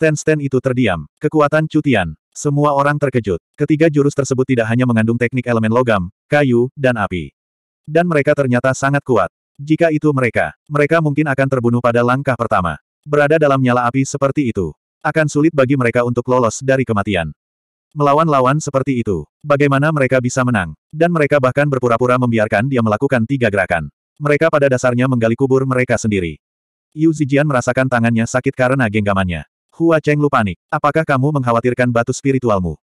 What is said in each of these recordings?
Stand-stand itu terdiam. Kekuatan cutian. Semua orang terkejut. Ketiga jurus tersebut tidak hanya mengandung teknik elemen logam, kayu, dan api. Dan mereka ternyata sangat kuat. Jika itu mereka, mereka mungkin akan terbunuh pada langkah pertama. Berada dalam nyala api seperti itu. Akan sulit bagi mereka untuk lolos dari kematian. Melawan lawan seperti itu. Bagaimana mereka bisa menang? Dan mereka bahkan berpura-pura membiarkan dia melakukan tiga gerakan. Mereka pada dasarnya menggali kubur mereka sendiri. Yu Zijian merasakan tangannya sakit karena genggamannya. Hua Chenglu panik. Apakah kamu mengkhawatirkan batu spiritualmu?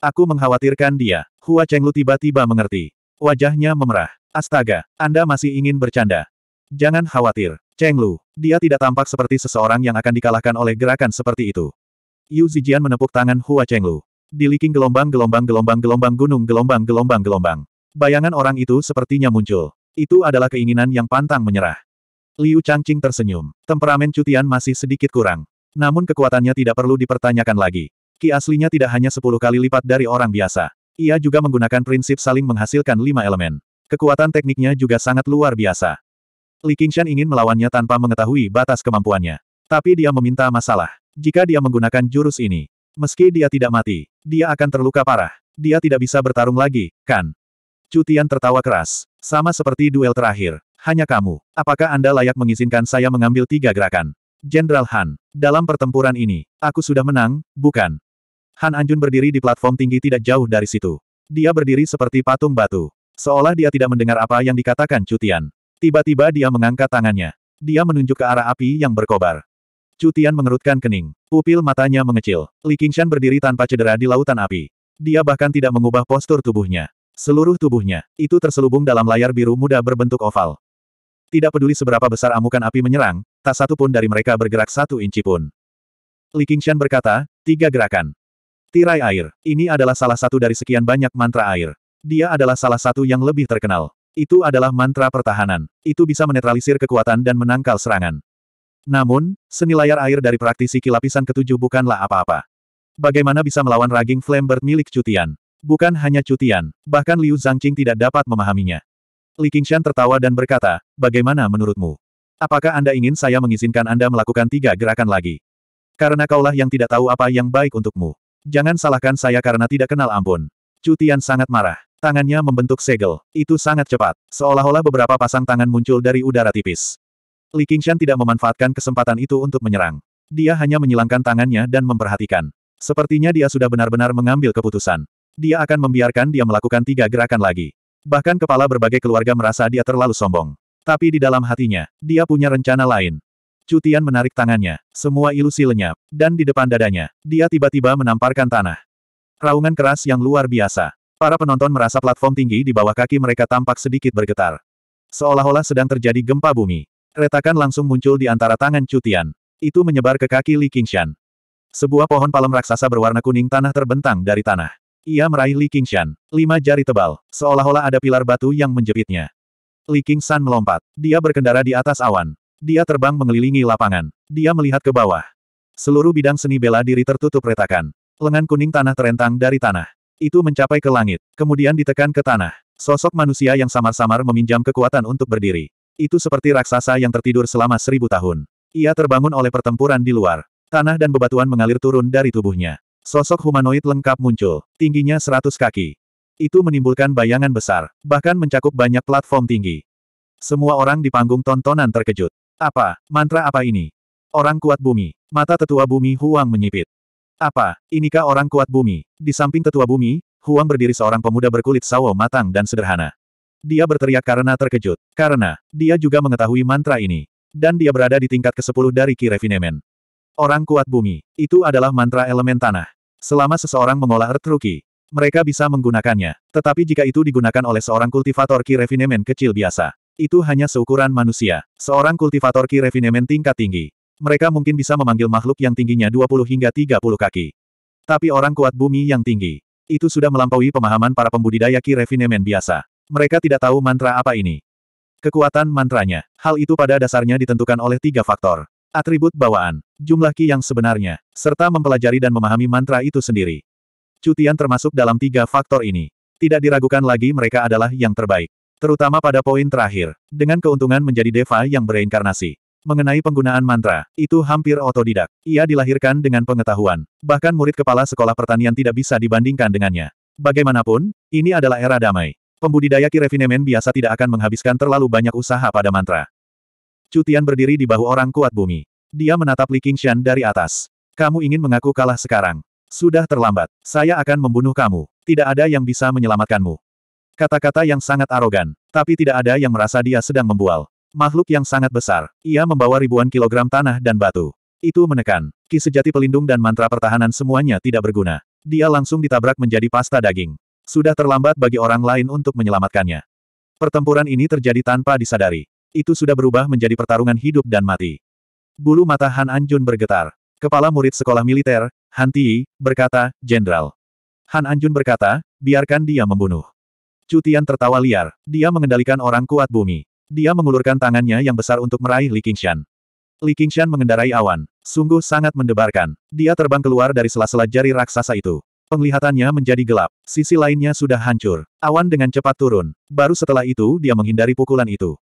Aku mengkhawatirkan dia. Hua Chenglu tiba-tiba mengerti. Wajahnya memerah. Astaga, Anda masih ingin bercanda. Jangan khawatir, Chenglu. Dia tidak tampak seperti seseorang yang akan dikalahkan oleh gerakan seperti itu. Yu Zijian menepuk tangan Hua Chenglu. Diliking gelombang-gelombang-gelombang-gelombang gunung gelombang-gelombang-gelombang. Bayangan orang itu sepertinya muncul. Itu adalah keinginan yang pantang menyerah. Liu Changqing tersenyum. Temperamen cutian masih sedikit kurang. Namun kekuatannya tidak perlu dipertanyakan lagi. Ki aslinya tidak hanya 10 kali lipat dari orang biasa. Ia juga menggunakan prinsip saling menghasilkan lima elemen. Kekuatan tekniknya juga sangat luar biasa. Li Qingshan ingin melawannya tanpa mengetahui batas kemampuannya. Tapi dia meminta masalah. Jika dia menggunakan jurus ini, meski dia tidak mati, dia akan terluka parah. Dia tidak bisa bertarung lagi, kan? Cutian tertawa keras. Sama seperti duel terakhir. Hanya kamu. Apakah Anda layak mengizinkan saya mengambil tiga gerakan? Jenderal Han, dalam pertempuran ini, aku sudah menang, bukan? Han Anjun berdiri di platform tinggi tidak jauh dari situ. Dia berdiri seperti patung batu. Seolah dia tidak mendengar apa yang dikatakan Cutian. Tiba-tiba dia mengangkat tangannya. Dia menunjuk ke arah api yang berkobar. Cutian mengerutkan kening. Pupil matanya mengecil. Li Qingshan berdiri tanpa cedera di lautan api. Dia bahkan tidak mengubah postur tubuhnya. Seluruh tubuhnya, itu terselubung dalam layar biru muda berbentuk oval. Tidak peduli seberapa besar amukan api menyerang, tak satu pun dari mereka bergerak satu inci pun. Li Qingshan berkata, tiga gerakan. Tirai air. Ini adalah salah satu dari sekian banyak mantra air. Dia adalah salah satu yang lebih terkenal. Itu adalah mantra pertahanan. Itu bisa menetralisir kekuatan dan menangkal serangan. Namun, seni layar air dari praktisi kilapisan ketujuh bukanlah apa-apa. Bagaimana bisa melawan raging flamebird milik Cutian? Bukan hanya Cutian, bahkan Liu Zhangqing tidak dapat memahaminya. Li Qingshan tertawa dan berkata, bagaimana menurutmu? Apakah Anda ingin saya mengizinkan Anda melakukan tiga gerakan lagi? Karena kaulah yang tidak tahu apa yang baik untukmu. Jangan salahkan saya karena tidak kenal ampun. Cutian sangat marah. Tangannya membentuk segel. Itu sangat cepat. Seolah-olah beberapa pasang tangan muncul dari udara tipis. Li Qingshan tidak memanfaatkan kesempatan itu untuk menyerang. Dia hanya menyilangkan tangannya dan memperhatikan. Sepertinya dia sudah benar-benar mengambil keputusan. Dia akan membiarkan dia melakukan tiga gerakan lagi. Bahkan kepala berbagai keluarga merasa dia terlalu sombong. Tapi di dalam hatinya, dia punya rencana lain. Cutian menarik tangannya, semua ilusi lenyap, dan di depan dadanya, dia tiba-tiba menamparkan tanah. Raungan keras yang luar biasa. Para penonton merasa platform tinggi di bawah kaki mereka tampak sedikit bergetar. Seolah-olah sedang terjadi gempa bumi. Retakan langsung muncul di antara tangan Cutian. Itu menyebar ke kaki Li Qingshan. Sebuah pohon palem raksasa berwarna kuning tanah terbentang dari tanah. Ia meraih Li Qingshan. Lima jari tebal, seolah-olah ada pilar batu yang menjepitnya. Li Qingshan melompat. Dia berkendara di atas awan. Dia terbang mengelilingi lapangan. Dia melihat ke bawah. Seluruh bidang seni bela diri tertutup retakan. Lengan kuning tanah terentang dari tanah. Itu mencapai ke langit, kemudian ditekan ke tanah. Sosok manusia yang samar-samar meminjam kekuatan untuk berdiri. Itu seperti raksasa yang tertidur selama seribu tahun. Ia terbangun oleh pertempuran di luar. Tanah dan bebatuan mengalir turun dari tubuhnya. Sosok humanoid lengkap muncul, tingginya 100 kaki. Itu menimbulkan bayangan besar, bahkan mencakup banyak platform tinggi. Semua orang di panggung tontonan terkejut. Apa, mantra apa ini? Orang kuat bumi. Mata tetua bumi Huang menyipit. Apa, inikah orang kuat bumi? Di samping tetua bumi, Huang berdiri seorang pemuda berkulit sawo matang dan sederhana. Dia berteriak karena terkejut, karena dia juga mengetahui mantra ini. Dan dia berada di tingkat ke-10 dari Kirevinemen. Orang kuat bumi, itu adalah mantra elemen tanah. Selama seseorang mengolah Earth Rookie, mereka bisa menggunakannya. Tetapi jika itu digunakan oleh seorang kultivator Ki Refinement kecil biasa, itu hanya seukuran manusia. Seorang kultivator Ki Refinement tingkat tinggi. Mereka mungkin bisa memanggil makhluk yang tingginya 20 hingga 30 kaki. Tapi orang kuat bumi yang tinggi. Itu sudah melampaui pemahaman para pembudidaya Ki Refinement biasa. Mereka tidak tahu mantra apa ini. Kekuatan mantranya. Hal itu pada dasarnya ditentukan oleh tiga faktor. Atribut bawaan, jumlah ki yang sebenarnya, serta mempelajari dan memahami mantra itu sendiri. Cutian termasuk dalam tiga faktor ini. Tidak diragukan lagi mereka adalah yang terbaik. Terutama pada poin terakhir, dengan keuntungan menjadi Deva yang bereinkarnasi. Mengenai penggunaan mantra, itu hampir otodidak. Ia dilahirkan dengan pengetahuan. Bahkan murid kepala sekolah pertanian tidak bisa dibandingkan dengannya. Bagaimanapun, ini adalah era damai. Pembudidaya Kirevinemen biasa tidak akan menghabiskan terlalu banyak usaha pada mantra. Cutian berdiri di bahu orang kuat bumi. Dia menatap Li Qingshan dari atas. Kamu ingin mengaku kalah sekarang. Sudah terlambat. Saya akan membunuh kamu. Tidak ada yang bisa menyelamatkanmu. Kata-kata yang sangat arogan. Tapi tidak ada yang merasa dia sedang membual. Makhluk yang sangat besar. Ia membawa ribuan kilogram tanah dan batu. Itu menekan. Ki sejati pelindung dan mantra pertahanan semuanya tidak berguna. Dia langsung ditabrak menjadi pasta daging. Sudah terlambat bagi orang lain untuk menyelamatkannya. Pertempuran ini terjadi tanpa disadari itu sudah berubah menjadi pertarungan hidup dan mati. Bulu mata Han Anjun bergetar. Kepala murid sekolah militer, Han Tii, berkata, Jenderal. Han Anjun berkata, biarkan dia membunuh. Cutian tertawa liar. Dia mengendalikan orang kuat bumi. Dia mengulurkan tangannya yang besar untuk meraih Li Qingshan. Li Qingshan mengendarai awan. Sungguh sangat mendebarkan. Dia terbang keluar dari sela-sela jari raksasa itu. Penglihatannya menjadi gelap. Sisi lainnya sudah hancur. Awan dengan cepat turun. Baru setelah itu dia menghindari pukulan itu.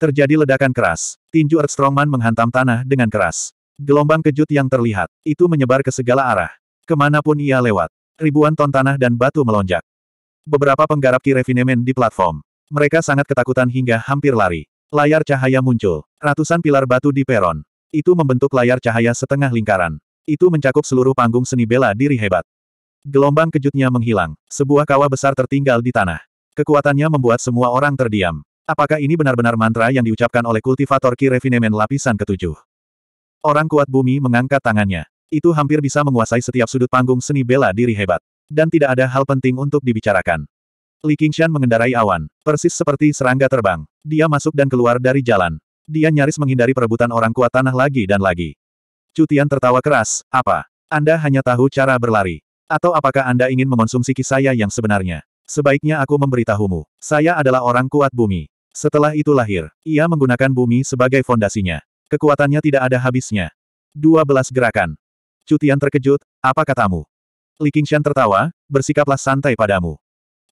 Terjadi ledakan keras. Tinju Strongman menghantam tanah dengan keras. Gelombang kejut yang terlihat. Itu menyebar ke segala arah. Kemanapun ia lewat. Ribuan ton tanah dan batu melonjak. Beberapa penggarap Kirefinemen di platform. Mereka sangat ketakutan hingga hampir lari. Layar cahaya muncul. Ratusan pilar batu di peron. Itu membentuk layar cahaya setengah lingkaran. Itu mencakup seluruh panggung seni bela diri hebat. Gelombang kejutnya menghilang. Sebuah kawah besar tertinggal di tanah. Kekuatannya membuat semua orang terdiam. Apakah ini benar-benar mantra yang diucapkan oleh kultivator Ki Refinemen lapisan ketujuh? Orang kuat bumi mengangkat tangannya. Itu hampir bisa menguasai setiap sudut panggung seni bela diri hebat. Dan tidak ada hal penting untuk dibicarakan. Li Qingshan mengendarai awan, persis seperti serangga terbang. Dia masuk dan keluar dari jalan. Dia nyaris menghindari perebutan orang kuat tanah lagi dan lagi. Cutian tertawa keras, apa? Anda hanya tahu cara berlari. Atau apakah Anda ingin mengonsumsi kisah yang sebenarnya? Sebaiknya aku memberitahumu. Saya adalah orang kuat bumi. Setelah itu lahir, ia menggunakan bumi sebagai fondasinya. Kekuatannya tidak ada habisnya. 12 gerakan. Cutian terkejut, apa katamu? Li Qingshan tertawa, bersikaplah santai padamu.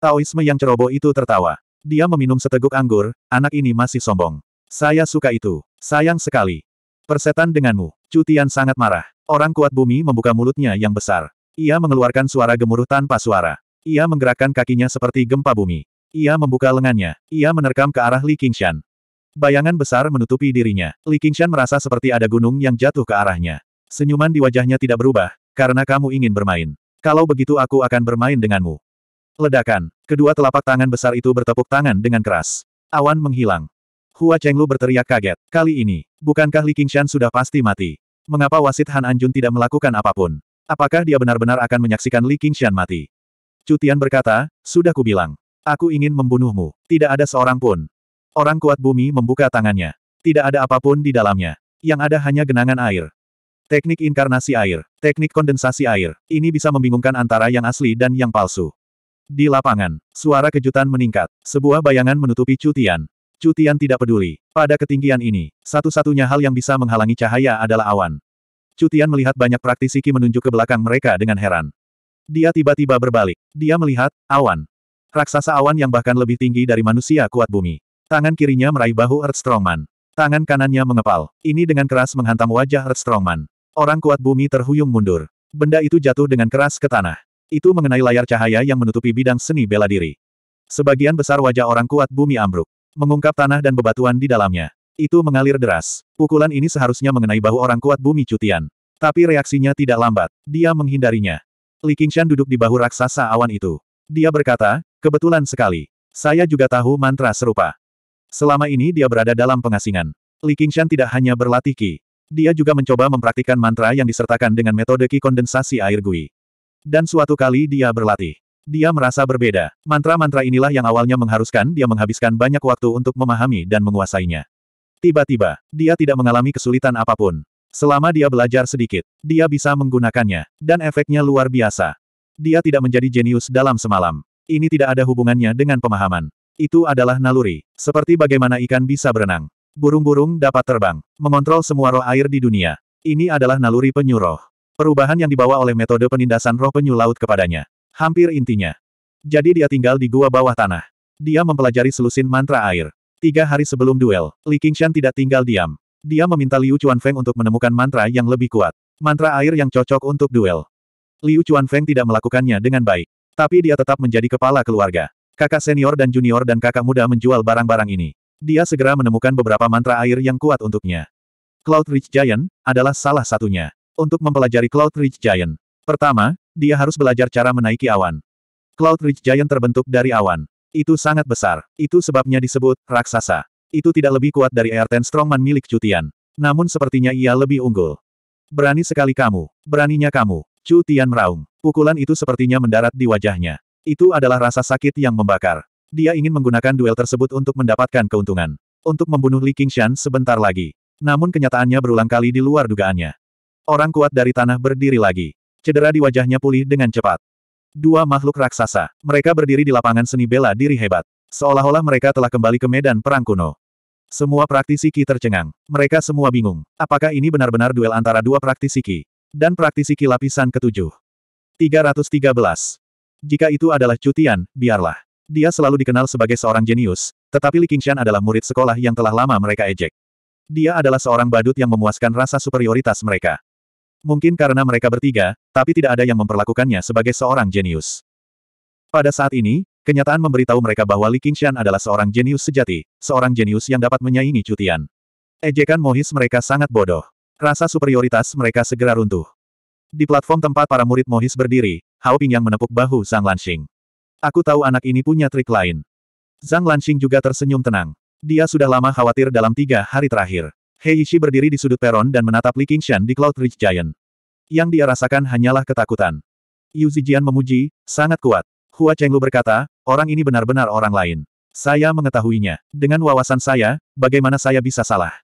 Taoisme yang ceroboh itu tertawa. Dia meminum seteguk anggur, anak ini masih sombong. Saya suka itu. Sayang sekali. Persetan denganmu. Cutian sangat marah. Orang kuat bumi membuka mulutnya yang besar. Ia mengeluarkan suara gemuruh tanpa suara. Ia menggerakkan kakinya seperti gempa bumi. Ia membuka lengannya. Ia menerkam ke arah Li Qingshan. Bayangan besar menutupi dirinya. Li Qingshan merasa seperti ada gunung yang jatuh ke arahnya. Senyuman di wajahnya tidak berubah, karena kamu ingin bermain. Kalau begitu aku akan bermain denganmu. Ledakan. Kedua telapak tangan besar itu bertepuk tangan dengan keras. Awan menghilang. Hua Chenglu berteriak kaget. Kali ini, bukankah Li Qingshan sudah pasti mati? Mengapa wasit Han Anjun tidak melakukan apapun? Apakah dia benar-benar akan menyaksikan Li Qingshan mati? Cutian berkata, sudah kubilang. Aku ingin membunuhmu. Tidak ada seorang pun. Orang kuat bumi membuka tangannya. Tidak ada apapun di dalamnya. Yang ada hanya genangan air. Teknik inkarnasi air, teknik kondensasi air, ini bisa membingungkan antara yang asli dan yang palsu. Di lapangan, suara kejutan meningkat. Sebuah bayangan menutupi cutian. Cutian tidak peduli. Pada ketinggian ini, satu-satunya hal yang bisa menghalangi cahaya adalah awan. Cutian melihat banyak praktisi Ki menunjuk ke belakang mereka dengan heran. Dia tiba-tiba berbalik. Dia melihat, awan. Raksasa awan yang bahkan lebih tinggi dari manusia kuat bumi. Tangan kirinya meraih bahu Earth Strongman. Tangan kanannya mengepal. Ini dengan keras menghantam wajah Earth Strongman. Orang kuat bumi terhuyung mundur. Benda itu jatuh dengan keras ke tanah. Itu mengenai layar cahaya yang menutupi bidang seni bela diri. Sebagian besar wajah orang kuat bumi ambruk. Mengungkap tanah dan bebatuan di dalamnya. Itu mengalir deras. Pukulan ini seharusnya mengenai bahu orang kuat bumi cutian. Tapi reaksinya tidak lambat. Dia menghindarinya. Li Qingshan duduk di bahu raksasa awan itu. Dia berkata, kebetulan sekali. Saya juga tahu mantra serupa. Selama ini dia berada dalam pengasingan. Li Qingshan tidak hanya berlatih Qi. Dia juga mencoba mempraktikkan mantra yang disertakan dengan metode Qi kondensasi air gui. Dan suatu kali dia berlatih. Dia merasa berbeda. Mantra-mantra inilah yang awalnya mengharuskan dia menghabiskan banyak waktu untuk memahami dan menguasainya. Tiba-tiba, dia tidak mengalami kesulitan apapun. Selama dia belajar sedikit, dia bisa menggunakannya, dan efeknya luar biasa. Dia tidak menjadi jenius dalam semalam. Ini tidak ada hubungannya dengan pemahaman. Itu adalah naluri, seperti bagaimana ikan bisa berenang. Burung-burung dapat terbang, mengontrol semua roh air di dunia. Ini adalah naluri penyu Perubahan yang dibawa oleh metode penindasan roh penyu laut kepadanya. Hampir intinya. Jadi dia tinggal di gua bawah tanah. Dia mempelajari selusin mantra air. Tiga hari sebelum duel, Li Qingshan tidak tinggal diam. Dia meminta Liu Chuanfeng untuk menemukan mantra yang lebih kuat. Mantra air yang cocok untuk duel. Liu Feng tidak melakukannya dengan baik. Tapi dia tetap menjadi kepala keluarga. Kakak senior dan junior dan kakak muda menjual barang-barang ini. Dia segera menemukan beberapa mantra air yang kuat untuknya. Cloud Rich Giant adalah salah satunya. Untuk mempelajari Cloud Rich Giant, pertama, dia harus belajar cara menaiki awan. Cloud Rich Giant terbentuk dari awan. Itu sangat besar. Itu sebabnya disebut raksasa. Itu tidak lebih kuat dari Air Ten Strongman milik Cutian. Namun sepertinya ia lebih unggul. Berani sekali kamu. Beraninya kamu. Chu Tian meraung. Pukulan itu sepertinya mendarat di wajahnya. Itu adalah rasa sakit yang membakar. Dia ingin menggunakan duel tersebut untuk mendapatkan keuntungan. Untuk membunuh Li Qingshan sebentar lagi. Namun kenyataannya berulang kali di luar dugaannya. Orang kuat dari tanah berdiri lagi. Cedera di wajahnya pulih dengan cepat. Dua makhluk raksasa. Mereka berdiri di lapangan seni bela diri hebat. Seolah-olah mereka telah kembali ke medan perang kuno. Semua praktisi Qi tercengang. Mereka semua bingung. Apakah ini benar-benar duel antara dua praktisi Qi? Dan praktisi kilapisan ketujuh. 313. Jika itu adalah cutian, biarlah. Dia selalu dikenal sebagai seorang jenius, tetapi Li Qingshan adalah murid sekolah yang telah lama mereka ejek. Dia adalah seorang badut yang memuaskan rasa superioritas mereka. Mungkin karena mereka bertiga, tapi tidak ada yang memperlakukannya sebagai seorang jenius. Pada saat ini, kenyataan memberitahu mereka bahwa Li Qingshan adalah seorang jenius sejati, seorang jenius yang dapat menyaingi cutian. Ejekan Mohis mereka sangat bodoh. Rasa superioritas mereka segera runtuh. Di platform tempat para murid Mohis berdiri, Hao Pingyang menepuk bahu Zhang Lanxing. Aku tahu anak ini punya trik lain. Zhang Lanxing juga tersenyum tenang. Dia sudah lama khawatir dalam tiga hari terakhir. Hei Ishi berdiri di sudut peron dan menatap Li Qingshan di Cloud Ridge Giant. Yang dia rasakan hanyalah ketakutan. Yu Zijian memuji, sangat kuat. Hua Chenglu berkata, orang ini benar-benar orang lain. Saya mengetahuinya. Dengan wawasan saya, bagaimana saya bisa salah?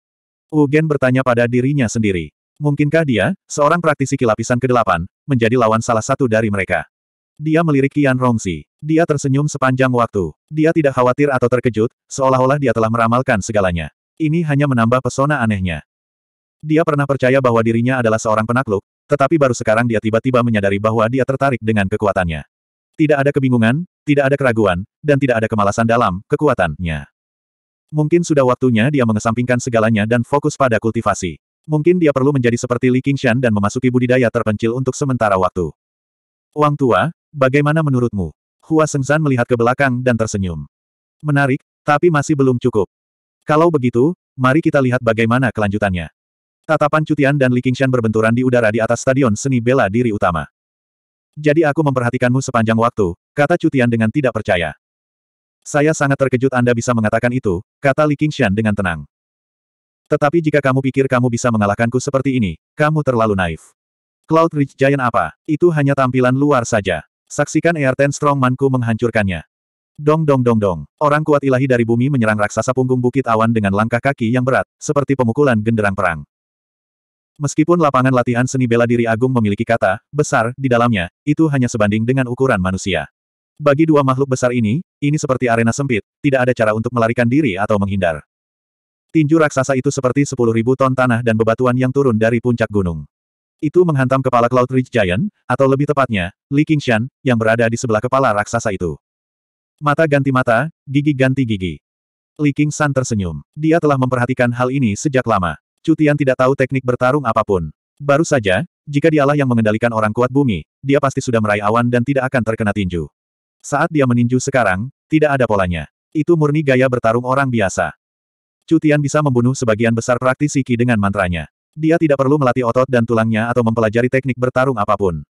Wu Gen bertanya pada dirinya sendiri. Mungkinkah dia, seorang praktisi kilapisan ke-8, menjadi lawan salah satu dari mereka? Dia melirik Qian Rongsi. Dia tersenyum sepanjang waktu. Dia tidak khawatir atau terkejut, seolah-olah dia telah meramalkan segalanya. Ini hanya menambah pesona anehnya. Dia pernah percaya bahwa dirinya adalah seorang penakluk, tetapi baru sekarang dia tiba-tiba menyadari bahwa dia tertarik dengan kekuatannya. Tidak ada kebingungan, tidak ada keraguan, dan tidak ada kemalasan dalam kekuatannya. Mungkin sudah waktunya dia mengesampingkan segalanya dan fokus pada kultivasi. Mungkin dia perlu menjadi seperti Li Qingshan dan memasuki budidaya terpencil untuk sementara waktu. Wang Tua, bagaimana menurutmu? Hua Sengzan melihat ke belakang dan tersenyum. Menarik, tapi masih belum cukup. Kalau begitu, mari kita lihat bagaimana kelanjutannya. Tatapan Cutian dan Li Qingshan berbenturan di udara di atas stadion seni bela diri utama. Jadi aku memperhatikanmu sepanjang waktu, kata Cutian dengan tidak percaya. Saya sangat terkejut Anda bisa mengatakan itu, kata Li Qingshan dengan tenang. Tetapi jika kamu pikir kamu bisa mengalahkanku seperti ini, kamu terlalu naif. Cloud Ridge Giant apa? Itu hanya tampilan luar saja. Saksikan Air Ten Strongmanku menghancurkannya. Dong dong dong dong. Orang kuat ilahi dari bumi menyerang raksasa punggung bukit awan dengan langkah kaki yang berat, seperti pemukulan genderang perang. Meskipun lapangan latihan seni bela diri agung memiliki kata, besar, di dalamnya, itu hanya sebanding dengan ukuran manusia. Bagi dua makhluk besar ini, ini seperti arena sempit, tidak ada cara untuk melarikan diri atau menghindar. Tinju raksasa itu seperti 10.000 ton tanah dan bebatuan yang turun dari puncak gunung. Itu menghantam kepala Cloud Ridge Giant, atau lebih tepatnya, Li Qingshan, yang berada di sebelah kepala raksasa itu. Mata ganti mata, gigi ganti gigi. Li Qingshan tersenyum. Dia telah memperhatikan hal ini sejak lama. Cutian tidak tahu teknik bertarung apapun. Baru saja, jika dialah yang mengendalikan orang kuat bumi, dia pasti sudah meraih awan dan tidak akan terkena tinju. Saat dia meninju sekarang, tidak ada polanya. Itu murni gaya bertarung orang biasa. Cutian bisa membunuh sebagian besar praktisi Qi dengan mantranya. Dia tidak perlu melatih otot dan tulangnya atau mempelajari teknik bertarung apapun.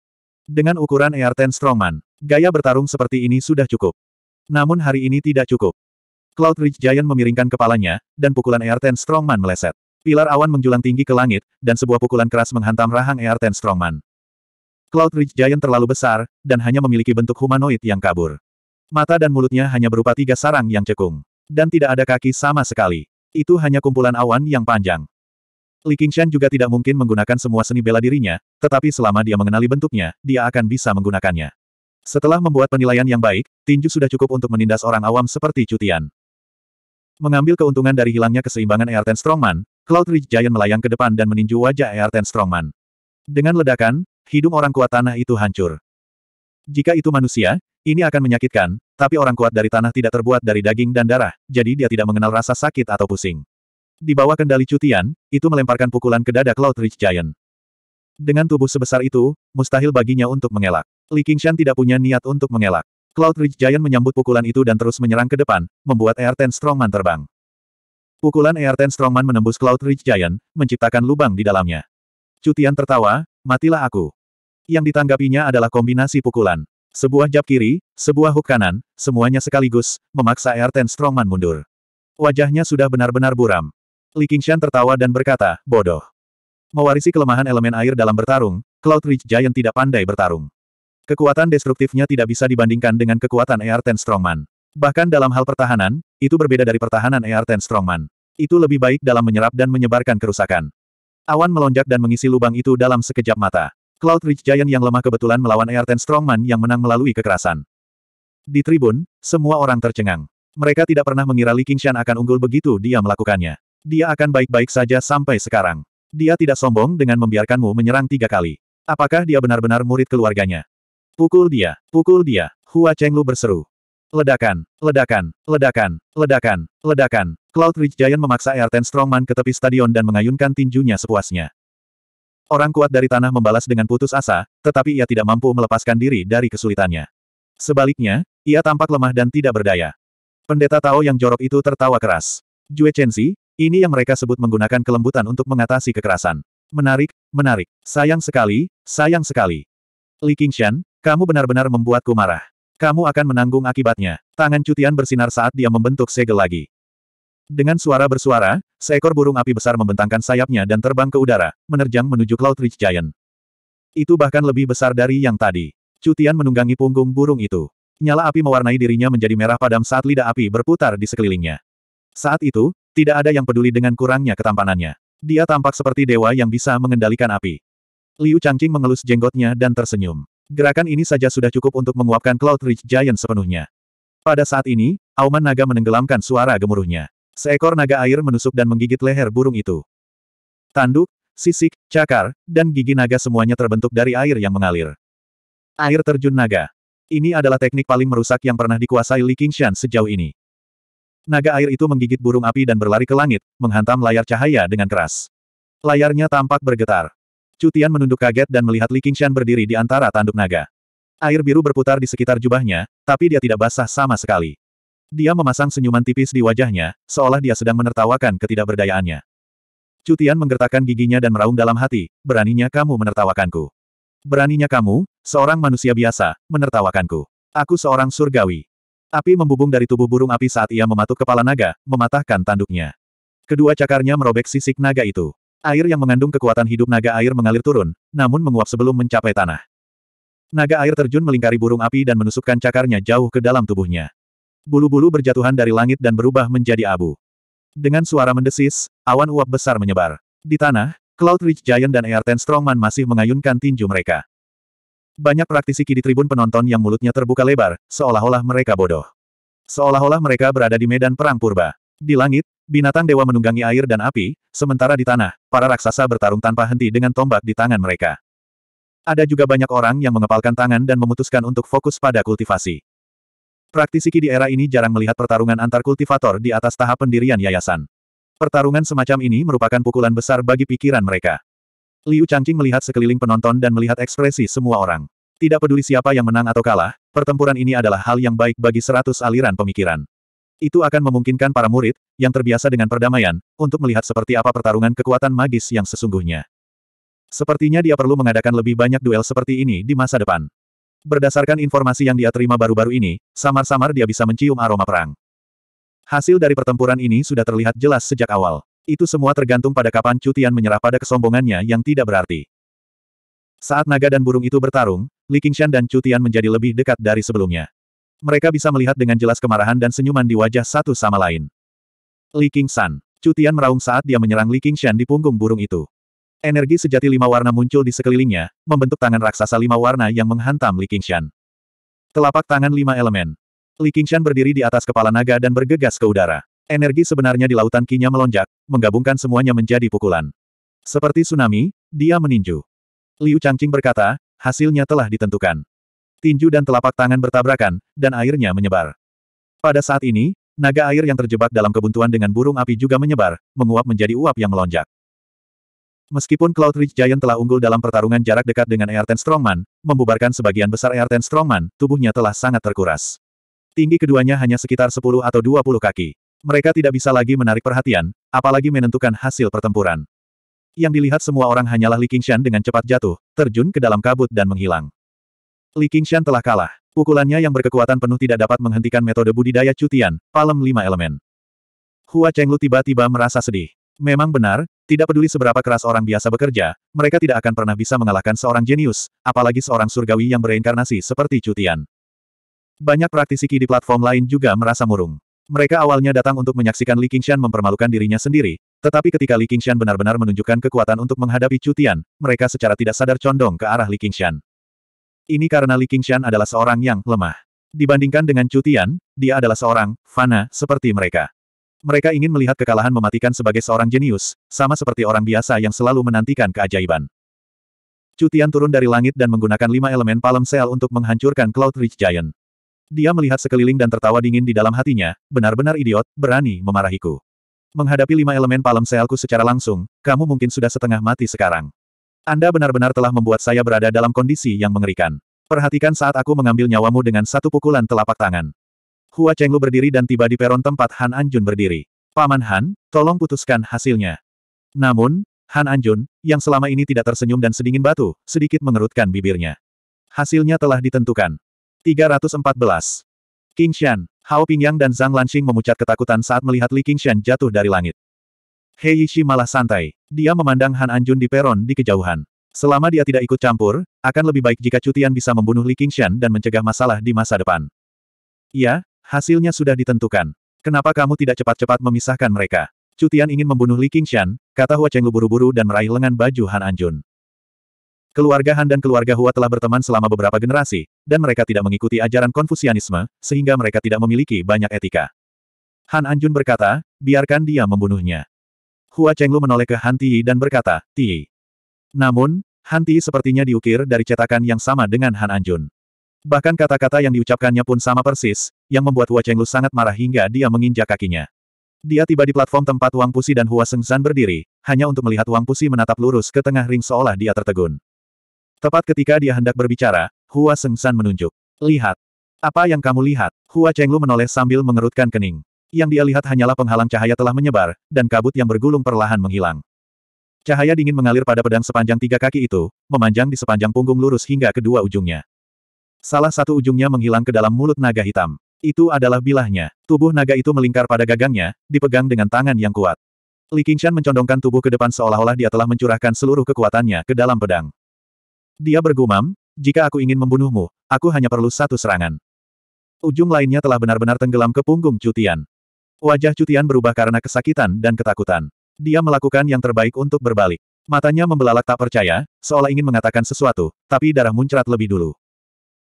Dengan ukuran ER-10 Strongman, gaya bertarung seperti ini sudah cukup. Namun hari ini tidak cukup. Cloud Ridge Giant memiringkan kepalanya, dan pukulan ER-10 Strongman meleset. Pilar awan menjulang tinggi ke langit, dan sebuah pukulan keras menghantam rahang ER-10 Strongman. Cloud Ridge Giant terlalu besar, dan hanya memiliki bentuk humanoid yang kabur. Mata dan mulutnya hanya berupa tiga sarang yang cekung. Dan tidak ada kaki sama sekali. Itu hanya kumpulan awan yang panjang. Li Qingshan juga tidak mungkin menggunakan semua seni bela dirinya, tetapi selama dia mengenali bentuknya, dia akan bisa menggunakannya. Setelah membuat penilaian yang baik, tinju sudah cukup untuk menindas orang awam seperti Cutian. Mengambil keuntungan dari hilangnya keseimbangan Airten Strongman, Cloud Ridge Giant melayang ke depan dan meninju wajah Airten Strongman. Dengan ledakan, hidung orang kuat tanah itu hancur. Jika itu manusia, ini akan menyakitkan, tapi orang kuat dari tanah tidak terbuat dari daging dan darah, jadi dia tidak mengenal rasa sakit atau pusing. Di bawah kendali cutian, itu melemparkan pukulan ke dada Cloud Ridge Giant. Dengan tubuh sebesar itu, mustahil baginya untuk mengelak. Li Qingshan tidak punya niat untuk mengelak. Cloud Ridge Giant menyambut pukulan itu dan terus menyerang ke depan, membuat Air Ten Strongman terbang. Pukulan Air Ten Strongman menembus Cloud Ridge Giant, menciptakan lubang di dalamnya. Cutian tertawa, Matilah aku. Yang ditanggapinya adalah kombinasi pukulan. Sebuah jab kiri, sebuah hook kanan, semuanya sekaligus, memaksa Erten Strongman mundur. Wajahnya sudah benar-benar buram. Li Qingshan tertawa dan berkata, bodoh. Mewarisi kelemahan elemen air dalam bertarung, Cloud Ridge Giant tidak pandai bertarung. Kekuatan destruktifnya tidak bisa dibandingkan dengan kekuatan Ten Strongman. Bahkan dalam hal pertahanan, itu berbeda dari pertahanan Ten Strongman. Itu lebih baik dalam menyerap dan menyebarkan kerusakan. Awan melonjak dan mengisi lubang itu dalam sekejap mata. Cloud Rich Giant yang lemah kebetulan melawan Airten Strongman yang menang melalui kekerasan. Di tribun, semua orang tercengang. Mereka tidak pernah mengira Li Qingshan akan unggul begitu dia melakukannya. Dia akan baik-baik saja sampai sekarang. Dia tidak sombong dengan membiarkanmu menyerang tiga kali. Apakah dia benar-benar murid keluarganya? Pukul dia, pukul dia, Hua Chenglu berseru. Ledakan, ledakan, ledakan, ledakan, ledakan. Cloud Ridge Giant memaksa Airten Strongman ke tepi stadion dan mengayunkan tinjunya sepuasnya. Orang kuat dari tanah membalas dengan putus asa, tetapi ia tidak mampu melepaskan diri dari kesulitannya. Sebaliknya, ia tampak lemah dan tidak berdaya. Pendeta Tao yang jorok itu tertawa keras. Jue Chenzi, ini yang mereka sebut menggunakan kelembutan untuk mengatasi kekerasan. Menarik, menarik. Sayang sekali, sayang sekali. Li Qingshan, kamu benar-benar membuatku marah. Kamu akan menanggung akibatnya. Tangan cutian bersinar saat dia membentuk segel lagi. Dengan suara bersuara, seekor burung api besar membentangkan sayapnya dan terbang ke udara, menerjang menuju Cloud Ridge Giant. Itu bahkan lebih besar dari yang tadi. Cutian menunggangi punggung burung itu. Nyala api mewarnai dirinya menjadi merah padam saat lidah api berputar di sekelilingnya. Saat itu, tidak ada yang peduli dengan kurangnya ketampanannya. Dia tampak seperti dewa yang bisa mengendalikan api. Liu Changqing mengelus jenggotnya dan tersenyum. Gerakan ini saja sudah cukup untuk menguapkan Cloud Ridge Giant sepenuhnya. Pada saat ini, auman naga menenggelamkan suara gemuruhnya. Seekor naga air menusuk dan menggigit leher burung itu. Tanduk, sisik, cakar, dan gigi naga semuanya terbentuk dari air yang mengalir. Air terjun naga. Ini adalah teknik paling merusak yang pernah dikuasai Li Qingshan sejauh ini. Naga air itu menggigit burung api dan berlari ke langit, menghantam layar cahaya dengan keras. Layarnya tampak bergetar. Cutian menunduk kaget dan melihat Li Qingshan berdiri di antara tanduk naga. Air biru berputar di sekitar jubahnya, tapi dia tidak basah sama sekali. Dia memasang senyuman tipis di wajahnya, seolah dia sedang menertawakan ketidakberdayaannya. Cutian menggertakkan giginya dan meraung dalam hati, beraninya kamu menertawakanku. Beraninya kamu, seorang manusia biasa, menertawakanku. Aku seorang surgawi. Api membubung dari tubuh burung api saat ia mematuk kepala naga, mematahkan tanduknya. Kedua cakarnya merobek sisik naga itu. Air yang mengandung kekuatan hidup naga air mengalir turun, namun menguap sebelum mencapai tanah. Naga air terjun melingkari burung api dan menusukkan cakarnya jauh ke dalam tubuhnya. Bulu-bulu berjatuhan dari langit dan berubah menjadi abu. Dengan suara mendesis, awan uap besar menyebar. Di tanah, Cloud Ridge Giant dan Airten Strongman masih mengayunkan tinju mereka. Banyak praktisi di tribun penonton yang mulutnya terbuka lebar, seolah-olah mereka bodoh. Seolah-olah mereka berada di medan perang purba. Di langit, binatang dewa menunggangi air dan api, sementara di tanah, para raksasa bertarung tanpa henti dengan tombak di tangan mereka. Ada juga banyak orang yang mengepalkan tangan dan memutuskan untuk fokus pada kultivasi. Praktisi di era ini jarang melihat pertarungan antar kultivator di atas tahap pendirian yayasan. Pertarungan semacam ini merupakan pukulan besar bagi pikiran mereka. Liu Changqing melihat sekeliling penonton dan melihat ekspresi semua orang. Tidak peduli siapa yang menang atau kalah, pertempuran ini adalah hal yang baik bagi seratus aliran pemikiran. Itu akan memungkinkan para murid, yang terbiasa dengan perdamaian, untuk melihat seperti apa pertarungan kekuatan magis yang sesungguhnya. Sepertinya dia perlu mengadakan lebih banyak duel seperti ini di masa depan. Berdasarkan informasi yang dia terima baru-baru ini, samar-samar dia bisa mencium aroma perang. Hasil dari pertempuran ini sudah terlihat jelas sejak awal. Itu semua tergantung pada kapan Cutian menyerah pada kesombongannya yang tidak berarti. Saat naga dan burung itu bertarung, Li Qingshan dan Cutian menjadi lebih dekat dari sebelumnya mereka bisa melihat dengan jelas kemarahan dan senyuman di wajah satu sama lain. Li King San. Cutian meraung saat dia menyerang Li Qingshan di punggung burung itu. Energi sejati lima warna muncul di sekelilingnya, membentuk tangan raksasa lima warna yang menghantam Li Qingshan. Telapak tangan lima elemen. Li Qingshan berdiri di atas kepala naga dan bergegas ke udara. Energi sebenarnya di lautan kinya melonjak, menggabungkan semuanya menjadi pukulan. Seperti tsunami, dia meninju. Liu Changqing berkata, hasilnya telah ditentukan tinju dan telapak tangan bertabrakan, dan airnya menyebar. Pada saat ini, naga air yang terjebak dalam kebuntuan dengan burung api juga menyebar, menguap menjadi uap yang melonjak. Meskipun Cloud Ridge Giant telah unggul dalam pertarungan jarak dekat dengan Airten Strongman, membubarkan sebagian besar Airten Strongman, tubuhnya telah sangat terkuras. Tinggi keduanya hanya sekitar 10 atau 20 kaki. Mereka tidak bisa lagi menarik perhatian, apalagi menentukan hasil pertempuran. Yang dilihat semua orang hanyalah Li Qingshan dengan cepat jatuh, terjun ke dalam kabut dan menghilang. Li Qingshan telah kalah. Pukulannya yang berkekuatan penuh tidak dapat menghentikan metode budidaya cutian, palem lima elemen. Hua Chenglu tiba-tiba merasa sedih. Memang benar, tidak peduli seberapa keras orang biasa bekerja, mereka tidak akan pernah bisa mengalahkan seorang jenius, apalagi seorang surgawi yang bereinkarnasi seperti cutian. Banyak praktisi Qi di platform lain juga merasa murung. Mereka awalnya datang untuk menyaksikan Li Qingshan mempermalukan dirinya sendiri, tetapi ketika Li Qingshan benar-benar menunjukkan kekuatan untuk menghadapi cutian, mereka secara tidak sadar condong ke arah Li Qingshan. Ini karena Li Qingshan adalah seorang yang lemah. Dibandingkan dengan Chu Tian, dia adalah seorang fana seperti mereka. Mereka ingin melihat kekalahan mematikan sebagai seorang jenius, sama seperti orang biasa yang selalu menantikan keajaiban. Chu Tian turun dari langit dan menggunakan lima elemen palem sel untuk menghancurkan Cloud Ridge Giant. Dia melihat sekeliling dan tertawa dingin di dalam hatinya, benar-benar idiot, berani memarahiku. Menghadapi lima elemen palem selku secara langsung, kamu mungkin sudah setengah mati sekarang. Anda benar-benar telah membuat saya berada dalam kondisi yang mengerikan. Perhatikan saat aku mengambil nyawamu dengan satu pukulan telapak tangan. Hua Chenglu berdiri dan tiba di peron tempat Han Anjun berdiri. Paman Han, tolong putuskan hasilnya. Namun, Han Anjun, yang selama ini tidak tersenyum dan sedingin batu, sedikit mengerutkan bibirnya. Hasilnya telah ditentukan. 314. King Shan, Hao Pingyang dan Zhang Lanxing memucat ketakutan saat melihat Li King Shan jatuh dari langit. Heishi malah santai. Dia memandang Han Anjun di peron di kejauhan. Selama dia tidak ikut campur, akan lebih baik jika Cutian bisa membunuh Li Qingshan dan mencegah masalah di masa depan. Ya, hasilnya sudah ditentukan. Kenapa kamu tidak cepat-cepat memisahkan mereka? Cutian ingin membunuh Li Qingshan, kata Hua Chenglu buru-buru dan meraih lengan baju Han Anjun. Keluarga Han dan keluarga Hua telah berteman selama beberapa generasi, dan mereka tidak mengikuti ajaran Konfusianisme, sehingga mereka tidak memiliki banyak etika. Han Anjun berkata, biarkan dia membunuhnya. Hua Chenglu menoleh ke Han Tiyi dan berkata, Tiyi. Namun, Han Tiyi sepertinya diukir dari cetakan yang sama dengan Han Anjun. Bahkan kata-kata yang diucapkannya pun sama persis, yang membuat Hua Chenglu sangat marah hingga dia menginjak kakinya. Dia tiba di platform tempat Wang Pusi dan Hua Sengzan berdiri, hanya untuk melihat Wang Pusi menatap lurus ke tengah ring seolah dia tertegun. Tepat ketika dia hendak berbicara, Hua Sengzan menunjuk. Lihat. Apa yang kamu lihat? Hua Chenglu menoleh sambil mengerutkan kening yang dia lihat hanyalah penghalang cahaya telah menyebar, dan kabut yang bergulung perlahan menghilang. Cahaya dingin mengalir pada pedang sepanjang tiga kaki itu, memanjang di sepanjang punggung lurus hingga kedua ujungnya. Salah satu ujungnya menghilang ke dalam mulut naga hitam. Itu adalah bilahnya. Tubuh naga itu melingkar pada gagangnya, dipegang dengan tangan yang kuat. Li Qingshan mencondongkan tubuh ke depan seolah-olah dia telah mencurahkan seluruh kekuatannya ke dalam pedang. Dia bergumam, jika aku ingin membunuhmu, aku hanya perlu satu serangan. Ujung lainnya telah benar-benar tenggelam ke punggung Cutian. Wajah Cutian berubah karena kesakitan dan ketakutan. Dia melakukan yang terbaik untuk berbalik. Matanya membelalak tak percaya, seolah ingin mengatakan sesuatu, tapi darah muncrat lebih dulu.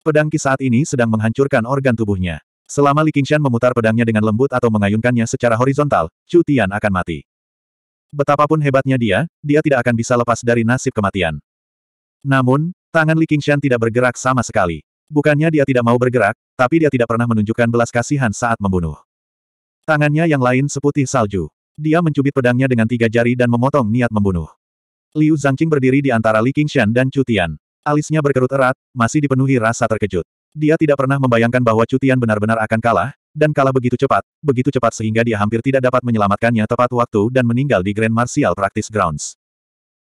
Pedang Ki saat ini sedang menghancurkan organ tubuhnya. Selama Li Qingshan memutar pedangnya dengan lembut atau mengayunkannya secara horizontal, Cutian akan mati. Betapapun hebatnya dia, dia tidak akan bisa lepas dari nasib kematian. Namun, tangan Li Qingshan tidak bergerak sama sekali. Bukannya dia tidak mau bergerak, tapi dia tidak pernah menunjukkan belas kasihan saat membunuh. Tangannya yang lain seputih salju. Dia mencubit pedangnya dengan tiga jari dan memotong niat membunuh. Liu Zhangqing berdiri di antara Li Qingshan dan Cutian. Alisnya berkerut erat, masih dipenuhi rasa terkejut. Dia tidak pernah membayangkan bahwa Cutian benar-benar akan kalah, dan kalah begitu cepat, begitu cepat sehingga dia hampir tidak dapat menyelamatkannya tepat waktu dan meninggal di Grand Martial Practice Grounds.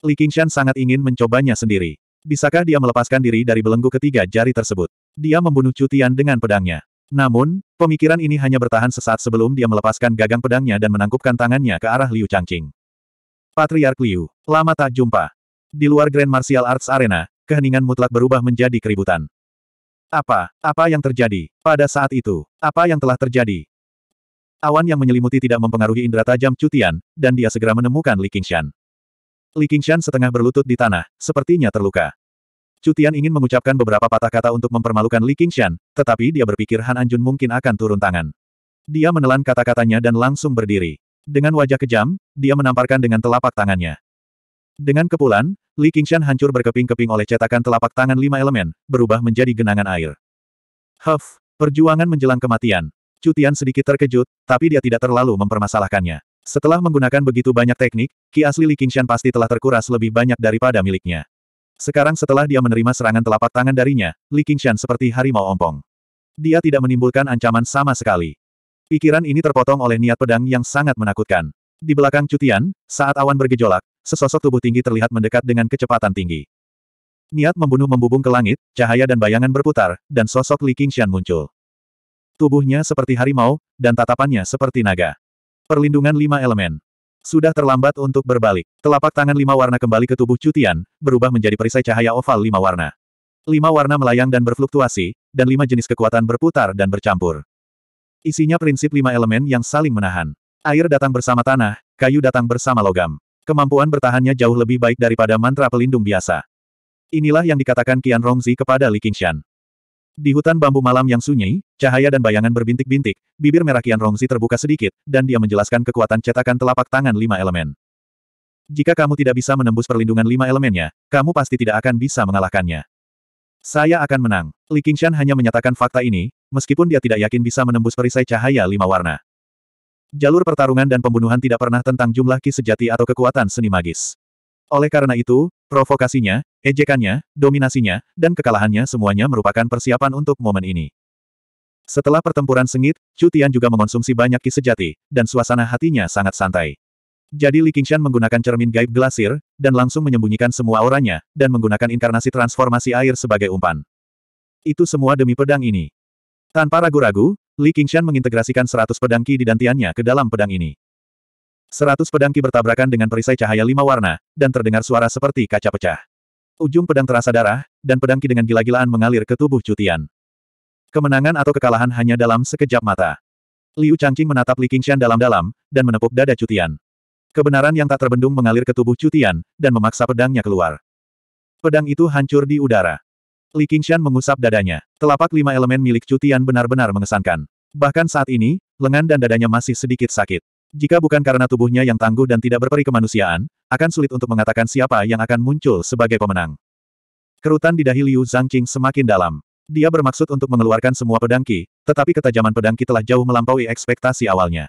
Li Qingshan sangat ingin mencobanya sendiri. Bisakah dia melepaskan diri dari belenggu ketiga jari tersebut? Dia membunuh Cutian dengan pedangnya. Namun, pemikiran ini hanya bertahan sesaat sebelum dia melepaskan gagang pedangnya dan menangkupkan tangannya ke arah Liu Changqing. Patriark Liu, lama tak jumpa. Di luar Grand Martial Arts Arena, keheningan mutlak berubah menjadi keributan. Apa, apa yang terjadi? Pada saat itu, apa yang telah terjadi? Awan yang menyelimuti tidak mempengaruhi indera tajam Cutian, dan dia segera menemukan Li Qingshan. Li Qingshan setengah berlutut di tanah, sepertinya terluka. Cutian ingin mengucapkan beberapa patah kata untuk mempermalukan Li Qingshan, tetapi dia berpikir Han Anjun mungkin akan turun tangan. Dia menelan kata-katanya dan langsung berdiri. Dengan wajah kejam, dia menamparkan dengan telapak tangannya. Dengan kepulan, Li Qingshan hancur berkeping-keping oleh cetakan telapak tangan lima elemen, berubah menjadi genangan air. Huff, perjuangan menjelang kematian. Cutian sedikit terkejut, tapi dia tidak terlalu mempermasalahkannya. Setelah menggunakan begitu banyak teknik, ki asli Li Qingshan pasti telah terkuras lebih banyak daripada miliknya. Sekarang setelah dia menerima serangan telapak tangan darinya, Li Qingshan seperti harimau ompong. Dia tidak menimbulkan ancaman sama sekali. Pikiran ini terpotong oleh niat pedang yang sangat menakutkan. Di belakang cutian, saat awan bergejolak, sesosok tubuh tinggi terlihat mendekat dengan kecepatan tinggi. Niat membunuh membubung ke langit, cahaya dan bayangan berputar, dan sosok Li Qingshan muncul. Tubuhnya seperti harimau, dan tatapannya seperti naga. Perlindungan lima elemen. Sudah terlambat untuk berbalik. Telapak tangan lima warna kembali ke tubuh Cutian, berubah menjadi perisai cahaya oval lima warna. Lima warna melayang dan berfluktuasi, dan lima jenis kekuatan berputar dan bercampur. Isinya prinsip lima elemen yang saling menahan. Air datang bersama tanah, kayu datang bersama logam. Kemampuan bertahannya jauh lebih baik daripada mantra pelindung biasa. Inilah yang dikatakan Qian Rongzi kepada Li Qingshan. Di hutan bambu malam yang sunyi, cahaya dan bayangan berbintik-bintik, bibir merah Qian Rongzi terbuka sedikit, dan dia menjelaskan kekuatan cetakan telapak tangan lima elemen. Jika kamu tidak bisa menembus perlindungan lima elemennya, kamu pasti tidak akan bisa mengalahkannya. Saya akan menang. Li Qingshan hanya menyatakan fakta ini, meskipun dia tidak yakin bisa menembus perisai cahaya lima warna. Jalur pertarungan dan pembunuhan tidak pernah tentang jumlah ki sejati atau kekuatan seni magis. Oleh karena itu, provokasinya, ejekannya, dominasinya, dan kekalahannya semuanya merupakan persiapan untuk momen ini. Setelah pertempuran sengit, Chu Tian juga mengonsumsi banyak ki sejati, dan suasana hatinya sangat santai. Jadi Li Qingshan menggunakan cermin gaib glasir, dan langsung menyembunyikan semua auranya, dan menggunakan inkarnasi transformasi air sebagai umpan. Itu semua demi pedang ini. Tanpa ragu-ragu, Li Qingshan mengintegrasikan 100 pedang ki di dantiannya ke dalam pedang ini. Seratus pedang bertabrakan dengan perisai cahaya lima warna, dan terdengar suara seperti kaca pecah. Ujung pedang terasa darah, dan pedangki dengan gila-gilaan mengalir ke tubuh Cutian. Kemenangan atau kekalahan hanya dalam sekejap mata. Liu Changqing menatap Li Qingshan dalam-dalam, dan menepuk dada Cutian. Kebenaran yang tak terbendung mengalir ke tubuh Cutian, dan memaksa pedangnya keluar. Pedang itu hancur di udara. Li Qingshan mengusap dadanya. Telapak lima elemen milik Cutian benar-benar mengesankan. Bahkan saat ini, lengan dan dadanya masih sedikit sakit. Jika bukan karena tubuhnya yang tangguh dan tidak berperi kemanusiaan, akan sulit untuk mengatakan siapa yang akan muncul sebagai pemenang. Kerutan di dahi Liu Zhangqing semakin dalam. Dia bermaksud untuk mengeluarkan semua pedangki, tetapi ketajaman pedangki telah jauh melampaui ekspektasi awalnya.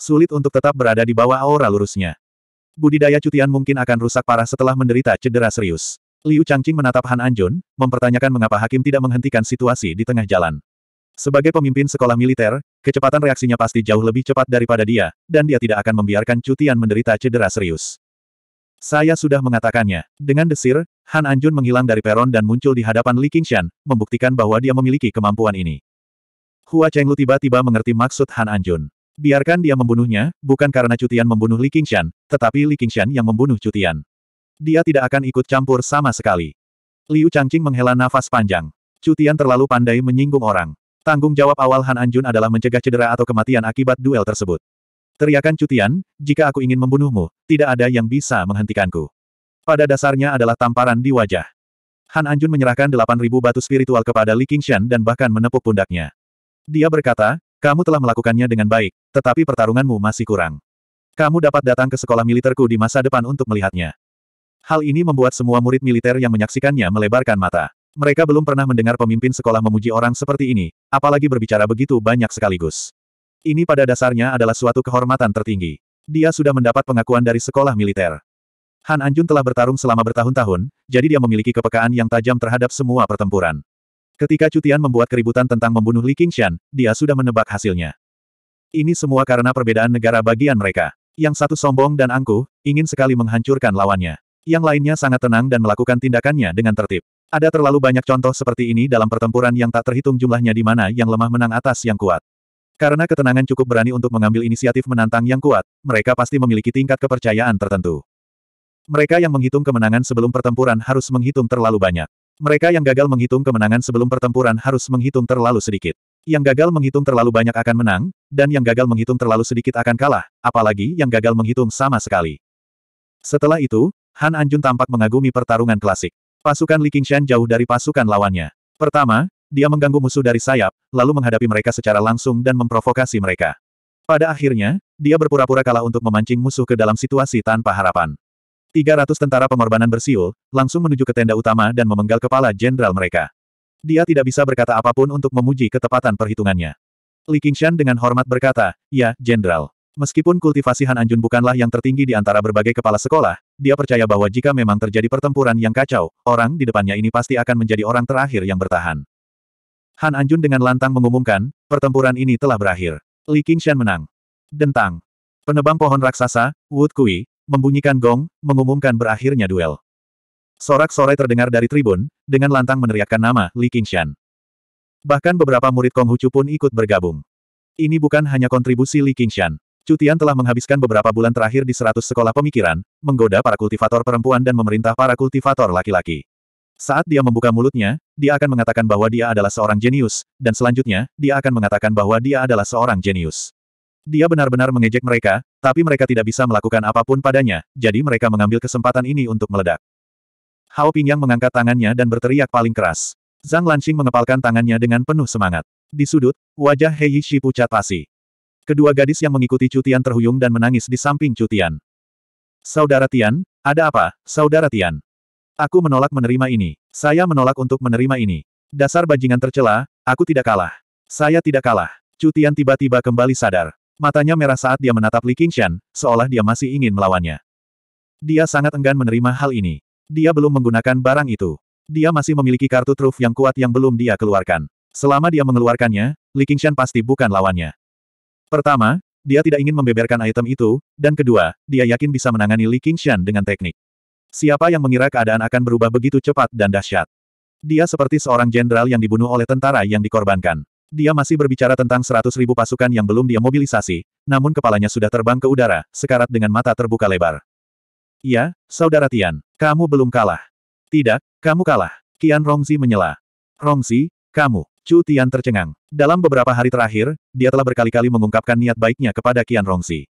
Sulit untuk tetap berada di bawah aura lurusnya. Budidaya cutian mungkin akan rusak parah setelah menderita cedera serius. Liu Changqing menatap Han Anjun, mempertanyakan mengapa hakim tidak menghentikan situasi di tengah jalan. Sebagai pemimpin sekolah militer, Kecepatan reaksinya pasti jauh lebih cepat daripada dia, dan dia tidak akan membiarkan Cutian menderita cedera serius. Saya sudah mengatakannya. Dengan desir, Han Anjun menghilang dari peron dan muncul di hadapan Li Qingshan, membuktikan bahwa dia memiliki kemampuan ini. Hua Chenglu tiba-tiba mengerti maksud Han Anjun. Biarkan dia membunuhnya, bukan karena Cutian membunuh Li Qingshan, tetapi Li Qingshan yang membunuh Cutian. Dia tidak akan ikut campur sama sekali. Liu Changqing menghela nafas panjang. Cutian terlalu pandai menyinggung orang. Tanggung jawab awal Han Anjun adalah mencegah cedera atau kematian akibat duel tersebut. Teriakan cutian, jika aku ingin membunuhmu, tidak ada yang bisa menghentikanku. Pada dasarnya adalah tamparan di wajah. Han Anjun menyerahkan 8.000 batu spiritual kepada Li Qingshan dan bahkan menepuk pundaknya. Dia berkata, kamu telah melakukannya dengan baik, tetapi pertarunganmu masih kurang. Kamu dapat datang ke sekolah militerku di masa depan untuk melihatnya. Hal ini membuat semua murid militer yang menyaksikannya melebarkan mata. Mereka belum pernah mendengar pemimpin sekolah memuji orang seperti ini, apalagi berbicara begitu banyak sekaligus. Ini pada dasarnya adalah suatu kehormatan tertinggi. Dia sudah mendapat pengakuan dari sekolah militer. Han Anjun telah bertarung selama bertahun-tahun, jadi dia memiliki kepekaan yang tajam terhadap semua pertempuran. Ketika Cutian membuat keributan tentang membunuh Li Qingshan, dia sudah menebak hasilnya. Ini semua karena perbedaan negara bagian mereka. Yang satu sombong dan angkuh, ingin sekali menghancurkan lawannya. Yang lainnya sangat tenang dan melakukan tindakannya dengan tertib. Ada terlalu banyak contoh seperti ini dalam pertempuran yang tak terhitung jumlahnya di mana yang lemah menang atas yang kuat. Karena ketenangan cukup berani untuk mengambil inisiatif menantang yang kuat, mereka pasti memiliki tingkat kepercayaan tertentu. Mereka yang menghitung kemenangan sebelum pertempuran harus menghitung terlalu banyak. Mereka yang gagal menghitung kemenangan sebelum pertempuran harus menghitung terlalu sedikit. Yang gagal menghitung terlalu banyak akan menang, dan yang gagal menghitung terlalu sedikit akan kalah, apalagi yang gagal menghitung sama sekali. Setelah itu, Han Anjun tampak mengagumi pertarungan klasik. Pasukan Li Qingshan jauh dari pasukan lawannya. Pertama, dia mengganggu musuh dari sayap, lalu menghadapi mereka secara langsung dan memprovokasi mereka. Pada akhirnya, dia berpura-pura kalah untuk memancing musuh ke dalam situasi tanpa harapan. 300 tentara pengorbanan bersiul, langsung menuju ke tenda utama dan memenggal kepala jenderal mereka. Dia tidak bisa berkata apapun untuk memuji ketepatan perhitungannya. Li Qingshan dengan hormat berkata, Ya, Jenderal. Meskipun kultivasi Han Anjun bukanlah yang tertinggi di antara berbagai kepala sekolah, dia percaya bahwa jika memang terjadi pertempuran yang kacau, orang di depannya ini pasti akan menjadi orang terakhir yang bertahan. Han Anjun dengan lantang mengumumkan, pertempuran ini telah berakhir. Li Qingshan menang. Dentang. Penebang pohon raksasa, Wood Kui, membunyikan gong, mengumumkan berakhirnya duel. Sorak-sorai terdengar dari tribun, dengan lantang meneriakkan nama Li Qingshan. Bahkan beberapa murid Kong Hucu pun ikut bergabung. Ini bukan hanya kontribusi Li Qingshan. Cutian telah menghabiskan beberapa bulan terakhir di seratus sekolah pemikiran, menggoda para kultivator perempuan dan memerintah para kultivator laki-laki. Saat dia membuka mulutnya, dia akan mengatakan bahwa dia adalah seorang jenius, dan selanjutnya, dia akan mengatakan bahwa dia adalah seorang jenius. Dia benar-benar mengejek mereka, tapi mereka tidak bisa melakukan apapun padanya, jadi mereka mengambil kesempatan ini untuk meledak. Hao Pingyang mengangkat tangannya dan berteriak paling keras. Zhang Lanxing mengepalkan tangannya dengan penuh semangat. Di sudut, wajah Hei Shi pucat pasi. Kedua gadis yang mengikuti Cutian terhuyung dan menangis di samping Cutian. Saudara Tian, ada apa, Saudara Tian? Aku menolak menerima ini. Saya menolak untuk menerima ini. Dasar bajingan tercela, aku tidak kalah. Saya tidak kalah. Cutian tiba-tiba kembali sadar. Matanya merah saat dia menatap Li Qingshan, seolah dia masih ingin melawannya. Dia sangat enggan menerima hal ini. Dia belum menggunakan barang itu. Dia masih memiliki kartu truf yang kuat yang belum dia keluarkan. Selama dia mengeluarkannya, Li Qingshan pasti bukan lawannya. Pertama, dia tidak ingin membeberkan item itu, dan kedua, dia yakin bisa menangani Li Qingshan dengan teknik. Siapa yang mengira keadaan akan berubah begitu cepat dan dahsyat? Dia seperti seorang jenderal yang dibunuh oleh tentara yang dikorbankan. Dia masih berbicara tentang seratus ribu pasukan yang belum dia mobilisasi, namun kepalanya sudah terbang ke udara, sekarat dengan mata terbuka lebar. Ya, Saudara Tian, kamu belum kalah. Tidak, kamu kalah. Qian Rongzi menyela. Rongzi, kamu. Chu Tian tercengang. Dalam beberapa hari terakhir, dia telah berkali-kali mengungkapkan niat baiknya kepada Qian Rongzi.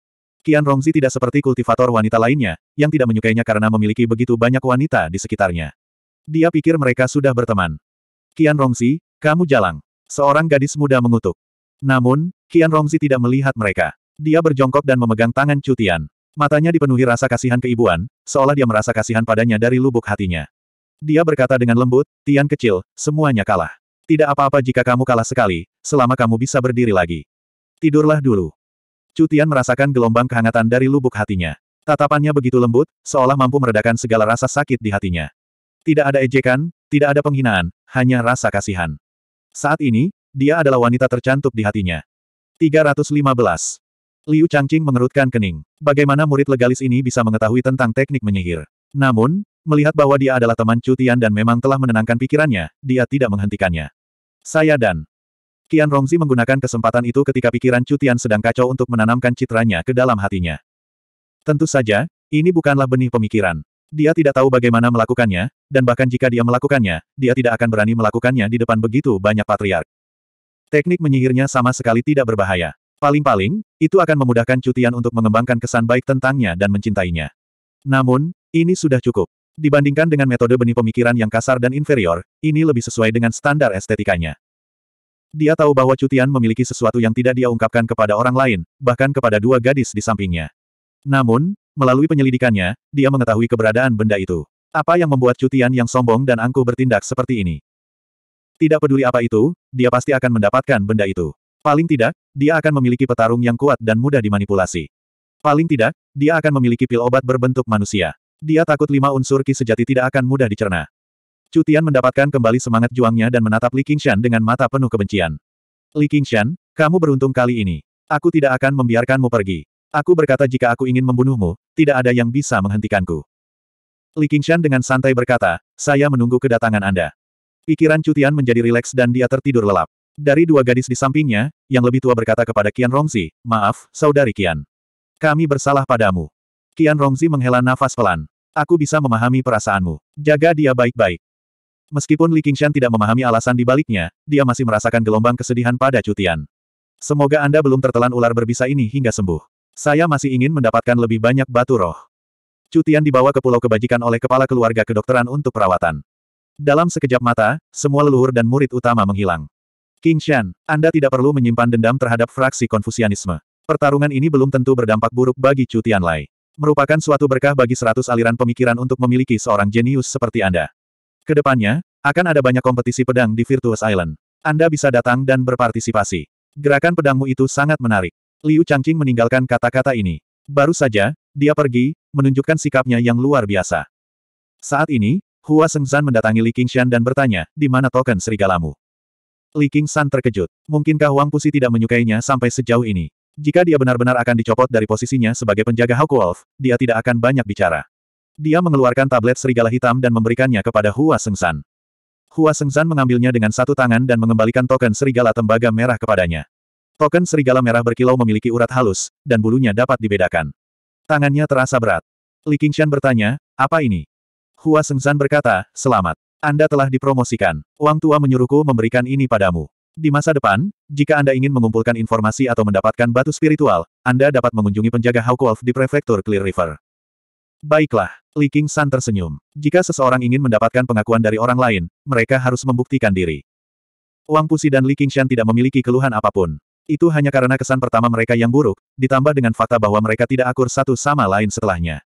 Qian Rongzi tidak seperti kultivator wanita lainnya, yang tidak menyukainya karena memiliki begitu banyak wanita di sekitarnya. Dia pikir mereka sudah berteman. Qian Rongzi, kamu jalang. Seorang gadis muda mengutuk. Namun, Qian Rongzi tidak melihat mereka. Dia berjongkok dan memegang tangan Chu Tian. Matanya dipenuhi rasa kasihan keibuan, seolah dia merasa kasihan padanya dari lubuk hatinya. Dia berkata dengan lembut, Tian kecil, semuanya kalah. Tidak apa-apa jika kamu kalah sekali, selama kamu bisa berdiri lagi. Tidurlah dulu. Cutian merasakan gelombang kehangatan dari lubuk hatinya. Tatapannya begitu lembut, seolah mampu meredakan segala rasa sakit di hatinya. Tidak ada ejekan, tidak ada penghinaan, hanya rasa kasihan. Saat ini, dia adalah wanita tercantuk di hatinya. 315. Liu Changqing mengerutkan kening. Bagaimana murid legalis ini bisa mengetahui tentang teknik menyihir? Namun, Melihat bahwa dia adalah teman cutian dan memang telah menenangkan pikirannya, dia tidak menghentikannya. Saya dan Kian Rongzi menggunakan kesempatan itu ketika pikiran cutian sedang kacau untuk menanamkan citranya ke dalam hatinya. Tentu saja, ini bukanlah benih pemikiran. Dia tidak tahu bagaimana melakukannya, dan bahkan jika dia melakukannya, dia tidak akan berani melakukannya di depan begitu banyak patriark. Teknik menyihirnya sama sekali tidak berbahaya. Paling-paling, itu akan memudahkan Cutian untuk mengembangkan kesan baik tentangnya dan mencintainya. Namun, ini sudah cukup. Dibandingkan dengan metode benih pemikiran yang kasar dan inferior, ini lebih sesuai dengan standar estetikanya. Dia tahu bahwa Cutian memiliki sesuatu yang tidak dia ungkapkan kepada orang lain, bahkan kepada dua gadis di sampingnya. Namun, melalui penyelidikannya, dia mengetahui keberadaan benda itu. Apa yang membuat Cutian yang sombong dan angkuh bertindak seperti ini? Tidak peduli apa itu, dia pasti akan mendapatkan benda itu. Paling tidak, dia akan memiliki petarung yang kuat dan mudah dimanipulasi. Paling tidak, dia akan memiliki pil obat berbentuk manusia. Dia takut lima unsur ki sejati tidak akan mudah dicerna. Cutian mendapatkan kembali semangat juangnya dan menatap Li Qingshan dengan mata penuh kebencian. Li Qingshan, kamu beruntung kali ini. Aku tidak akan membiarkanmu pergi. Aku berkata jika aku ingin membunuhmu, tidak ada yang bisa menghentikanku. Li Qingshan dengan santai berkata, saya menunggu kedatangan Anda. Pikiran Cutian menjadi rileks dan dia tertidur lelap. Dari dua gadis di sampingnya, yang lebih tua berkata kepada Qian Rongzi, maaf, saudari Qian. Kami bersalah padamu. Qian Rongzi menghela nafas pelan. Aku bisa memahami perasaanmu. Jaga dia baik-baik. Meskipun Li Qingshan tidak memahami alasan di baliknya, dia masih merasakan gelombang kesedihan pada cutian. Semoga Anda belum tertelan ular berbisa ini hingga sembuh. Saya masih ingin mendapatkan lebih banyak batu roh. Cutian dibawa ke pulau kebajikan oleh kepala keluarga kedokteran untuk perawatan. Dalam sekejap mata, semua leluhur dan murid utama menghilang. Qingshan, Anda tidak perlu menyimpan dendam terhadap fraksi Konfusianisme. Pertarungan ini belum tentu berdampak buruk bagi Cutian Lai. Merupakan suatu berkah bagi seratus aliran pemikiran untuk memiliki seorang jenius seperti Anda. Kedepannya, akan ada banyak kompetisi pedang di Virtuous Island. Anda bisa datang dan berpartisipasi. Gerakan pedangmu itu sangat menarik. Liu Changqing meninggalkan kata-kata ini. Baru saja, dia pergi, menunjukkan sikapnya yang luar biasa. Saat ini, Hua Sengzan mendatangi Li Qingshan dan bertanya, di mana token serigalamu? Li Qingshan terkejut. Mungkinkah Wang Pusi tidak menyukainya sampai sejauh ini? Jika dia benar-benar akan dicopot dari posisinya sebagai penjaga Hawk Wolf, dia tidak akan banyak bicara. Dia mengeluarkan tablet serigala hitam dan memberikannya kepada Hua Sengsan. Hua Sengsan mengambilnya dengan satu tangan dan mengembalikan token serigala tembaga merah kepadanya. Token serigala merah berkilau memiliki urat halus, dan bulunya dapat dibedakan. Tangannya terasa berat. Li Qingshan bertanya, apa ini? Hua Sengsan berkata, selamat. Anda telah dipromosikan. Wang Tua menyuruhku memberikan ini padamu. Di masa depan, jika Anda ingin mengumpulkan informasi atau mendapatkan batu spiritual, Anda dapat mengunjungi penjaga Hawk Wolf di prefektur Clear River. Baiklah, Li King San tersenyum. Jika seseorang ingin mendapatkan pengakuan dari orang lain, mereka harus membuktikan diri. Wang Pusi dan Li Shan tidak memiliki keluhan apapun. Itu hanya karena kesan pertama mereka yang buruk, ditambah dengan fakta bahwa mereka tidak akur satu sama lain setelahnya.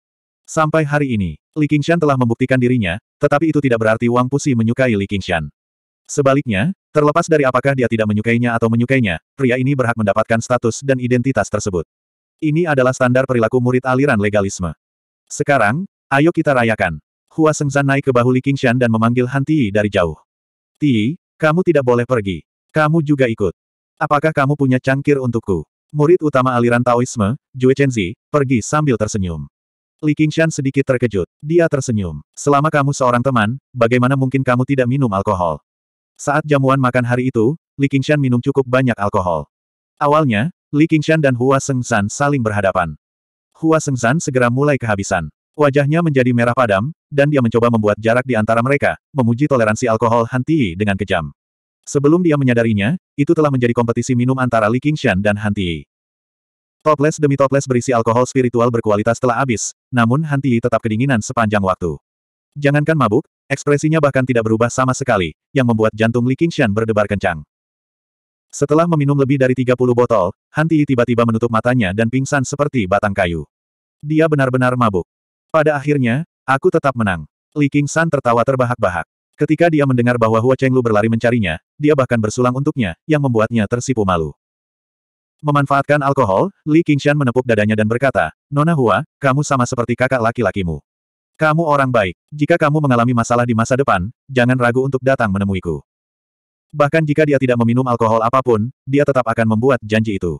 Sampai hari ini, Li Qingshan telah membuktikan dirinya, tetapi itu tidak berarti Wang Pusi menyukai Li Qingshan. Sebaliknya, Terlepas dari apakah dia tidak menyukainya atau menyukainya, pria ini berhak mendapatkan status dan identitas tersebut. Ini adalah standar perilaku murid aliran legalisme. Sekarang, ayo kita rayakan. Hua Sengzan naik ke bahu Li Qingshan dan memanggil Han Tiyi dari jauh. Tiyi, kamu tidak boleh pergi. Kamu juga ikut. Apakah kamu punya cangkir untukku? Murid utama aliran Taoisme, Jue Chenzi, pergi sambil tersenyum. Li Qingshan sedikit terkejut. Dia tersenyum. Selama kamu seorang teman, bagaimana mungkin kamu tidak minum alkohol? Saat jamuan makan hari itu, Li Qingshan minum cukup banyak alkohol. Awalnya, Li Qingshan dan Hua Sengsan saling berhadapan. Hua Sengsan segera mulai kehabisan. Wajahnya menjadi merah padam, dan dia mencoba membuat jarak di antara mereka, memuji toleransi alkohol Han Tiyi dengan kejam. Sebelum dia menyadarinya, itu telah menjadi kompetisi minum antara Li Qingshan dan Han Tiyi. Toples demi toples berisi alkohol spiritual berkualitas telah habis, namun Han Tiyi tetap kedinginan sepanjang waktu. Jangankan mabuk, Ekspresinya bahkan tidak berubah sama sekali, yang membuat jantung Li Qingshan berdebar kencang. Setelah meminum lebih dari 30 botol, Han Tiyi tiba-tiba menutup matanya dan pingsan seperti batang kayu. Dia benar-benar mabuk. Pada akhirnya, aku tetap menang. Li Qingshan tertawa terbahak-bahak. Ketika dia mendengar bahwa Hua Chenglu berlari mencarinya, dia bahkan bersulang untuknya, yang membuatnya tersipu malu. Memanfaatkan alkohol, Li Qingshan menepuk dadanya dan berkata, Nona Hua, kamu sama seperti kakak laki-lakimu. Kamu orang baik. Jika kamu mengalami masalah di masa depan, jangan ragu untuk datang menemuiku. Bahkan jika dia tidak meminum alkohol apapun, dia tetap akan membuat janji itu.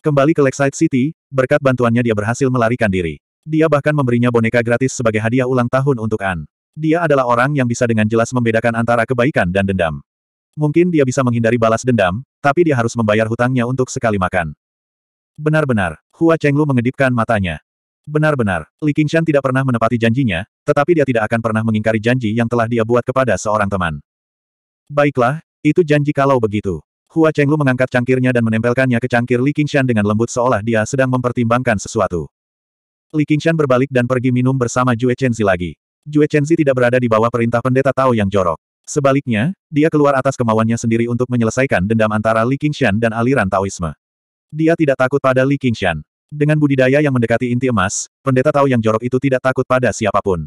Kembali ke Lakeside City, berkat bantuannya dia berhasil melarikan diri. Dia bahkan memberinya boneka gratis sebagai hadiah ulang tahun untuk An. Dia adalah orang yang bisa dengan jelas membedakan antara kebaikan dan dendam. Mungkin dia bisa menghindari balas dendam, tapi dia harus membayar hutangnya untuk sekali makan. Benar-benar, Hua Chenglu mengedipkan matanya. Benar-benar, Li Qingshan tidak pernah menepati janjinya, tetapi dia tidak akan pernah mengingkari janji yang telah dia buat kepada seorang teman. Baiklah, itu janji kalau begitu. Hua Chenglu mengangkat cangkirnya dan menempelkannya ke cangkir Li Qingshan dengan lembut seolah dia sedang mempertimbangkan sesuatu. Li Qingshan berbalik dan pergi minum bersama Jue Chenzi lagi. Jue Chenzi tidak berada di bawah perintah pendeta Tao yang jorok. Sebaliknya, dia keluar atas kemauannya sendiri untuk menyelesaikan dendam antara Li Qingshan dan aliran Taoisme. Dia tidak takut pada Li Qingshan. Dengan budidaya yang mendekati inti emas, pendeta tahu yang jorok itu tidak takut pada siapapun.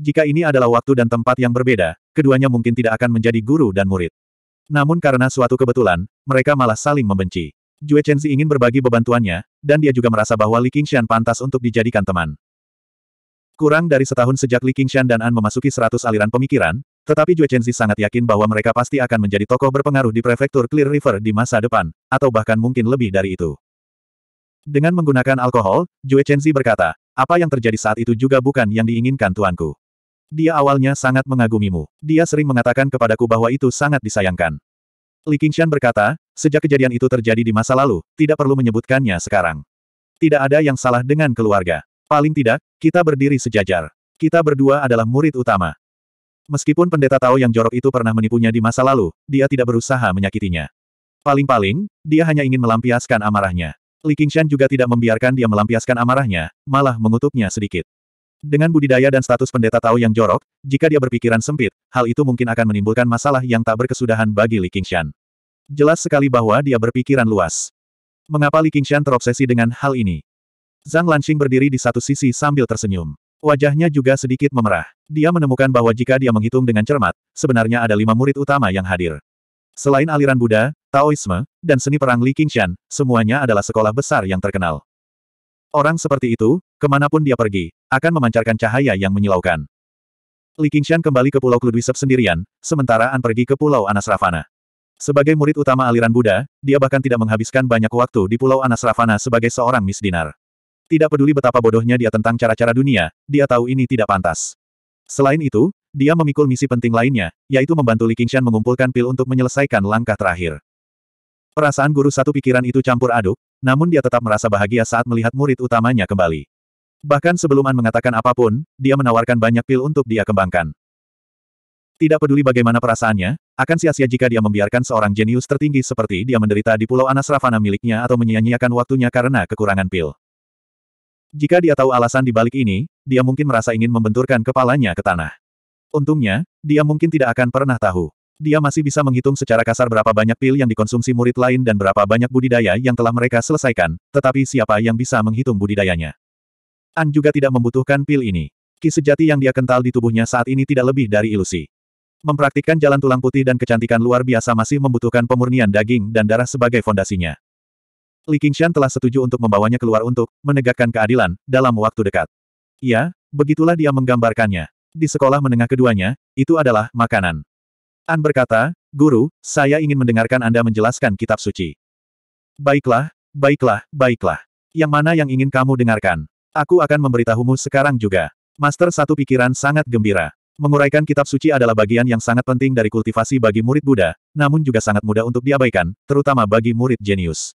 Jika ini adalah waktu dan tempat yang berbeda, keduanya mungkin tidak akan menjadi guru dan murid. Namun karena suatu kebetulan, mereka malah saling membenci. Jue Chenzi ingin berbagi bebantuannya, dan dia juga merasa bahwa Li Qingxian pantas untuk dijadikan teman. Kurang dari setahun sejak Li Qingxian dan An memasuki seratus aliran pemikiran, tetapi Jue Chenzi sangat yakin bahwa mereka pasti akan menjadi tokoh berpengaruh di prefektur Clear River di masa depan, atau bahkan mungkin lebih dari itu. Dengan menggunakan alkohol, Jue Chenzi berkata, apa yang terjadi saat itu juga bukan yang diinginkan tuanku. Dia awalnya sangat mengagumimu. Dia sering mengatakan kepadaku bahwa itu sangat disayangkan. Li Qingshan berkata, sejak kejadian itu terjadi di masa lalu, tidak perlu menyebutkannya sekarang. Tidak ada yang salah dengan keluarga. Paling tidak, kita berdiri sejajar. Kita berdua adalah murid utama. Meskipun pendeta tahu yang jorok itu pernah menipunya di masa lalu, dia tidak berusaha menyakitinya. Paling-paling, dia hanya ingin melampiaskan amarahnya. Li Qingshan juga tidak membiarkan dia melampiaskan amarahnya, malah mengutuknya sedikit. Dengan budidaya dan status pendeta Tao yang jorok, jika dia berpikiran sempit, hal itu mungkin akan menimbulkan masalah yang tak berkesudahan bagi Li Qingshan. Jelas sekali bahwa dia berpikiran luas. Mengapa Li Qingshan terobsesi dengan hal ini? Zhang Lanxing berdiri di satu sisi sambil tersenyum. Wajahnya juga sedikit memerah. Dia menemukan bahwa jika dia menghitung dengan cermat, sebenarnya ada lima murid utama yang hadir. Selain aliran Buddha, Taoisme, dan seni perang Li Qingshan, semuanya adalah sekolah besar yang terkenal. Orang seperti itu, kemanapun dia pergi, akan memancarkan cahaya yang menyilaukan. Li Qingshan kembali ke Pulau Kludwisep sendirian, sementara An pergi ke Pulau Anasravana. Sebagai murid utama aliran Buddha, dia bahkan tidak menghabiskan banyak waktu di Pulau Anasravana sebagai seorang Miss Dinar. Tidak peduli betapa bodohnya dia tentang cara-cara dunia, dia tahu ini tidak pantas. Selain itu, dia memikul misi penting lainnya, yaitu membantu Li Qingshan mengumpulkan pil untuk menyelesaikan langkah terakhir. Perasaan guru satu pikiran itu campur aduk, namun dia tetap merasa bahagia saat melihat murid utamanya kembali. Bahkan sebelum An mengatakan apapun, dia menawarkan banyak pil untuk dia kembangkan. Tidak peduli bagaimana perasaannya, akan sia-sia jika dia membiarkan seorang jenius tertinggi seperti dia menderita di Pulau Anas Ravana miliknya atau menyia-nyiakan waktunya karena kekurangan pil. Jika dia tahu alasan di balik ini, dia mungkin merasa ingin membenturkan kepalanya ke tanah. Untungnya, dia mungkin tidak akan pernah tahu. Dia masih bisa menghitung secara kasar berapa banyak pil yang dikonsumsi murid lain dan berapa banyak budidaya yang telah mereka selesaikan, tetapi siapa yang bisa menghitung budidayanya? An juga tidak membutuhkan pil ini. Ki sejati yang dia kental di tubuhnya saat ini tidak lebih dari ilusi. Mempraktikkan jalan tulang putih dan kecantikan luar biasa masih membutuhkan pemurnian daging dan darah sebagai fondasinya. Li Qingshan telah setuju untuk membawanya keluar untuk menegakkan keadilan dalam waktu dekat. Ya, begitulah dia menggambarkannya. Di sekolah menengah keduanya, itu adalah makanan. An berkata, Guru, saya ingin mendengarkan Anda menjelaskan kitab suci. Baiklah, baiklah, baiklah. Yang mana yang ingin kamu dengarkan? Aku akan memberitahumu sekarang juga. Master satu pikiran sangat gembira. Menguraikan kitab suci adalah bagian yang sangat penting dari kultivasi bagi murid Buddha, namun juga sangat mudah untuk diabaikan, terutama bagi murid jenius.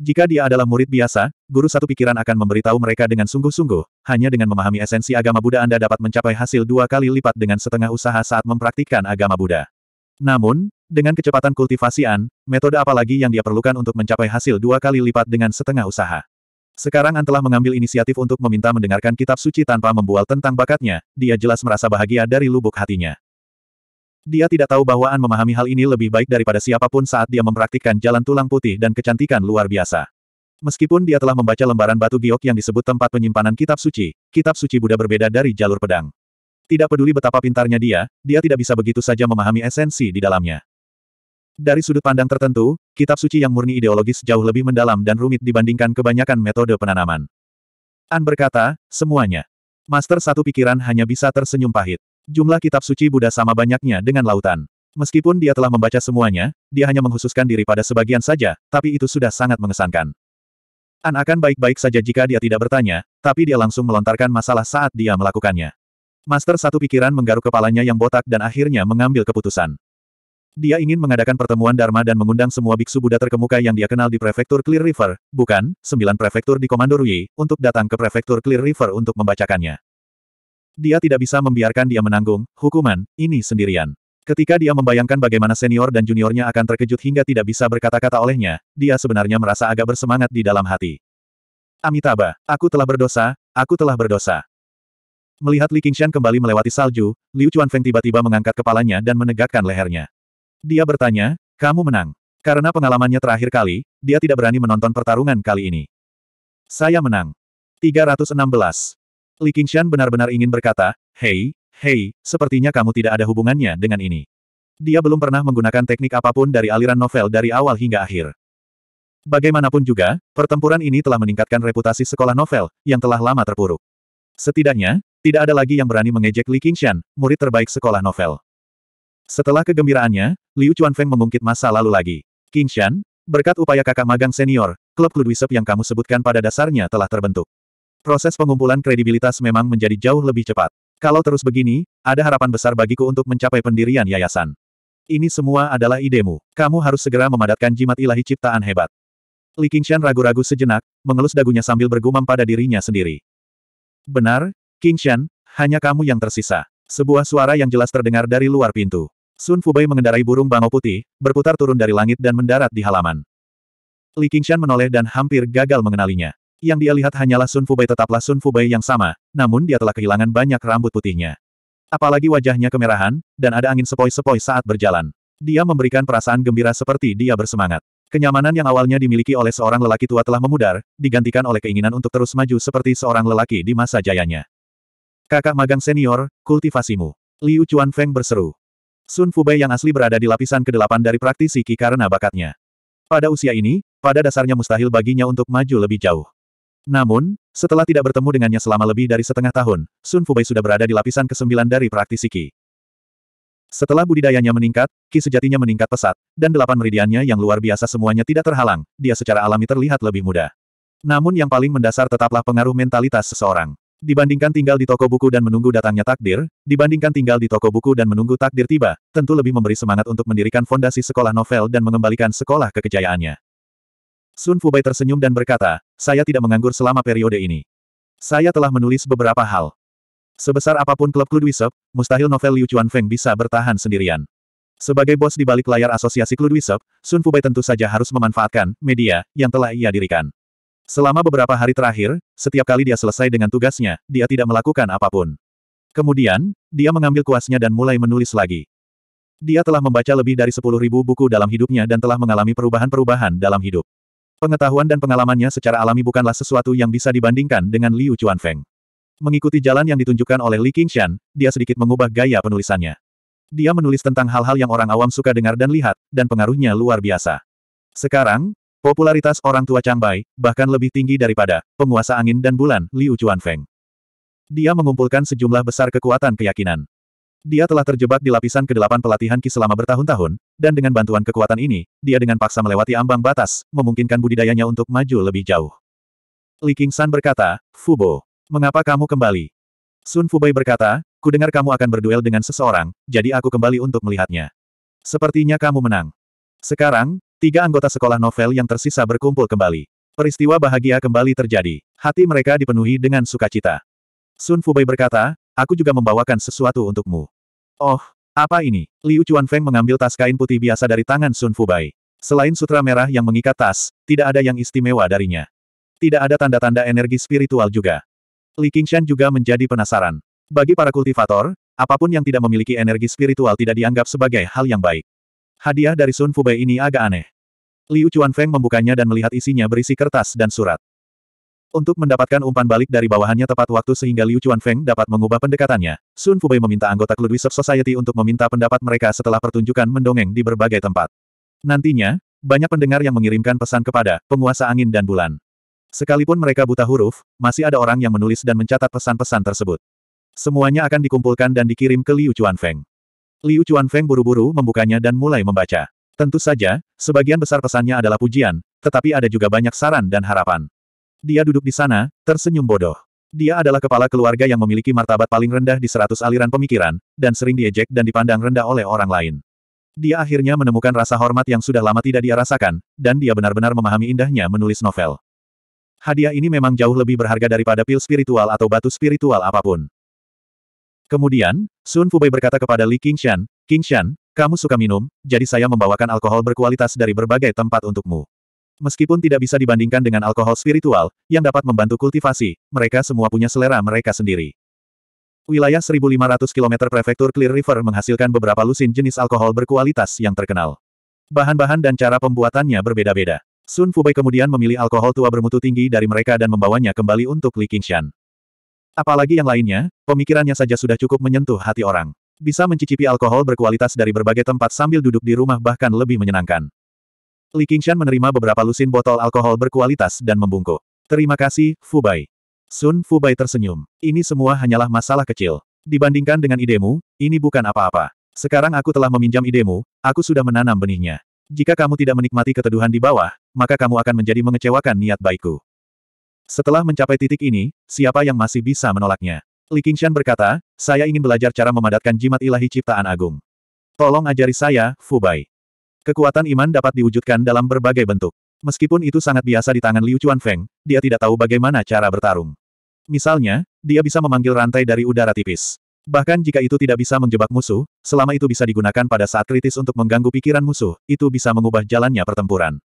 Jika dia adalah murid biasa, guru satu pikiran akan memberitahu mereka dengan sungguh-sungguh, hanya dengan memahami esensi agama Buddha Anda dapat mencapai hasil dua kali lipat dengan setengah usaha saat mempraktikkan agama Buddha. Namun, dengan kecepatan kultivasi An, metode apa lagi yang dia perlukan untuk mencapai hasil dua kali lipat dengan setengah usaha? Sekarang An telah mengambil inisiatif untuk meminta mendengarkan kitab suci tanpa membual tentang bakatnya, dia jelas merasa bahagia dari lubuk hatinya. Dia tidak tahu bahwa An memahami hal ini lebih baik daripada siapapun saat dia mempraktikkan jalan tulang putih dan kecantikan luar biasa. Meskipun dia telah membaca lembaran batu giok yang disebut tempat penyimpanan kitab suci, kitab suci Buddha berbeda dari jalur pedang. Tidak peduli betapa pintarnya dia, dia tidak bisa begitu saja memahami esensi di dalamnya. Dari sudut pandang tertentu, kitab suci yang murni ideologis jauh lebih mendalam dan rumit dibandingkan kebanyakan metode penanaman. An berkata, semuanya. Master satu pikiran hanya bisa tersenyum pahit. Jumlah kitab suci Buddha sama banyaknya dengan lautan. Meskipun dia telah membaca semuanya, dia hanya menghususkan diri pada sebagian saja, tapi itu sudah sangat mengesankan. An akan baik-baik saja jika dia tidak bertanya, tapi dia langsung melontarkan masalah saat dia melakukannya. Master satu pikiran menggaruk kepalanya yang botak dan akhirnya mengambil keputusan. Dia ingin mengadakan pertemuan Dharma dan mengundang semua biksu Buddha terkemuka yang dia kenal di prefektur Clear River, bukan, sembilan prefektur di Komando Rui, untuk datang ke prefektur Clear River untuk membacakannya. Dia tidak bisa membiarkan dia menanggung hukuman ini sendirian. Ketika dia membayangkan bagaimana senior dan juniornya akan terkejut hingga tidak bisa berkata-kata olehnya, dia sebenarnya merasa agak bersemangat di dalam hati. Amitabha, aku telah berdosa, aku telah berdosa. Melihat Li Qingshan kembali melewati salju, Liu Chuanfeng tiba-tiba mengangkat kepalanya dan menegakkan lehernya. Dia bertanya, kamu menang. Karena pengalamannya terakhir kali, dia tidak berani menonton pertarungan kali ini. Saya menang. 316. Li Qingshan benar-benar ingin berkata, Hei, hei, sepertinya kamu tidak ada hubungannya dengan ini. Dia belum pernah menggunakan teknik apapun dari aliran novel dari awal hingga akhir. Bagaimanapun juga, pertempuran ini telah meningkatkan reputasi sekolah novel, yang telah lama terpuruk. Setidaknya, tidak ada lagi yang berani mengejek Li Qingshan, murid terbaik sekolah novel. Setelah kegembiraannya, Liu Chuanfeng mengungkit masa lalu lagi. Qingshan, berkat upaya kakak magang senior, klub Ludwisep yang kamu sebutkan pada dasarnya telah terbentuk. Proses pengumpulan kredibilitas memang menjadi jauh lebih cepat. Kalau terus begini, ada harapan besar bagiku untuk mencapai pendirian yayasan. Ini semua adalah idemu. Kamu harus segera memadatkan jimat ilahi ciptaan hebat. Li Qingshan ragu-ragu sejenak, mengelus dagunya sambil bergumam pada dirinya sendiri. Benar, Qingshan, hanya kamu yang tersisa. Sebuah suara yang jelas terdengar dari luar pintu. Sun Fubai mengendarai burung bangau putih, berputar turun dari langit dan mendarat di halaman. Li Qingshan menoleh dan hampir gagal mengenalinya. Yang dia lihat hanyalah Sun Fubai tetaplah Sun Fubai yang sama, namun dia telah kehilangan banyak rambut putihnya. Apalagi wajahnya kemerahan, dan ada angin sepoi-sepoi saat berjalan. Dia memberikan perasaan gembira seperti dia bersemangat. Kenyamanan yang awalnya dimiliki oleh seorang lelaki tua telah memudar, digantikan oleh keinginan untuk terus maju seperti seorang lelaki di masa jayanya. Kakak magang senior, kultivasimu. Liu Chuan Feng berseru. Sun Fubai yang asli berada di lapisan ke-8 dari praktisi Ki karena bakatnya. Pada usia ini, pada dasarnya mustahil baginya untuk maju lebih jauh. Namun, setelah tidak bertemu dengannya selama lebih dari setengah tahun, Sun Fubai sudah berada di lapisan ke-9 dari praktisi Qi. Setelah budidayanya meningkat, Qi sejatinya meningkat pesat, dan delapan meridiannya yang luar biasa semuanya tidak terhalang, dia secara alami terlihat lebih muda. Namun yang paling mendasar tetaplah pengaruh mentalitas seseorang. Dibandingkan tinggal di toko buku dan menunggu datangnya takdir, dibandingkan tinggal di toko buku dan menunggu takdir tiba, tentu lebih memberi semangat untuk mendirikan fondasi sekolah novel dan mengembalikan sekolah kekejayaannya. Sun Fubai tersenyum dan berkata, saya tidak menganggur selama periode ini. Saya telah menulis beberapa hal. Sebesar apapun klub Kludwisep, mustahil novel Liu Chuan Feng bisa bertahan sendirian. Sebagai bos di balik layar asosiasi Kludwisep, Sun Fubai tentu saja harus memanfaatkan media yang telah ia dirikan. Selama beberapa hari terakhir, setiap kali dia selesai dengan tugasnya, dia tidak melakukan apapun. Kemudian, dia mengambil kuasnya dan mulai menulis lagi. Dia telah membaca lebih dari 10.000 buku dalam hidupnya dan telah mengalami perubahan-perubahan dalam hidup. Pengetahuan dan pengalamannya secara alami bukanlah sesuatu yang bisa dibandingkan dengan Liu Chuanfeng. Mengikuti jalan yang ditunjukkan oleh Li Qingshan, dia sedikit mengubah gaya penulisannya. Dia menulis tentang hal-hal yang orang awam suka dengar dan lihat, dan pengaruhnya luar biasa. Sekarang, popularitas orang tua Changbai, bahkan lebih tinggi daripada penguasa angin dan bulan, Liu Chuanfeng. Dia mengumpulkan sejumlah besar kekuatan keyakinan. Dia telah terjebak di lapisan kedelapan pelatihan Ki selama bertahun-tahun, dan dengan bantuan kekuatan ini, dia dengan paksa melewati ambang batas, memungkinkan budidayanya untuk maju lebih jauh. Li San berkata, Fubo, mengapa kamu kembali? Sun Fubai berkata, kudengar kamu akan berduel dengan seseorang, jadi aku kembali untuk melihatnya. Sepertinya kamu menang. Sekarang, tiga anggota sekolah novel yang tersisa berkumpul kembali. Peristiwa bahagia kembali terjadi. Hati mereka dipenuhi dengan sukacita. Sun Fubai berkata, Aku juga membawakan sesuatu untukmu. Oh, apa ini? Liu Chuan Feng mengambil tas kain putih biasa dari tangan Sun Fu Bai. Selain sutra merah yang mengikat tas, tidak ada yang istimewa darinya. Tidak ada tanda-tanda energi spiritual juga. Li Qingshan juga menjadi penasaran. Bagi para kultivator, apapun yang tidak memiliki energi spiritual tidak dianggap sebagai hal yang baik. Hadiah dari Sun Fu Bai ini agak aneh. Liu Chuan Feng membukanya dan melihat isinya berisi kertas dan surat. Untuk mendapatkan umpan balik dari bawahannya tepat waktu sehingga Liu Feng dapat mengubah pendekatannya, Sun Fubei meminta anggota Cloud Wisp Society untuk meminta pendapat mereka setelah pertunjukan mendongeng di berbagai tempat. Nantinya, banyak pendengar yang mengirimkan pesan kepada penguasa angin dan bulan. Sekalipun mereka buta huruf, masih ada orang yang menulis dan mencatat pesan-pesan tersebut. Semuanya akan dikumpulkan dan dikirim ke Liu Feng. Liu Feng buru-buru membukanya dan mulai membaca. Tentu saja, sebagian besar pesannya adalah pujian, tetapi ada juga banyak saran dan harapan. Dia duduk di sana, tersenyum bodoh. Dia adalah kepala keluarga yang memiliki martabat paling rendah di seratus aliran pemikiran, dan sering diejek dan dipandang rendah oleh orang lain. Dia akhirnya menemukan rasa hormat yang sudah lama tidak dia rasakan, dan dia benar-benar memahami indahnya menulis novel. Hadiah ini memang jauh lebih berharga daripada pil spiritual atau batu spiritual apapun. Kemudian, Sun Fubei berkata kepada Li Qingshan, Qingshan, kamu suka minum, jadi saya membawakan alkohol berkualitas dari berbagai tempat untukmu. Meskipun tidak bisa dibandingkan dengan alkohol spiritual, yang dapat membantu kultivasi, mereka semua punya selera mereka sendiri. Wilayah 1500 km prefektur Clear River menghasilkan beberapa lusin jenis alkohol berkualitas yang terkenal. Bahan-bahan dan cara pembuatannya berbeda-beda. Sun Fubai kemudian memilih alkohol tua bermutu tinggi dari mereka dan membawanya kembali untuk Li Qingshan. Apalagi yang lainnya, pemikirannya saja sudah cukup menyentuh hati orang. Bisa mencicipi alkohol berkualitas dari berbagai tempat sambil duduk di rumah bahkan lebih menyenangkan. Li Qingshan menerima beberapa lusin botol alkohol berkualitas dan membungkuk. Terima kasih, Fubai. Sun Fubai tersenyum. Ini semua hanyalah masalah kecil. Dibandingkan dengan idemu, ini bukan apa-apa. Sekarang aku telah meminjam idemu, aku sudah menanam benihnya. Jika kamu tidak menikmati keteduhan di bawah, maka kamu akan menjadi mengecewakan niat baikku. Setelah mencapai titik ini, siapa yang masih bisa menolaknya? Li Qingshan berkata, saya ingin belajar cara memadatkan jimat ilahi ciptaan agung. Tolong ajari saya, Fubai. Kekuatan iman dapat diwujudkan dalam berbagai bentuk. Meskipun itu sangat biasa di tangan Liu Feng, dia tidak tahu bagaimana cara bertarung. Misalnya, dia bisa memanggil rantai dari udara tipis. Bahkan jika itu tidak bisa menjebak musuh, selama itu bisa digunakan pada saat kritis untuk mengganggu pikiran musuh, itu bisa mengubah jalannya pertempuran.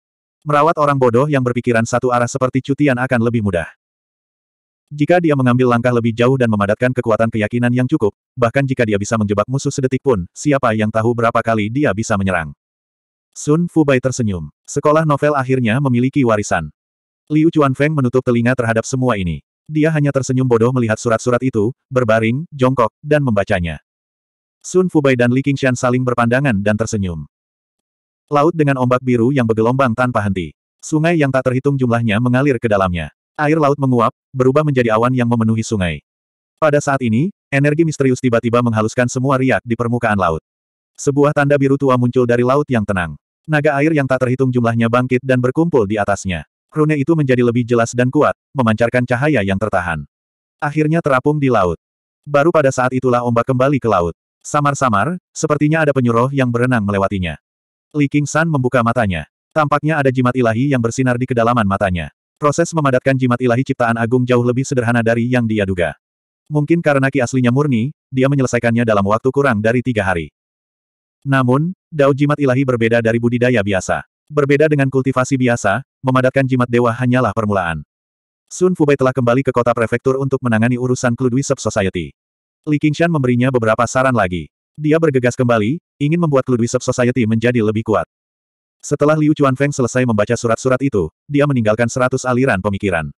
Merawat orang bodoh yang berpikiran satu arah seperti cutian akan lebih mudah. Jika dia mengambil langkah lebih jauh dan memadatkan kekuatan keyakinan yang cukup, bahkan jika dia bisa menjebak musuh sedetik pun, siapa yang tahu berapa kali dia bisa menyerang. Sun Fubai tersenyum. Sekolah novel akhirnya memiliki warisan. Liu Chuanfeng menutup telinga terhadap semua ini. Dia hanya tersenyum bodoh melihat surat-surat itu, berbaring, jongkok, dan membacanya. Sun Fubai dan Li Qingxian saling berpandangan dan tersenyum. Laut dengan ombak biru yang bergelombang tanpa henti. Sungai yang tak terhitung jumlahnya mengalir ke dalamnya. Air laut menguap, berubah menjadi awan yang memenuhi sungai. Pada saat ini, energi misterius tiba-tiba menghaluskan semua riak di permukaan laut. Sebuah tanda biru tua muncul dari laut yang tenang. Naga air yang tak terhitung jumlahnya bangkit dan berkumpul di atasnya. Rune itu menjadi lebih jelas dan kuat, memancarkan cahaya yang tertahan. Akhirnya terapung di laut. Baru pada saat itulah ombak kembali ke laut. Samar-samar, sepertinya ada penyuruh yang berenang melewatinya. Li King San membuka matanya. Tampaknya ada jimat ilahi yang bersinar di kedalaman matanya. Proses memadatkan jimat ilahi ciptaan agung jauh lebih sederhana dari yang dia duga. Mungkin karena ki aslinya murni, dia menyelesaikannya dalam waktu kurang dari tiga hari. Namun, dao jimat ilahi berbeda dari budidaya biasa. Berbeda dengan kultivasi biasa, memadatkan jimat dewa hanyalah permulaan. Sun Fubai telah kembali ke kota prefektur untuk menangani urusan Kludui Sub Society. Li Qingshan memberinya beberapa saran lagi. Dia bergegas kembali, ingin membuat Kludui Sub Society menjadi lebih kuat. Setelah Liu Chuanfeng selesai membaca surat-surat itu, dia meninggalkan seratus aliran pemikiran.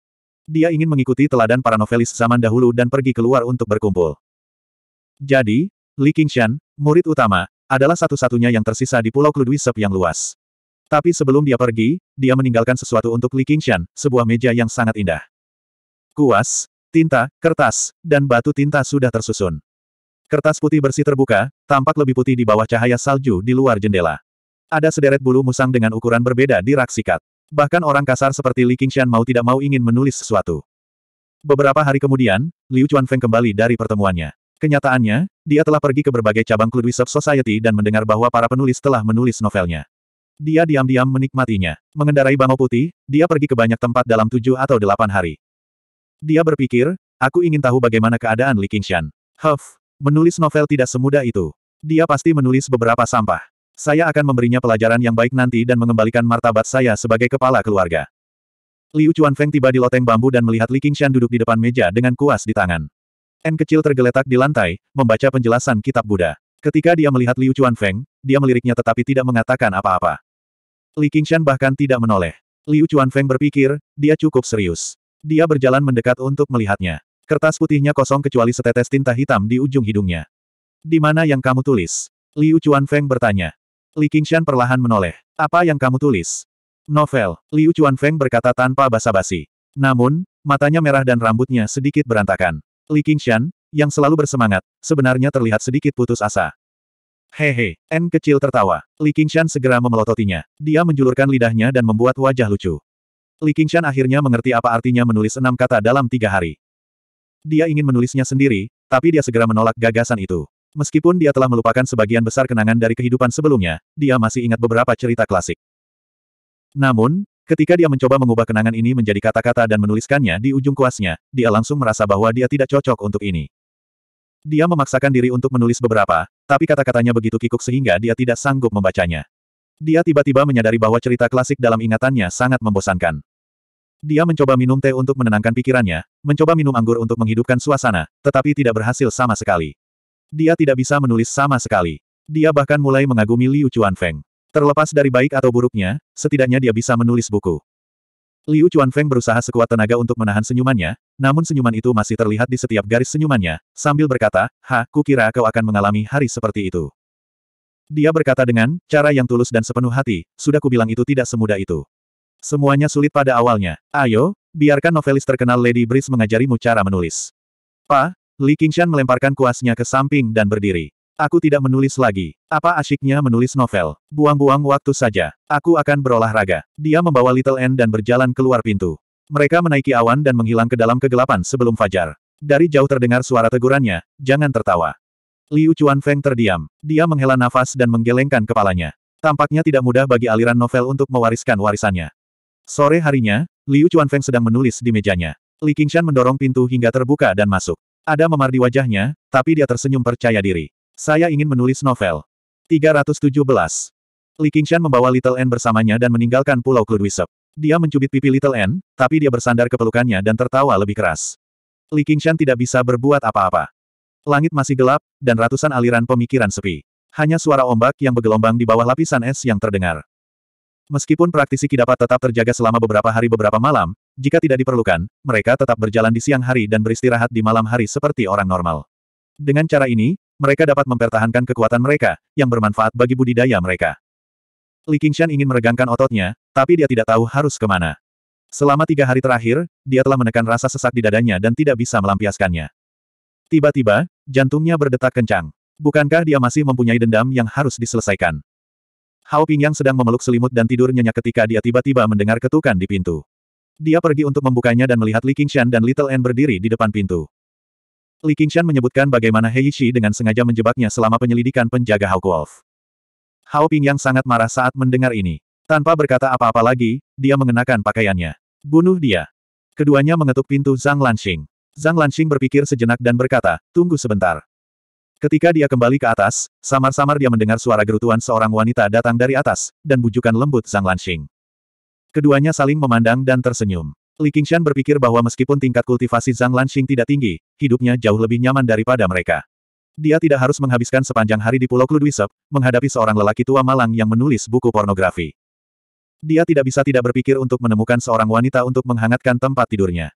Dia ingin mengikuti teladan para novelis zaman dahulu dan pergi keluar untuk berkumpul. Jadi, Li Qingshan, murid utama, adalah satu-satunya yang tersisa di Pulau Kluduisep yang luas. Tapi sebelum dia pergi, dia meninggalkan sesuatu untuk Li Qingshan, sebuah meja yang sangat indah. Kuas, tinta, kertas, dan batu tinta sudah tersusun. Kertas putih bersih terbuka, tampak lebih putih di bawah cahaya salju di luar jendela. Ada sederet bulu musang dengan ukuran berbeda di rak sikat. Bahkan orang kasar seperti Li Qingshan mau tidak mau ingin menulis sesuatu. Beberapa hari kemudian, Liu Chuanfeng kembali dari pertemuannya. Kenyataannya, dia telah pergi ke berbagai cabang Kludwi Sub Society dan mendengar bahwa para penulis telah menulis novelnya. Dia diam-diam menikmatinya. Mengendarai bangau putih, dia pergi ke banyak tempat dalam tujuh atau delapan hari. Dia berpikir, aku ingin tahu bagaimana keadaan Li Qingshan. Huff, menulis novel tidak semudah itu. Dia pasti menulis beberapa sampah. Saya akan memberinya pelajaran yang baik nanti dan mengembalikan martabat saya sebagai kepala keluarga. Liu Feng tiba di loteng bambu dan melihat Li Qingshan duduk di depan meja dengan kuas di tangan. N kecil tergeletak di lantai, membaca penjelasan kitab Buddha. Ketika dia melihat Liu Chuan Feng, dia meliriknya tetapi tidak mengatakan apa-apa. Li Qingshan bahkan tidak menoleh. Liu Chuan Feng berpikir, dia cukup serius. Dia berjalan mendekat untuk melihatnya. Kertas putihnya kosong kecuali setetes tinta hitam di ujung hidungnya. Di mana yang kamu tulis? Liu Chuan Feng bertanya. Li Qingshan perlahan menoleh. Apa yang kamu tulis? Novel, Liu Chuan Feng berkata tanpa basa-basi. Namun, matanya merah dan rambutnya sedikit berantakan. Li Qingshan, yang selalu bersemangat, sebenarnya terlihat sedikit putus asa. Hehe, he, N kecil tertawa. Li Qingshan segera memelototinya. Dia menjulurkan lidahnya dan membuat wajah lucu. Li Qingshan akhirnya mengerti apa artinya menulis enam kata dalam tiga hari. Dia ingin menulisnya sendiri, tapi dia segera menolak gagasan itu. Meskipun dia telah melupakan sebagian besar kenangan dari kehidupan sebelumnya, dia masih ingat beberapa cerita klasik. Namun, Ketika dia mencoba mengubah kenangan ini menjadi kata-kata dan menuliskannya di ujung kuasnya, dia langsung merasa bahwa dia tidak cocok untuk ini. Dia memaksakan diri untuk menulis beberapa, tapi kata-katanya begitu kikuk sehingga dia tidak sanggup membacanya. Dia tiba-tiba menyadari bahwa cerita klasik dalam ingatannya sangat membosankan. Dia mencoba minum teh untuk menenangkan pikirannya, mencoba minum anggur untuk menghidupkan suasana, tetapi tidak berhasil sama sekali. Dia tidak bisa menulis sama sekali. Dia bahkan mulai mengagumi Liu Chuan Feng. Terlepas dari baik atau buruknya, setidaknya dia bisa menulis buku. Liu Chuanfeng berusaha sekuat tenaga untuk menahan senyumannya, namun senyuman itu masih terlihat di setiap garis senyumannya, sambil berkata, Ha, kira kau akan mengalami hari seperti itu. Dia berkata dengan cara yang tulus dan sepenuh hati, sudah kubilang itu tidak semudah itu. Semuanya sulit pada awalnya. Ayo, biarkan novelis terkenal Lady Breeze mengajarimu cara menulis. Pa, Li Qingshan melemparkan kuasnya ke samping dan berdiri. Aku tidak menulis lagi. Apa asyiknya menulis novel? Buang-buang waktu saja. Aku akan berolahraga. Dia membawa Little N dan berjalan keluar pintu. Mereka menaiki awan dan menghilang ke dalam kegelapan sebelum fajar. Dari jauh terdengar suara tegurannya, jangan tertawa. Liu Chuan Feng terdiam. Dia menghela nafas dan menggelengkan kepalanya. Tampaknya tidak mudah bagi aliran novel untuk mewariskan warisannya. Sore harinya, Liu Chuan Feng sedang menulis di mejanya. Li Qingshan mendorong pintu hingga terbuka dan masuk. Ada memar di wajahnya, tapi dia tersenyum percaya diri. Saya ingin menulis novel. 317. Li Qingshan membawa Little N bersamanya dan meninggalkan Pulau Kludwisep. Dia mencubit pipi Little N, tapi dia bersandar ke pelukannya dan tertawa lebih keras. Li Qingshan tidak bisa berbuat apa-apa. Langit masih gelap, dan ratusan aliran pemikiran sepi. Hanya suara ombak yang bergelombang di bawah lapisan es yang terdengar. Meskipun praktisi kidapat tetap terjaga selama beberapa hari beberapa malam, jika tidak diperlukan, mereka tetap berjalan di siang hari dan beristirahat di malam hari seperti orang normal. Dengan cara ini, mereka dapat mempertahankan kekuatan mereka, yang bermanfaat bagi budidaya mereka. Li Qingshan ingin meregangkan ototnya, tapi dia tidak tahu harus kemana. Selama tiga hari terakhir, dia telah menekan rasa sesak di dadanya dan tidak bisa melampiaskannya. Tiba-tiba, jantungnya berdetak kencang. Bukankah dia masih mempunyai dendam yang harus diselesaikan? Hao Pingyang sedang memeluk selimut dan tidur nyenyak ketika dia tiba-tiba mendengar ketukan di pintu. Dia pergi untuk membukanya dan melihat Li Qingshan dan Little Anne berdiri di depan pintu. Li Qingshan menyebutkan bagaimana Hei Shi dengan sengaja menjebaknya selama penyelidikan penjaga Hao Wolf. Hao Ping yang sangat marah saat mendengar ini. Tanpa berkata apa-apa lagi, dia mengenakan pakaiannya. Bunuh dia. Keduanya mengetuk pintu Zhang Lanxing. Zhang Lanxing berpikir sejenak dan berkata, tunggu sebentar. Ketika dia kembali ke atas, samar-samar dia mendengar suara gerutuan seorang wanita datang dari atas, dan bujukan lembut Zhang Lanxing. Keduanya saling memandang dan tersenyum. Li Qingshan berpikir bahwa meskipun tingkat kultivasi Zhang Lanxing tidak tinggi, hidupnya jauh lebih nyaman daripada mereka. Dia tidak harus menghabiskan sepanjang hari di Pulau Kludwisep, menghadapi seorang lelaki tua malang yang menulis buku pornografi. Dia tidak bisa tidak berpikir untuk menemukan seorang wanita untuk menghangatkan tempat tidurnya.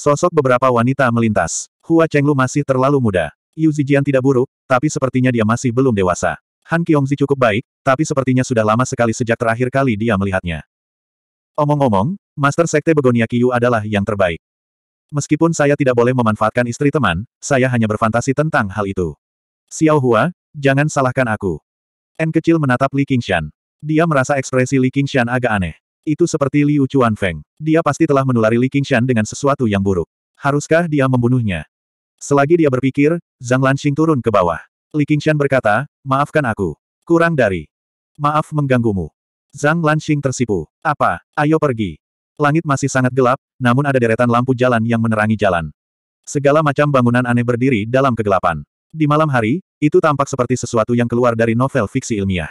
Sosok beberapa wanita melintas. Hua Chenglu masih terlalu muda. Yu Zijian tidak buruk, tapi sepertinya dia masih belum dewasa. Han Kiongzi cukup baik, tapi sepertinya sudah lama sekali sejak terakhir kali dia melihatnya. Omong-omong, Master Sekte Begonia Kiyu adalah yang terbaik. Meskipun saya tidak boleh memanfaatkan istri teman, saya hanya berfantasi tentang hal itu. Xiao Hua, jangan salahkan aku. N kecil menatap Li Qingshan. Dia merasa ekspresi Li Qingshan agak aneh. Itu seperti Liu Chuan Feng. Dia pasti telah menulari Li Qingshan dengan sesuatu yang buruk. Haruskah dia membunuhnya? Selagi dia berpikir, Zhang Lanxing turun ke bawah. Li Qingshan berkata, maafkan aku. Kurang dari. Maaf mengganggumu. Zhang Lanxing tersipu. Apa? Ayo pergi. Langit masih sangat gelap, namun ada deretan lampu jalan yang menerangi jalan. Segala macam bangunan aneh berdiri dalam kegelapan. Di malam hari, itu tampak seperti sesuatu yang keluar dari novel fiksi ilmiah.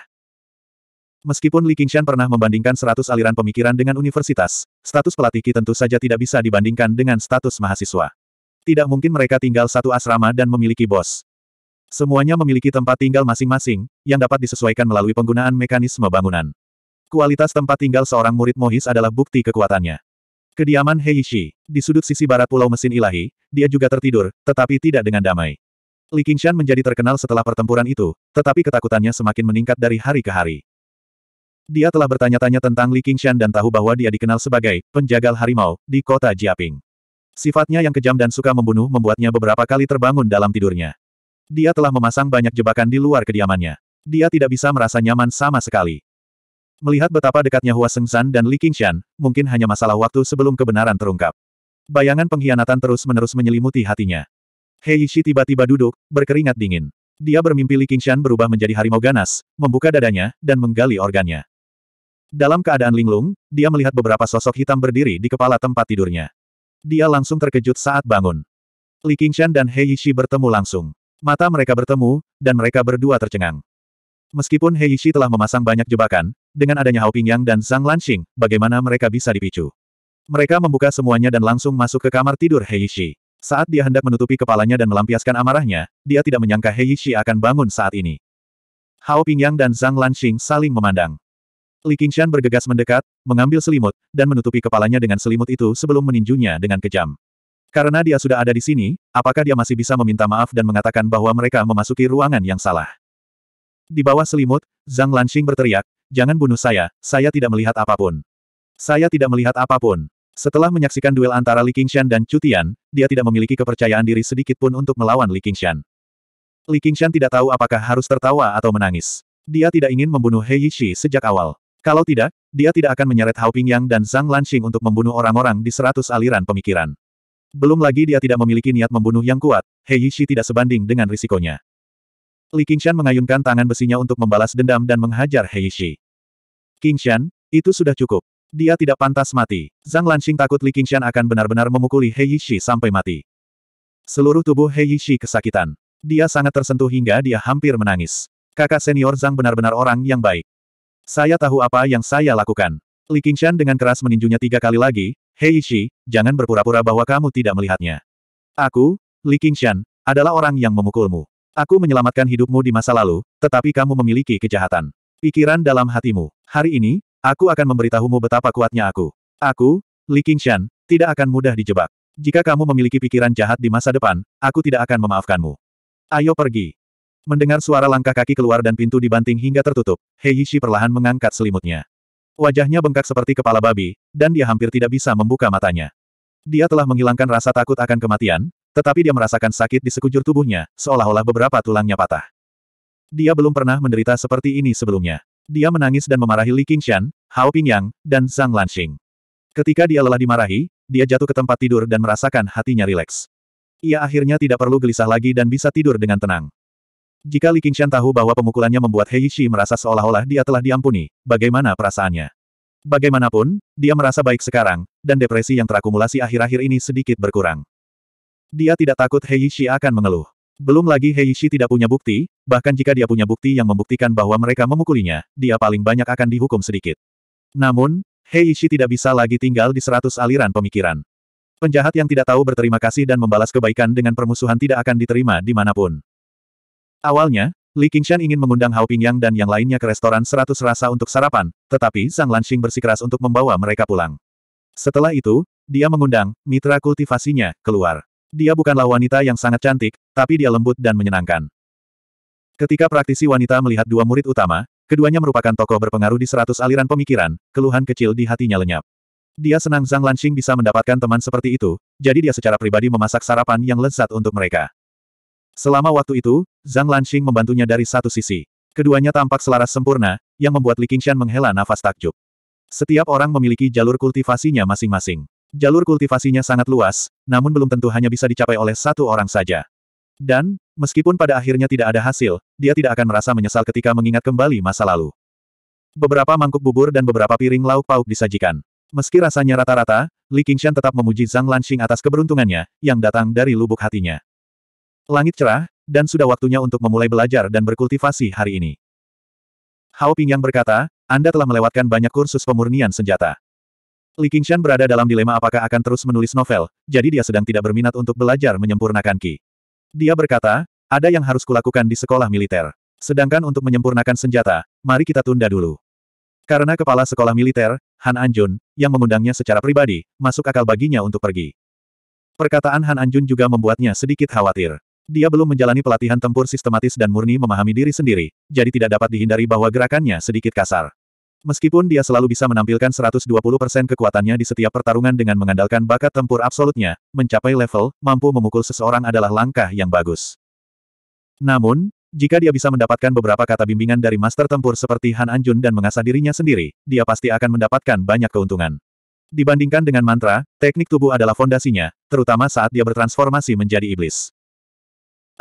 Meskipun Li Qingshan pernah membandingkan 100 aliran pemikiran dengan universitas, status pelatih Qi tentu saja tidak bisa dibandingkan dengan status mahasiswa. Tidak mungkin mereka tinggal satu asrama dan memiliki bos. Semuanya memiliki tempat tinggal masing-masing, yang dapat disesuaikan melalui penggunaan mekanisme bangunan. Kualitas tempat tinggal seorang murid Mohis adalah bukti kekuatannya. Kediaman Heishi, di sudut sisi barat Pulau Mesin Ilahi, dia juga tertidur, tetapi tidak dengan damai. Li Qingshan menjadi terkenal setelah pertempuran itu, tetapi ketakutannya semakin meningkat dari hari ke hari. Dia telah bertanya-tanya tentang Li Qingshan dan tahu bahwa dia dikenal sebagai penjagal harimau di kota Jiaping. Sifatnya yang kejam dan suka membunuh membuatnya beberapa kali terbangun dalam tidurnya. Dia telah memasang banyak jebakan di luar kediamannya. Dia tidak bisa merasa nyaman sama sekali. Melihat betapa dekatnya Hua Sengzan dan Li Qingshan, mungkin hanya masalah waktu sebelum kebenaran terungkap. Bayangan pengkhianatan terus-menerus menyelimuti hatinya. Hei Shi tiba-tiba duduk, berkeringat dingin. Dia bermimpi Li Qingshan berubah menjadi harimau ganas, membuka dadanya, dan menggali organnya. Dalam keadaan linglung, dia melihat beberapa sosok hitam berdiri di kepala tempat tidurnya. Dia langsung terkejut saat bangun. Li Qingshan dan Hei Shi bertemu langsung. Mata mereka bertemu, dan mereka berdua tercengang. Meskipun Heishi telah memasang banyak jebakan, dengan adanya Hao Pingyang dan Zhang Lanxing, bagaimana mereka bisa dipicu? Mereka membuka semuanya dan langsung masuk ke kamar tidur Heishi. Saat dia hendak menutupi kepalanya dan melampiaskan amarahnya, dia tidak menyangka Heishi akan bangun saat ini. Hao Pingyang dan Zhang Lanxing saling memandang. Li Qingshan bergegas mendekat, mengambil selimut, dan menutupi kepalanya dengan selimut itu sebelum meninjunya dengan kejam. Karena dia sudah ada di sini, apakah dia masih bisa meminta maaf dan mengatakan bahwa mereka memasuki ruangan yang salah? Di bawah selimut, Zhang Lanxing berteriak, jangan bunuh saya, saya tidak melihat apapun. Saya tidak melihat apapun. Setelah menyaksikan duel antara Li Qingshan dan Chu Tian, dia tidak memiliki kepercayaan diri sedikit pun untuk melawan Li Qingshan. Li Qingshan tidak tahu apakah harus tertawa atau menangis. Dia tidak ingin membunuh He Yishi sejak awal. Kalau tidak, dia tidak akan menyeret Hao Pingyang dan Zhang Lanxing untuk membunuh orang-orang di seratus aliran pemikiran. Belum lagi dia tidak memiliki niat membunuh yang kuat, He Yishi tidak sebanding dengan risikonya. Li Qingshan mengayunkan tangan besinya untuk membalas dendam dan menghajar He Yishi. King Shan, itu sudah cukup. Dia tidak pantas mati. Zhang Lanxing takut Li Qingshan akan benar-benar memukuli Hei Yishi sampai mati. Seluruh tubuh Hei Yishi kesakitan. Dia sangat tersentuh hingga dia hampir menangis. Kakak senior Zhang benar-benar orang yang baik. Saya tahu apa yang saya lakukan. Li Qingshan dengan keras meninjunya tiga kali lagi, Hei Yishi, jangan berpura-pura bahwa kamu tidak melihatnya. Aku, Li Qingshan, adalah orang yang memukulmu. Aku menyelamatkan hidupmu di masa lalu, tetapi kamu memiliki kejahatan. Pikiran dalam hatimu. Hari ini, aku akan memberitahumu betapa kuatnya aku. Aku, Li Qingshan, tidak akan mudah dijebak. Jika kamu memiliki pikiran jahat di masa depan, aku tidak akan memaafkanmu. Ayo pergi. Mendengar suara langkah kaki keluar dan pintu dibanting hingga tertutup, Hei Yishi perlahan mengangkat selimutnya. Wajahnya bengkak seperti kepala babi, dan dia hampir tidak bisa membuka matanya. Dia telah menghilangkan rasa takut akan kematian, tetapi dia merasakan sakit di sekujur tubuhnya, seolah-olah beberapa tulangnya patah. Dia belum pernah menderita seperti ini sebelumnya. Dia menangis dan memarahi Li Qingshan, Hao Pingyang, dan Zhang Lanxing. Ketika dia lelah dimarahi, dia jatuh ke tempat tidur dan merasakan hatinya rileks. Ia akhirnya tidak perlu gelisah lagi dan bisa tidur dengan tenang. Jika Li Qingshan tahu bahwa pemukulannya membuat Hei Shi merasa seolah-olah dia telah diampuni, bagaimana perasaannya? Bagaimanapun, dia merasa baik sekarang, dan depresi yang terakumulasi akhir-akhir ini sedikit berkurang. Dia tidak takut Hei Shi akan mengeluh. Belum lagi Heishi tidak punya bukti, bahkan jika dia punya bukti yang membuktikan bahwa mereka memukulinya, dia paling banyak akan dihukum sedikit. Namun, Heishi tidak bisa lagi tinggal di seratus aliran pemikiran. Penjahat yang tidak tahu berterima kasih dan membalas kebaikan dengan permusuhan tidak akan diterima dimanapun. Awalnya, Li Qingshan ingin mengundang Hao Pingyang dan yang lainnya ke restoran seratus rasa untuk sarapan, tetapi sang Lanxing bersikeras untuk membawa mereka pulang. Setelah itu, dia mengundang mitra kultivasinya keluar. Dia bukanlah wanita yang sangat cantik, tapi dia lembut dan menyenangkan. Ketika praktisi wanita melihat dua murid utama, keduanya merupakan tokoh berpengaruh di seratus aliran pemikiran, keluhan kecil di hatinya lenyap. Dia senang Zhang Lanxing bisa mendapatkan teman seperti itu, jadi dia secara pribadi memasak sarapan yang lezat untuk mereka. Selama waktu itu, Zhang Lanxing membantunya dari satu sisi. Keduanya tampak selaras sempurna, yang membuat Li Qingshan menghela nafas takjub. Setiap orang memiliki jalur kultivasinya masing-masing. Jalur kultivasinya sangat luas, namun belum tentu hanya bisa dicapai oleh satu orang saja. Dan, meskipun pada akhirnya tidak ada hasil, dia tidak akan merasa menyesal ketika mengingat kembali masa lalu. Beberapa mangkuk bubur dan beberapa piring lauk pauk disajikan. Meski rasanya rata-rata, Li Qingshan tetap memuji Zhang Lanxing atas keberuntungannya, yang datang dari lubuk hatinya. Langit cerah, dan sudah waktunya untuk memulai belajar dan berkultivasi hari ini. Hao Pingyang berkata, Anda telah melewatkan banyak kursus pemurnian senjata. Li Qingshan berada dalam dilema apakah akan terus menulis novel, jadi dia sedang tidak berminat untuk belajar menyempurnakan Qi. Dia berkata, ada yang harus kulakukan di sekolah militer. Sedangkan untuk menyempurnakan senjata, mari kita tunda dulu. Karena kepala sekolah militer, Han Anjun, yang mengundangnya secara pribadi, masuk akal baginya untuk pergi. Perkataan Han Anjun juga membuatnya sedikit khawatir. Dia belum menjalani pelatihan tempur sistematis dan murni memahami diri sendiri, jadi tidak dapat dihindari bahwa gerakannya sedikit kasar. Meskipun dia selalu bisa menampilkan 120% kekuatannya di setiap pertarungan dengan mengandalkan bakat tempur absolutnya, mencapai level, mampu memukul seseorang adalah langkah yang bagus. Namun, jika dia bisa mendapatkan beberapa kata bimbingan dari master tempur seperti Han Anjun dan mengasah dirinya sendiri, dia pasti akan mendapatkan banyak keuntungan. Dibandingkan dengan mantra, teknik tubuh adalah fondasinya, terutama saat dia bertransformasi menjadi iblis.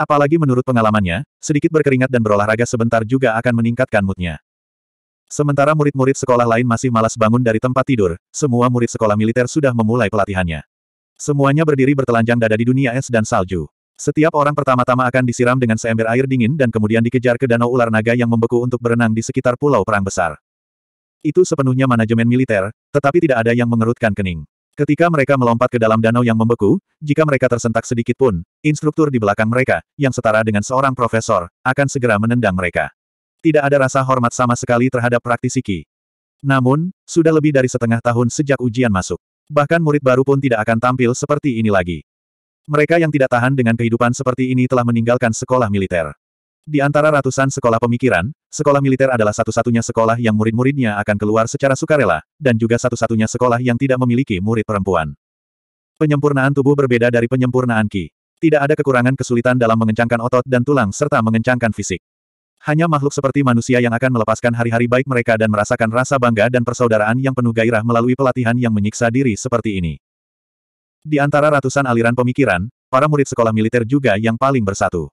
Apalagi menurut pengalamannya, sedikit berkeringat dan berolahraga sebentar juga akan meningkatkan moodnya. Sementara murid-murid sekolah lain masih malas bangun dari tempat tidur, semua murid sekolah militer sudah memulai pelatihannya. Semuanya berdiri bertelanjang dada di dunia es dan salju. Setiap orang pertama-tama akan disiram dengan seember air dingin dan kemudian dikejar ke danau ular naga yang membeku untuk berenang di sekitar pulau perang besar. Itu sepenuhnya manajemen militer, tetapi tidak ada yang mengerutkan kening. Ketika mereka melompat ke dalam danau yang membeku, jika mereka tersentak sedikit pun, instruktur di belakang mereka, yang setara dengan seorang profesor, akan segera menendang mereka tidak ada rasa hormat sama sekali terhadap praktisi Qi. Namun, sudah lebih dari setengah tahun sejak ujian masuk. Bahkan murid baru pun tidak akan tampil seperti ini lagi. Mereka yang tidak tahan dengan kehidupan seperti ini telah meninggalkan sekolah militer. Di antara ratusan sekolah pemikiran, sekolah militer adalah satu-satunya sekolah yang murid-muridnya akan keluar secara sukarela, dan juga satu-satunya sekolah yang tidak memiliki murid perempuan. Penyempurnaan tubuh berbeda dari penyempurnaan Ki. Tidak ada kekurangan kesulitan dalam mengencangkan otot dan tulang serta mengencangkan fisik. Hanya makhluk seperti manusia yang akan melepaskan hari-hari baik mereka dan merasakan rasa bangga dan persaudaraan yang penuh gairah melalui pelatihan yang menyiksa diri seperti ini. Di antara ratusan aliran pemikiran, para murid sekolah militer juga yang paling bersatu.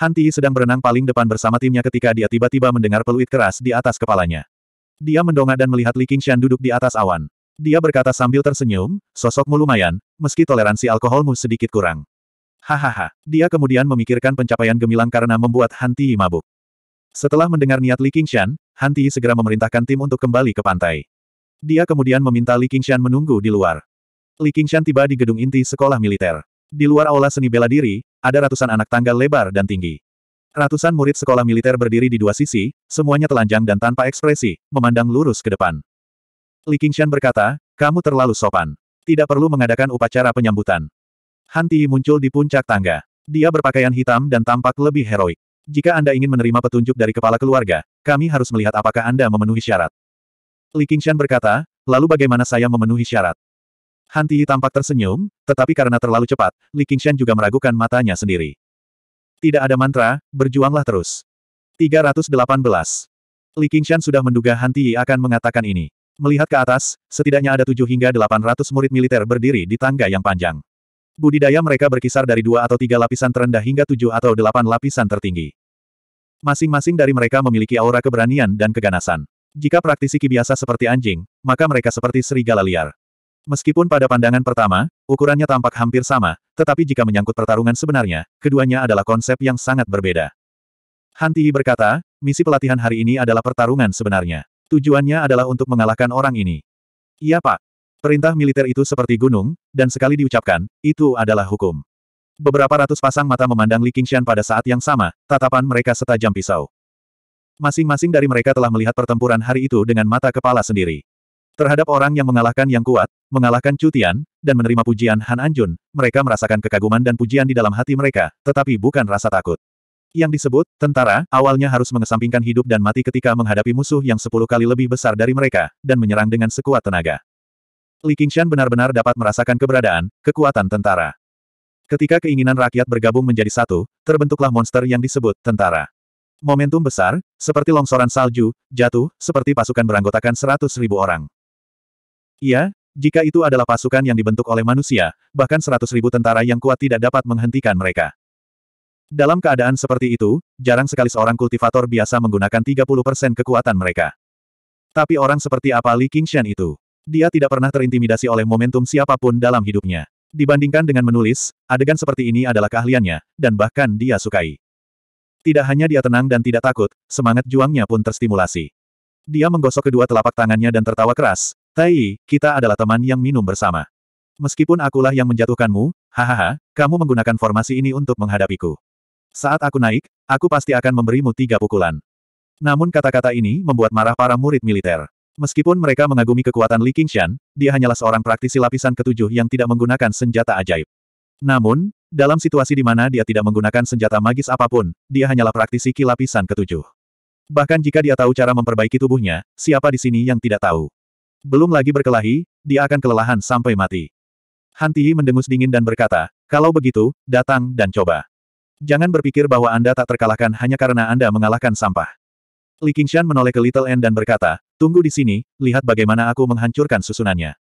Han sedang berenang paling depan bersama timnya ketika dia tiba-tiba mendengar peluit keras di atas kepalanya. Dia mendongak dan melihat Li Qingshan duduk di atas awan. Dia berkata sambil tersenyum, sosokmu lumayan, meski toleransi alkoholmu sedikit kurang. Hahaha. Dia kemudian memikirkan pencapaian gemilang karena membuat Han Tiyi mabuk. Setelah mendengar niat Li Qingshan, Han Tiyi segera memerintahkan tim untuk kembali ke pantai. Dia kemudian meminta Li Qingshan menunggu di luar. Li Qingshan tiba di gedung inti sekolah militer. Di luar aula seni bela diri, ada ratusan anak tangga lebar dan tinggi. Ratusan murid sekolah militer berdiri di dua sisi, semuanya telanjang dan tanpa ekspresi, memandang lurus ke depan. Li Qingshan berkata, kamu terlalu sopan. Tidak perlu mengadakan upacara penyambutan. Hanti muncul di puncak tangga. Dia berpakaian hitam dan tampak lebih heroik. Jika Anda ingin menerima petunjuk dari kepala keluarga, kami harus melihat apakah Anda memenuhi syarat. Li Qingshan berkata, lalu bagaimana saya memenuhi syarat? Hanti tampak tersenyum, tetapi karena terlalu cepat, Li Qingshan juga meragukan matanya sendiri. Tidak ada mantra, berjuanglah terus. 318. Li Qingshan sudah menduga Hanti akan mengatakan ini. Melihat ke atas, setidaknya ada tujuh hingga delapan ratus murid militer berdiri di tangga yang panjang. Budidaya mereka berkisar dari dua atau tiga lapisan terendah hingga tujuh atau delapan lapisan tertinggi. Masing-masing dari mereka memiliki aura keberanian dan keganasan. Jika praktisi ki biasa seperti anjing, maka mereka seperti serigala liar. Meskipun pada pandangan pertama, ukurannya tampak hampir sama, tetapi jika menyangkut pertarungan sebenarnya, keduanya adalah konsep yang sangat berbeda. Han berkata, misi pelatihan hari ini adalah pertarungan sebenarnya. Tujuannya adalah untuk mengalahkan orang ini. Iya pak, Perintah militer itu seperti gunung, dan sekali diucapkan, itu adalah hukum. Beberapa ratus pasang mata memandang Li Qingshan pada saat yang sama, tatapan mereka setajam pisau. Masing-masing dari mereka telah melihat pertempuran hari itu dengan mata kepala sendiri. Terhadap orang yang mengalahkan yang kuat, mengalahkan cutian, dan menerima pujian Han Anjun, mereka merasakan kekaguman dan pujian di dalam hati mereka, tetapi bukan rasa takut. Yang disebut, tentara, awalnya harus mengesampingkan hidup dan mati ketika menghadapi musuh yang sepuluh kali lebih besar dari mereka, dan menyerang dengan sekuat tenaga. Li Qingshan benar-benar dapat merasakan keberadaan, kekuatan tentara. Ketika keinginan rakyat bergabung menjadi satu, terbentuklah monster yang disebut tentara. Momentum besar, seperti longsoran salju, jatuh, seperti pasukan beranggotakan seratus ribu orang. Iya, jika itu adalah pasukan yang dibentuk oleh manusia, bahkan seratus ribu tentara yang kuat tidak dapat menghentikan mereka. Dalam keadaan seperti itu, jarang sekali seorang kultivator biasa menggunakan 30% kekuatan mereka. Tapi orang seperti apa Li Qingshan itu? Dia tidak pernah terintimidasi oleh momentum siapapun dalam hidupnya. Dibandingkan dengan menulis, adegan seperti ini adalah keahliannya, dan bahkan dia sukai. Tidak hanya dia tenang dan tidak takut, semangat juangnya pun terstimulasi. Dia menggosok kedua telapak tangannya dan tertawa keras. Tai, kita adalah teman yang minum bersama. Meskipun akulah yang menjatuhkanmu, hahaha, kamu menggunakan formasi ini untuk menghadapiku. Saat aku naik, aku pasti akan memberimu tiga pukulan. Namun kata-kata ini membuat marah para murid militer. Meskipun mereka mengagumi kekuatan Li Qingshan, dia hanyalah seorang praktisi lapisan ketujuh yang tidak menggunakan senjata ajaib. Namun, dalam situasi di mana dia tidak menggunakan senjata magis apapun, dia hanyalah praktisi ki lapisan ketujuh. Bahkan jika dia tahu cara memperbaiki tubuhnya, siapa di sini yang tidak tahu? Belum lagi berkelahi, dia akan kelelahan sampai mati. Han Tihi mendengus dingin dan berkata, kalau begitu, datang dan coba. Jangan berpikir bahwa Anda tak terkalahkan hanya karena Anda mengalahkan sampah. Li Qingshan menoleh ke Little N dan berkata, Tunggu di sini, lihat bagaimana aku menghancurkan susunannya.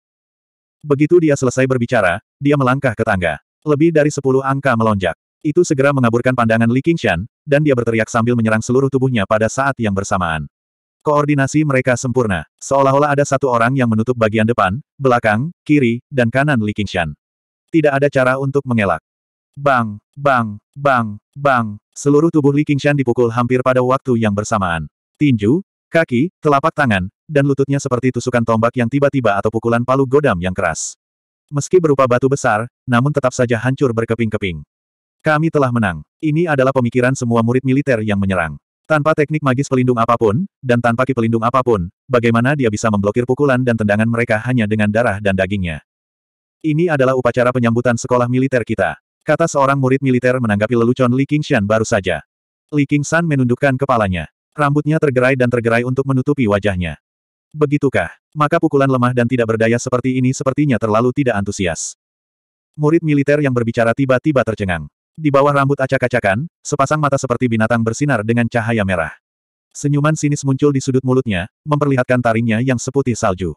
Begitu dia selesai berbicara, dia melangkah ke tangga. Lebih dari sepuluh angka melonjak. Itu segera mengaburkan pandangan Li Qingshan, dan dia berteriak sambil menyerang seluruh tubuhnya pada saat yang bersamaan. Koordinasi mereka sempurna, seolah-olah ada satu orang yang menutup bagian depan, belakang, kiri, dan kanan Li Qingshan. Tidak ada cara untuk mengelak. Bang, bang, bang, bang, seluruh tubuh Li Qingshan dipukul hampir pada waktu yang bersamaan. Tinju, Kaki, telapak tangan, dan lututnya seperti tusukan tombak yang tiba-tiba atau pukulan palu godam yang keras. Meski berupa batu besar, namun tetap saja hancur berkeping-keping. Kami telah menang. Ini adalah pemikiran semua murid militer yang menyerang. Tanpa teknik magis pelindung apapun, dan tanpa ki pelindung apapun, bagaimana dia bisa memblokir pukulan dan tendangan mereka hanya dengan darah dan dagingnya. Ini adalah upacara penyambutan sekolah militer kita. Kata seorang murid militer menanggapi lelucon Li Qingshan baru saja. Li Qingshan menundukkan kepalanya. Rambutnya tergerai dan tergerai untuk menutupi wajahnya. Begitukah? Maka pukulan lemah dan tidak berdaya seperti ini sepertinya terlalu tidak antusias. Murid militer yang berbicara tiba-tiba tercengang. Di bawah rambut acak-acakan, sepasang mata seperti binatang bersinar dengan cahaya merah. Senyuman sinis muncul di sudut mulutnya, memperlihatkan taringnya yang seputih salju.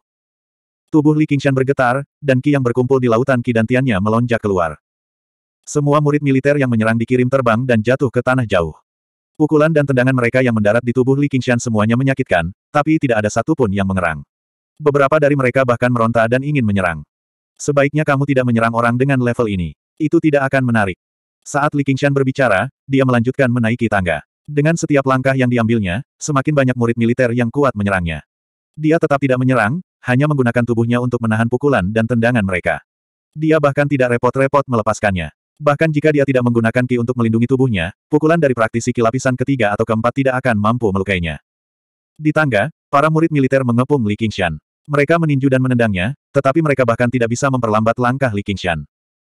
Tubuh Li Qingshan bergetar, dan Qi yang berkumpul di lautan Qi dan Tiannya melonjak keluar. Semua murid militer yang menyerang dikirim terbang dan jatuh ke tanah jauh. Pukulan dan tendangan mereka yang mendarat di tubuh Li Qingshan semuanya menyakitkan, tapi tidak ada satu pun yang mengerang. Beberapa dari mereka bahkan meronta dan ingin menyerang. Sebaiknya kamu tidak menyerang orang dengan level ini. Itu tidak akan menarik. Saat Li Qingshan berbicara, dia melanjutkan menaiki tangga. Dengan setiap langkah yang diambilnya, semakin banyak murid militer yang kuat menyerangnya. Dia tetap tidak menyerang, hanya menggunakan tubuhnya untuk menahan pukulan dan tendangan mereka. Dia bahkan tidak repot-repot melepaskannya. Bahkan jika dia tidak menggunakan ki untuk melindungi tubuhnya, pukulan dari praktisi ki lapisan ketiga atau keempat tidak akan mampu melukainya. Di tangga, para murid militer mengepung Li Qingshan. Mereka meninju dan menendangnya, tetapi mereka bahkan tidak bisa memperlambat langkah Li Qingshan.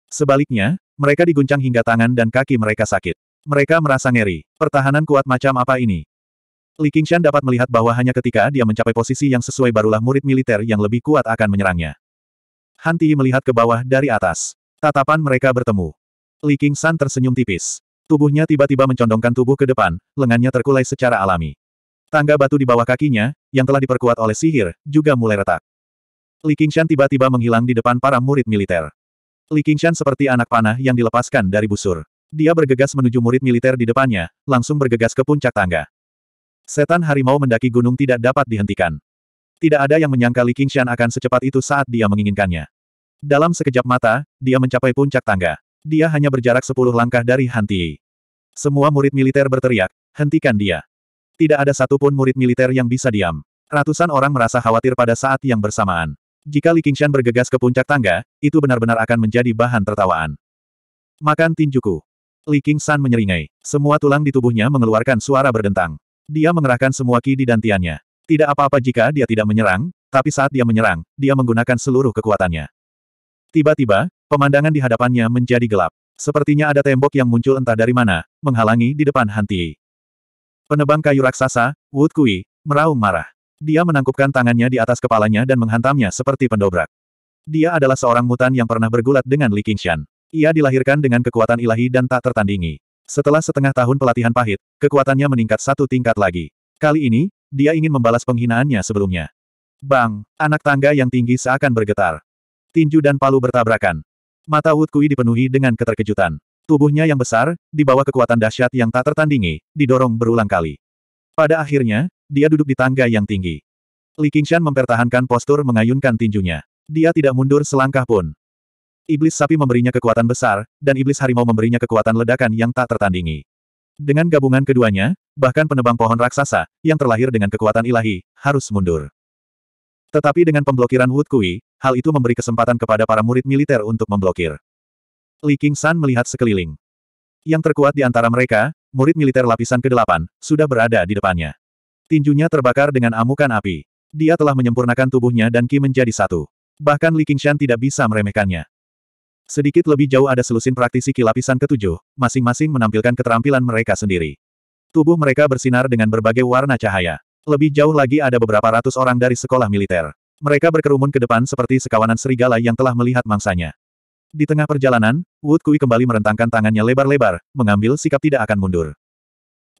Sebaliknya, mereka diguncang hingga tangan dan kaki mereka sakit. Mereka merasa ngeri. Pertahanan kuat macam apa ini? Li Qingshan dapat melihat bahwa hanya ketika dia mencapai posisi yang sesuai barulah murid militer yang lebih kuat akan menyerangnya. Han melihat ke bawah dari atas. Tatapan mereka bertemu. Li San tersenyum tipis. Tubuhnya tiba-tiba mencondongkan tubuh ke depan, lengannya terkulai secara alami. Tangga batu di bawah kakinya, yang telah diperkuat oleh sihir, juga mulai retak. Li Qingshan tiba-tiba menghilang di depan para murid militer. Li Qingshan seperti anak panah yang dilepaskan dari busur. Dia bergegas menuju murid militer di depannya, langsung bergegas ke puncak tangga. Setan harimau mendaki gunung tidak dapat dihentikan. Tidak ada yang menyangka Li Qingshan akan secepat itu saat dia menginginkannya. Dalam sekejap mata, dia mencapai puncak tangga. Dia hanya berjarak sepuluh langkah dari Hanti. Semua murid militer berteriak, hentikan dia. Tidak ada satupun murid militer yang bisa diam. Ratusan orang merasa khawatir pada saat yang bersamaan. Jika Li Qingshan bergegas ke puncak tangga, itu benar-benar akan menjadi bahan tertawaan. Makan tinjuku. Li Qingshan menyeringai. Semua tulang di tubuhnya mengeluarkan suara berdentang. Dia mengerahkan semua ki di dantiannya. Tidak apa-apa jika dia tidak menyerang, tapi saat dia menyerang, dia menggunakan seluruh kekuatannya. Tiba-tiba, Pemandangan di hadapannya menjadi gelap. Sepertinya ada tembok yang muncul entah dari mana, menghalangi di depan Hanti. Penebang kayu raksasa, Wood Kui, meraung marah. Dia menangkupkan tangannya di atas kepalanya dan menghantamnya seperti pendobrak. Dia adalah seorang mutan yang pernah bergulat dengan Li Qingshan. Ia dilahirkan dengan kekuatan ilahi dan tak tertandingi. Setelah setengah tahun pelatihan pahit, kekuatannya meningkat satu tingkat lagi. Kali ini, dia ingin membalas penghinaannya sebelumnya. Bang, anak tangga yang tinggi seakan bergetar. Tinju dan palu bertabrakan. Mata Wood Kui dipenuhi dengan keterkejutan. Tubuhnya yang besar, di bawah kekuatan dahsyat yang tak tertandingi, didorong berulang kali. Pada akhirnya, dia duduk di tangga yang tinggi. Li Qingshan mempertahankan postur mengayunkan tinjunya. Dia tidak mundur selangkah pun. Iblis sapi memberinya kekuatan besar, dan iblis harimau memberinya kekuatan ledakan yang tak tertandingi. Dengan gabungan keduanya, bahkan penebang pohon raksasa, yang terlahir dengan kekuatan ilahi, harus mundur. Tetapi dengan pemblokiran Wood Kui, hal itu memberi kesempatan kepada para murid militer untuk memblokir. Li King San melihat sekeliling. Yang terkuat di antara mereka, murid militer lapisan ke-8, sudah berada di depannya. Tinjunya terbakar dengan amukan api. Dia telah menyempurnakan tubuhnya dan Ki menjadi satu. Bahkan Li Qingshan tidak bisa meremehkannya. Sedikit lebih jauh ada selusin praktisi Ki lapisan ketujuh, masing-masing menampilkan keterampilan mereka sendiri. Tubuh mereka bersinar dengan berbagai warna cahaya. Lebih jauh lagi ada beberapa ratus orang dari sekolah militer. Mereka berkerumun ke depan seperti sekawanan serigala yang telah melihat mangsanya. Di tengah perjalanan, Wood Kui kembali merentangkan tangannya lebar-lebar, mengambil sikap tidak akan mundur.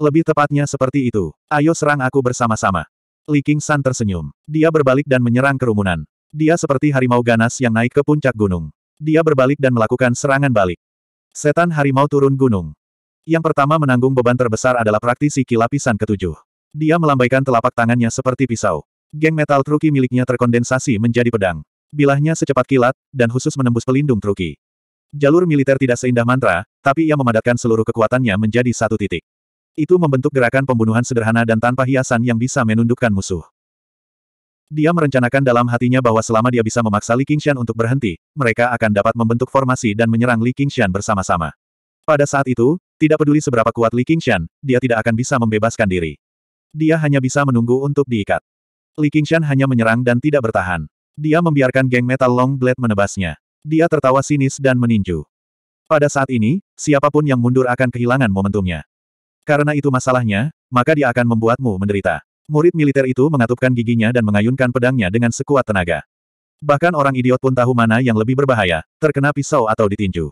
Lebih tepatnya seperti itu. Ayo serang aku bersama-sama. Li King San tersenyum. Dia berbalik dan menyerang kerumunan. Dia seperti harimau ganas yang naik ke puncak gunung. Dia berbalik dan melakukan serangan balik. Setan harimau turun gunung. Yang pertama menanggung beban terbesar adalah praktisi kilapisan ketujuh. Dia melambaikan telapak tangannya seperti pisau. Geng metal truki miliknya terkondensasi menjadi pedang. Bilahnya secepat kilat, dan khusus menembus pelindung truki. Jalur militer tidak seindah mantra, tapi ia memadatkan seluruh kekuatannya menjadi satu titik. Itu membentuk gerakan pembunuhan sederhana dan tanpa hiasan yang bisa menundukkan musuh. Dia merencanakan dalam hatinya bahwa selama dia bisa memaksa Li Qingshan untuk berhenti, mereka akan dapat membentuk formasi dan menyerang Li Qingshan bersama-sama. Pada saat itu, tidak peduli seberapa kuat Li Qingshan, dia tidak akan bisa membebaskan diri. Dia hanya bisa menunggu untuk diikat. Li Qingshan hanya menyerang dan tidak bertahan. Dia membiarkan geng metal Long Blade menebasnya. Dia tertawa sinis dan meninju. Pada saat ini, siapapun yang mundur akan kehilangan momentumnya. Karena itu masalahnya, maka dia akan membuatmu menderita. Murid militer itu mengatupkan giginya dan mengayunkan pedangnya dengan sekuat tenaga. Bahkan orang idiot pun tahu mana yang lebih berbahaya, terkena pisau atau ditinju.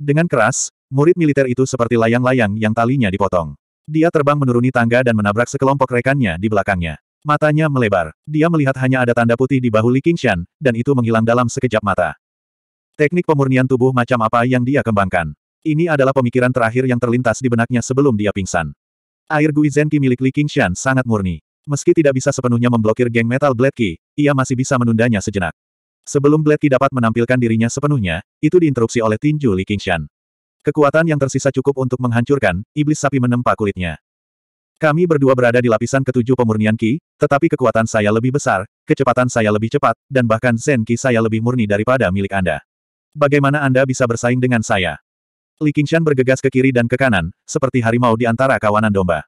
Dengan keras, murid militer itu seperti layang-layang yang talinya dipotong. Dia terbang menuruni tangga dan menabrak sekelompok rekannya di belakangnya. Matanya melebar. Dia melihat hanya ada tanda putih di bahu Li Qingshan, dan itu menghilang dalam sekejap mata. Teknik pemurnian tubuh macam apa yang dia kembangkan? Ini adalah pemikiran terakhir yang terlintas di benaknya sebelum dia pingsan. Air Guizenki milik Li Qingshan sangat murni. Meski tidak bisa sepenuhnya memblokir geng Metal Blade Ki, ia masih bisa menundanya sejenak. Sebelum Blade Ki dapat menampilkan dirinya sepenuhnya, itu diinterupsi oleh tinju Li Qingshan. Kekuatan yang tersisa cukup untuk menghancurkan, iblis sapi menempa kulitnya. Kami berdua berada di lapisan ketujuh pemurnian Ki, tetapi kekuatan saya lebih besar, kecepatan saya lebih cepat, dan bahkan Zen Ki saya lebih murni daripada milik Anda. Bagaimana Anda bisa bersaing dengan saya? Li Qingshan bergegas ke kiri dan ke kanan, seperti harimau di antara kawanan domba.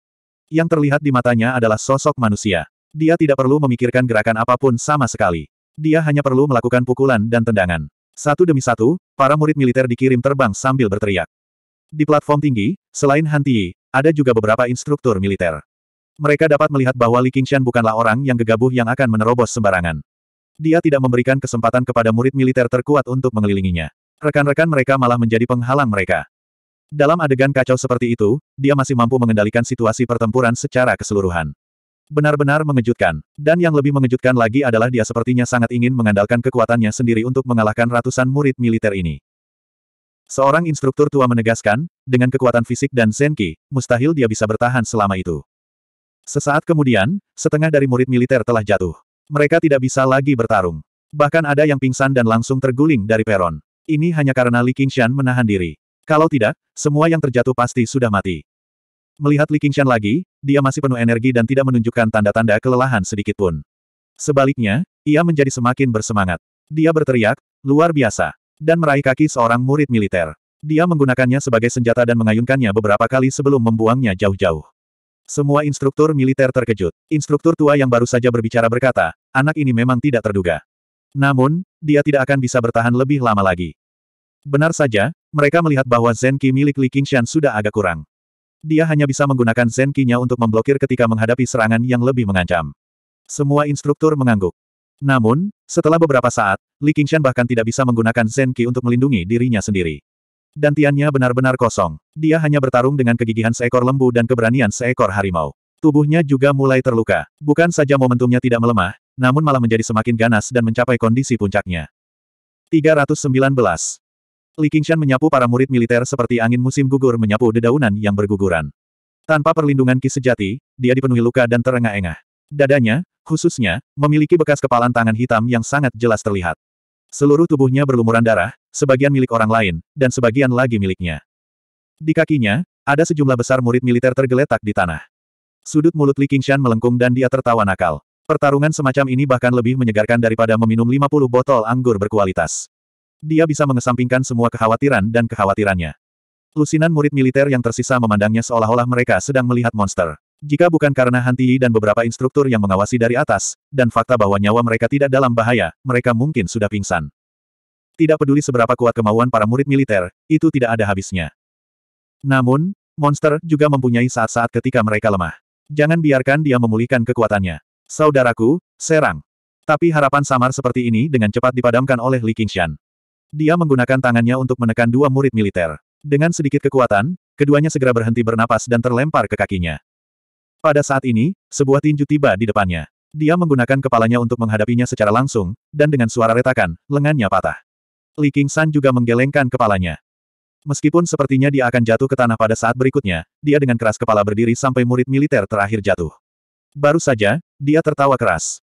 Yang terlihat di matanya adalah sosok manusia. Dia tidak perlu memikirkan gerakan apapun sama sekali. Dia hanya perlu melakukan pukulan dan tendangan. Satu demi satu, para murid militer dikirim terbang sambil berteriak. Di platform tinggi, selain Han Tiyi, ada juga beberapa instruktur militer. Mereka dapat melihat bahwa Li Qingshan bukanlah orang yang gegabah yang akan menerobos sembarangan. Dia tidak memberikan kesempatan kepada murid militer terkuat untuk mengelilinginya. Rekan-rekan mereka malah menjadi penghalang mereka. Dalam adegan kacau seperti itu, dia masih mampu mengendalikan situasi pertempuran secara keseluruhan. Benar-benar mengejutkan. Dan yang lebih mengejutkan lagi adalah dia sepertinya sangat ingin mengandalkan kekuatannya sendiri untuk mengalahkan ratusan murid militer ini. Seorang instruktur tua menegaskan, dengan kekuatan fisik dan senki, mustahil dia bisa bertahan selama itu. Sesaat kemudian, setengah dari murid militer telah jatuh. Mereka tidak bisa lagi bertarung. Bahkan ada yang pingsan dan langsung terguling dari peron. Ini hanya karena Li Qingshan menahan diri. Kalau tidak, semua yang terjatuh pasti sudah mati. Melihat Li Qingshan lagi, dia masih penuh energi dan tidak menunjukkan tanda-tanda kelelahan sedikitpun. Sebaliknya, ia menjadi semakin bersemangat. Dia berteriak, luar biasa, dan meraih kaki seorang murid militer. Dia menggunakannya sebagai senjata dan mengayunkannya beberapa kali sebelum membuangnya jauh-jauh. Semua instruktur militer terkejut. Instruktur tua yang baru saja berbicara berkata, anak ini memang tidak terduga. Namun, dia tidak akan bisa bertahan lebih lama lagi. Benar saja, mereka melihat bahwa Zenki milik Li Qingshan sudah agak kurang. Dia hanya bisa menggunakan zenkinya nya untuk memblokir ketika menghadapi serangan yang lebih mengancam. Semua instruktur mengangguk. Namun, setelah beberapa saat, Li Qingshan bahkan tidak bisa menggunakan zenki untuk melindungi dirinya sendiri. Dantiannya benar-benar kosong. Dia hanya bertarung dengan kegigihan seekor lembu dan keberanian seekor harimau. Tubuhnya juga mulai terluka. Bukan saja momentumnya tidak melemah, namun malah menjadi semakin ganas dan mencapai kondisi puncaknya. 319. Li Qingshan menyapu para murid militer seperti angin musim gugur menyapu dedaunan yang berguguran. Tanpa perlindungan ki sejati, dia dipenuhi luka dan terengah-engah. Dadanya, khususnya, memiliki bekas kepalan tangan hitam yang sangat jelas terlihat. Seluruh tubuhnya berlumuran darah, sebagian milik orang lain, dan sebagian lagi miliknya. Di kakinya, ada sejumlah besar murid militer tergeletak di tanah. Sudut mulut Li Qingshan melengkung dan dia tertawa nakal. Pertarungan semacam ini bahkan lebih menyegarkan daripada meminum 50 botol anggur berkualitas dia bisa mengesampingkan semua kekhawatiran dan kekhawatirannya. Lusinan murid militer yang tersisa memandangnya seolah-olah mereka sedang melihat monster. Jika bukan karena Hanti dan beberapa instruktur yang mengawasi dari atas, dan fakta bahwa nyawa mereka tidak dalam bahaya, mereka mungkin sudah pingsan. Tidak peduli seberapa kuat kemauan para murid militer, itu tidak ada habisnya. Namun, monster juga mempunyai saat-saat ketika mereka lemah. Jangan biarkan dia memulihkan kekuatannya. Saudaraku, serang. Tapi harapan samar seperti ini dengan cepat dipadamkan oleh Li Qingshan. Dia menggunakan tangannya untuk menekan dua murid militer. Dengan sedikit kekuatan, keduanya segera berhenti bernapas dan terlempar ke kakinya. Pada saat ini, sebuah tinju tiba di depannya. Dia menggunakan kepalanya untuk menghadapinya secara langsung, dan dengan suara retakan, lengannya patah. Li San juga menggelengkan kepalanya. Meskipun sepertinya dia akan jatuh ke tanah pada saat berikutnya, dia dengan keras kepala berdiri sampai murid militer terakhir jatuh. Baru saja, dia tertawa keras.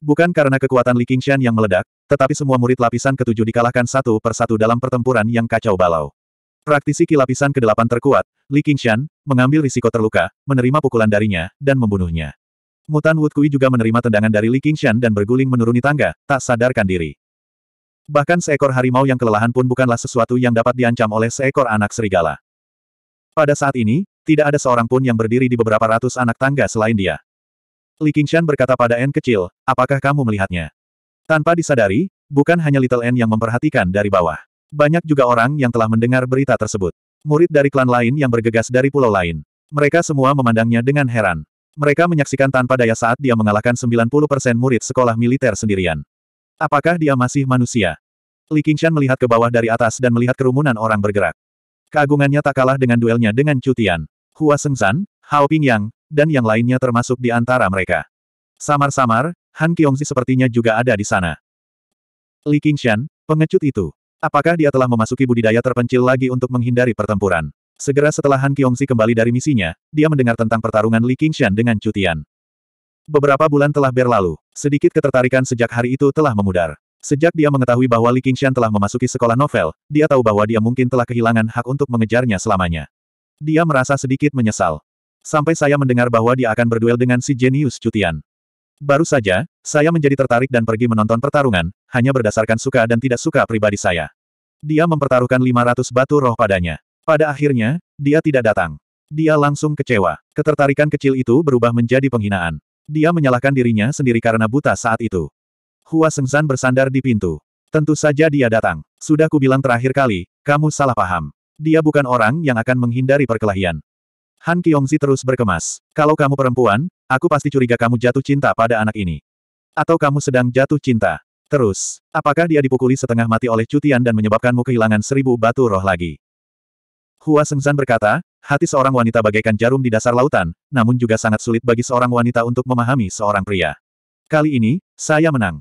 Bukan karena kekuatan Li Qingshan yang meledak, tetapi semua murid lapisan ketujuh dikalahkan satu persatu dalam pertempuran yang kacau balau. Praktisi ki lapisan kedelapan terkuat, Li Qingshan, mengambil risiko terluka, menerima pukulan darinya, dan membunuhnya. Mutan Wood Kui juga menerima tendangan dari Li Qingshan dan berguling menuruni tangga, tak sadarkan diri. Bahkan seekor harimau yang kelelahan pun bukanlah sesuatu yang dapat diancam oleh seekor anak serigala. Pada saat ini, tidak ada seorang pun yang berdiri di beberapa ratus anak tangga selain dia. Li Qingshan berkata pada N kecil, apakah kamu melihatnya? Tanpa disadari, bukan hanya Little N yang memperhatikan dari bawah. Banyak juga orang yang telah mendengar berita tersebut. Murid dari klan lain yang bergegas dari pulau lain. Mereka semua memandangnya dengan heran. Mereka menyaksikan tanpa daya saat dia mengalahkan 90% murid sekolah militer sendirian. Apakah dia masih manusia? Li Qingshan melihat ke bawah dari atas dan melihat kerumunan orang bergerak. Keagungannya tak kalah dengan duelnya dengan Cutian. Hua Sengzan, Hao Pingyang, dan yang lainnya termasuk di antara mereka. Samar-samar, Han Kiongzi sepertinya juga ada di sana. Li Qingshan, pengecut itu. Apakah dia telah memasuki budidaya terpencil lagi untuk menghindari pertempuran? Segera setelah Han Kiongzi kembali dari misinya, dia mendengar tentang pertarungan Li Qingshan dengan Cutian. Beberapa bulan telah berlalu, sedikit ketertarikan sejak hari itu telah memudar. Sejak dia mengetahui bahwa Li Qingshan telah memasuki sekolah novel, dia tahu bahwa dia mungkin telah kehilangan hak untuk mengejarnya selamanya. Dia merasa sedikit menyesal. Sampai saya mendengar bahwa dia akan berduel dengan si jenius cutian. Baru saja, saya menjadi tertarik dan pergi menonton pertarungan, hanya berdasarkan suka dan tidak suka pribadi saya. Dia mempertaruhkan 500 batu roh padanya. Pada akhirnya, dia tidak datang. Dia langsung kecewa. Ketertarikan kecil itu berubah menjadi penghinaan. Dia menyalahkan dirinya sendiri karena buta saat itu. Hua Sengzan bersandar di pintu. Tentu saja dia datang. Sudah kubilang terakhir kali, kamu salah paham. Dia bukan orang yang akan menghindari perkelahian. Han Kiongzi terus berkemas. Kalau kamu perempuan, aku pasti curiga kamu jatuh cinta pada anak ini. Atau kamu sedang jatuh cinta. Terus, apakah dia dipukuli setengah mati oleh cutian dan menyebabkanmu kehilangan seribu batu roh lagi? Hua Sengzan berkata, hati seorang wanita bagaikan jarum di dasar lautan, namun juga sangat sulit bagi seorang wanita untuk memahami seorang pria. Kali ini, saya menang.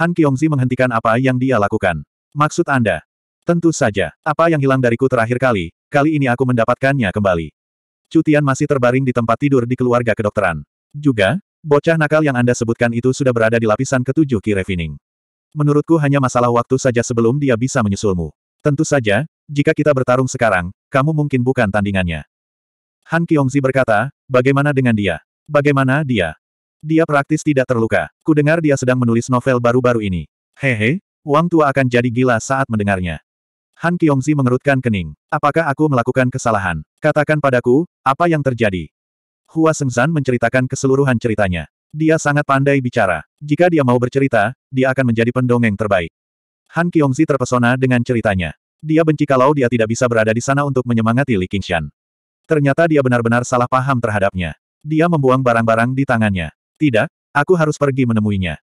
Han Kiongzi menghentikan apa yang dia lakukan. Maksud Anda? Tentu saja, apa yang hilang dariku terakhir kali, kali ini aku mendapatkannya kembali. Cutian masih terbaring di tempat tidur di keluarga kedokteran. Juga, bocah nakal yang Anda sebutkan itu sudah berada di lapisan ketujuh Ki Refining. Menurutku hanya masalah waktu saja sebelum dia bisa menyusulmu. Tentu saja, jika kita bertarung sekarang, kamu mungkin bukan tandingannya. Han Kiongzi berkata, bagaimana dengan dia? Bagaimana dia? Dia praktis tidak terluka. Kudengar dia sedang menulis novel baru-baru ini. Hehe, Wang Tua akan jadi gila saat mendengarnya. Han Kiongzi mengerutkan kening. Apakah aku melakukan kesalahan? Katakan padaku, apa yang terjadi? Hua Sengzan menceritakan keseluruhan ceritanya. Dia sangat pandai bicara. Jika dia mau bercerita, dia akan menjadi pendongeng terbaik. Han Kiongzi terpesona dengan ceritanya. Dia benci kalau dia tidak bisa berada di sana untuk menyemangati Li Qingshan. Ternyata dia benar-benar salah paham terhadapnya. Dia membuang barang-barang di tangannya. Tidak, aku harus pergi menemuinya.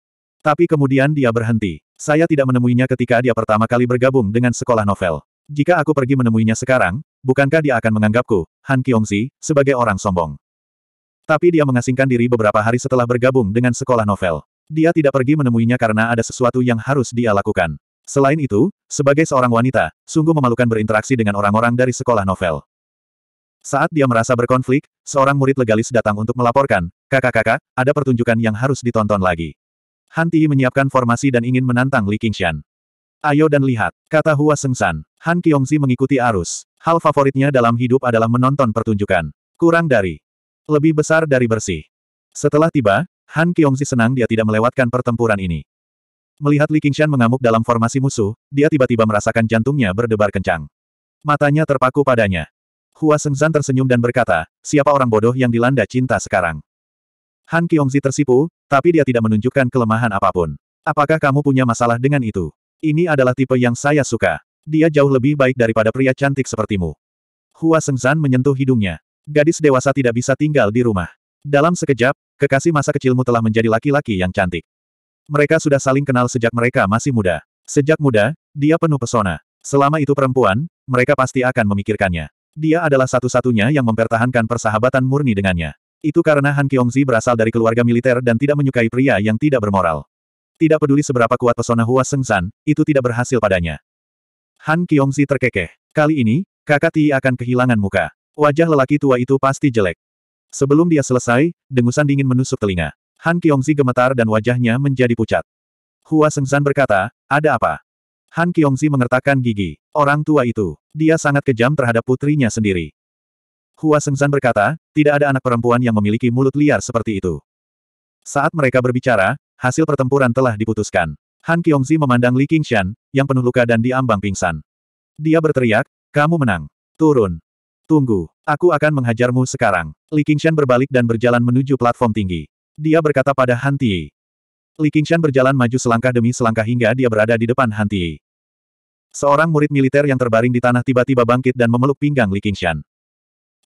Tapi kemudian dia berhenti. Saya tidak menemuinya ketika dia pertama kali bergabung dengan sekolah novel. Jika aku pergi menemuinya sekarang, bukankah dia akan menganggapku, Han Kyongzi, sebagai orang sombong? Tapi dia mengasingkan diri beberapa hari setelah bergabung dengan sekolah novel. Dia tidak pergi menemuinya karena ada sesuatu yang harus dia lakukan. Selain itu, sebagai seorang wanita, sungguh memalukan berinteraksi dengan orang-orang dari sekolah novel. Saat dia merasa berkonflik, seorang murid legalis datang untuk melaporkan, kakak-kakak, ada pertunjukan yang harus ditonton lagi. Han Ti menyiapkan formasi dan ingin menantang Li Qingshan. Ayo dan lihat, kata Hua Sengsan. Han Kiongzi mengikuti arus. Hal favoritnya dalam hidup adalah menonton pertunjukan. Kurang dari. Lebih besar dari bersih. Setelah tiba, Han Kiongzi senang dia tidak melewatkan pertempuran ini. Melihat Li Qingshan mengamuk dalam formasi musuh, dia tiba-tiba merasakan jantungnya berdebar kencang. Matanya terpaku padanya. Hua Sengzan tersenyum dan berkata, siapa orang bodoh yang dilanda cinta sekarang? Han Kiongzi tersipu, tapi dia tidak menunjukkan kelemahan apapun. Apakah kamu punya masalah dengan itu? Ini adalah tipe yang saya suka. Dia jauh lebih baik daripada pria cantik sepertimu. Hua Sengzan menyentuh hidungnya. Gadis dewasa tidak bisa tinggal di rumah. Dalam sekejap, kekasih masa kecilmu telah menjadi laki-laki yang cantik. Mereka sudah saling kenal sejak mereka masih muda. Sejak muda, dia penuh pesona. Selama itu perempuan, mereka pasti akan memikirkannya. Dia adalah satu-satunya yang mempertahankan persahabatan murni dengannya. Itu karena Han Kiongzi berasal dari keluarga militer dan tidak menyukai pria yang tidak bermoral. Tidak peduli seberapa kuat pesona Hua Sengsan, itu tidak berhasil padanya. Han Kiongzi terkekeh. Kali ini, kakak Ti akan kehilangan muka. Wajah lelaki tua itu pasti jelek. Sebelum dia selesai, dengusan dingin menusuk telinga. Han Kiongzi gemetar dan wajahnya menjadi pucat. Hua Sengsan berkata, ada apa? Han Kiongzi mengertakkan gigi. Orang tua itu, dia sangat kejam terhadap putrinya sendiri. Hua Sengzan berkata, tidak ada anak perempuan yang memiliki mulut liar seperti itu. Saat mereka berbicara, hasil pertempuran telah diputuskan. Han Kiongzi memandang Li Qingshan, yang penuh luka dan diambang pingsan. Dia berteriak, kamu menang. Turun. Tunggu, aku akan menghajarmu sekarang. Li Qingshan berbalik dan berjalan menuju platform tinggi. Dia berkata pada Han Tiyi. Li Qingshan berjalan maju selangkah demi selangkah hingga dia berada di depan Han Tiyi. Seorang murid militer yang terbaring di tanah tiba-tiba bangkit dan memeluk pinggang Li Qingshan.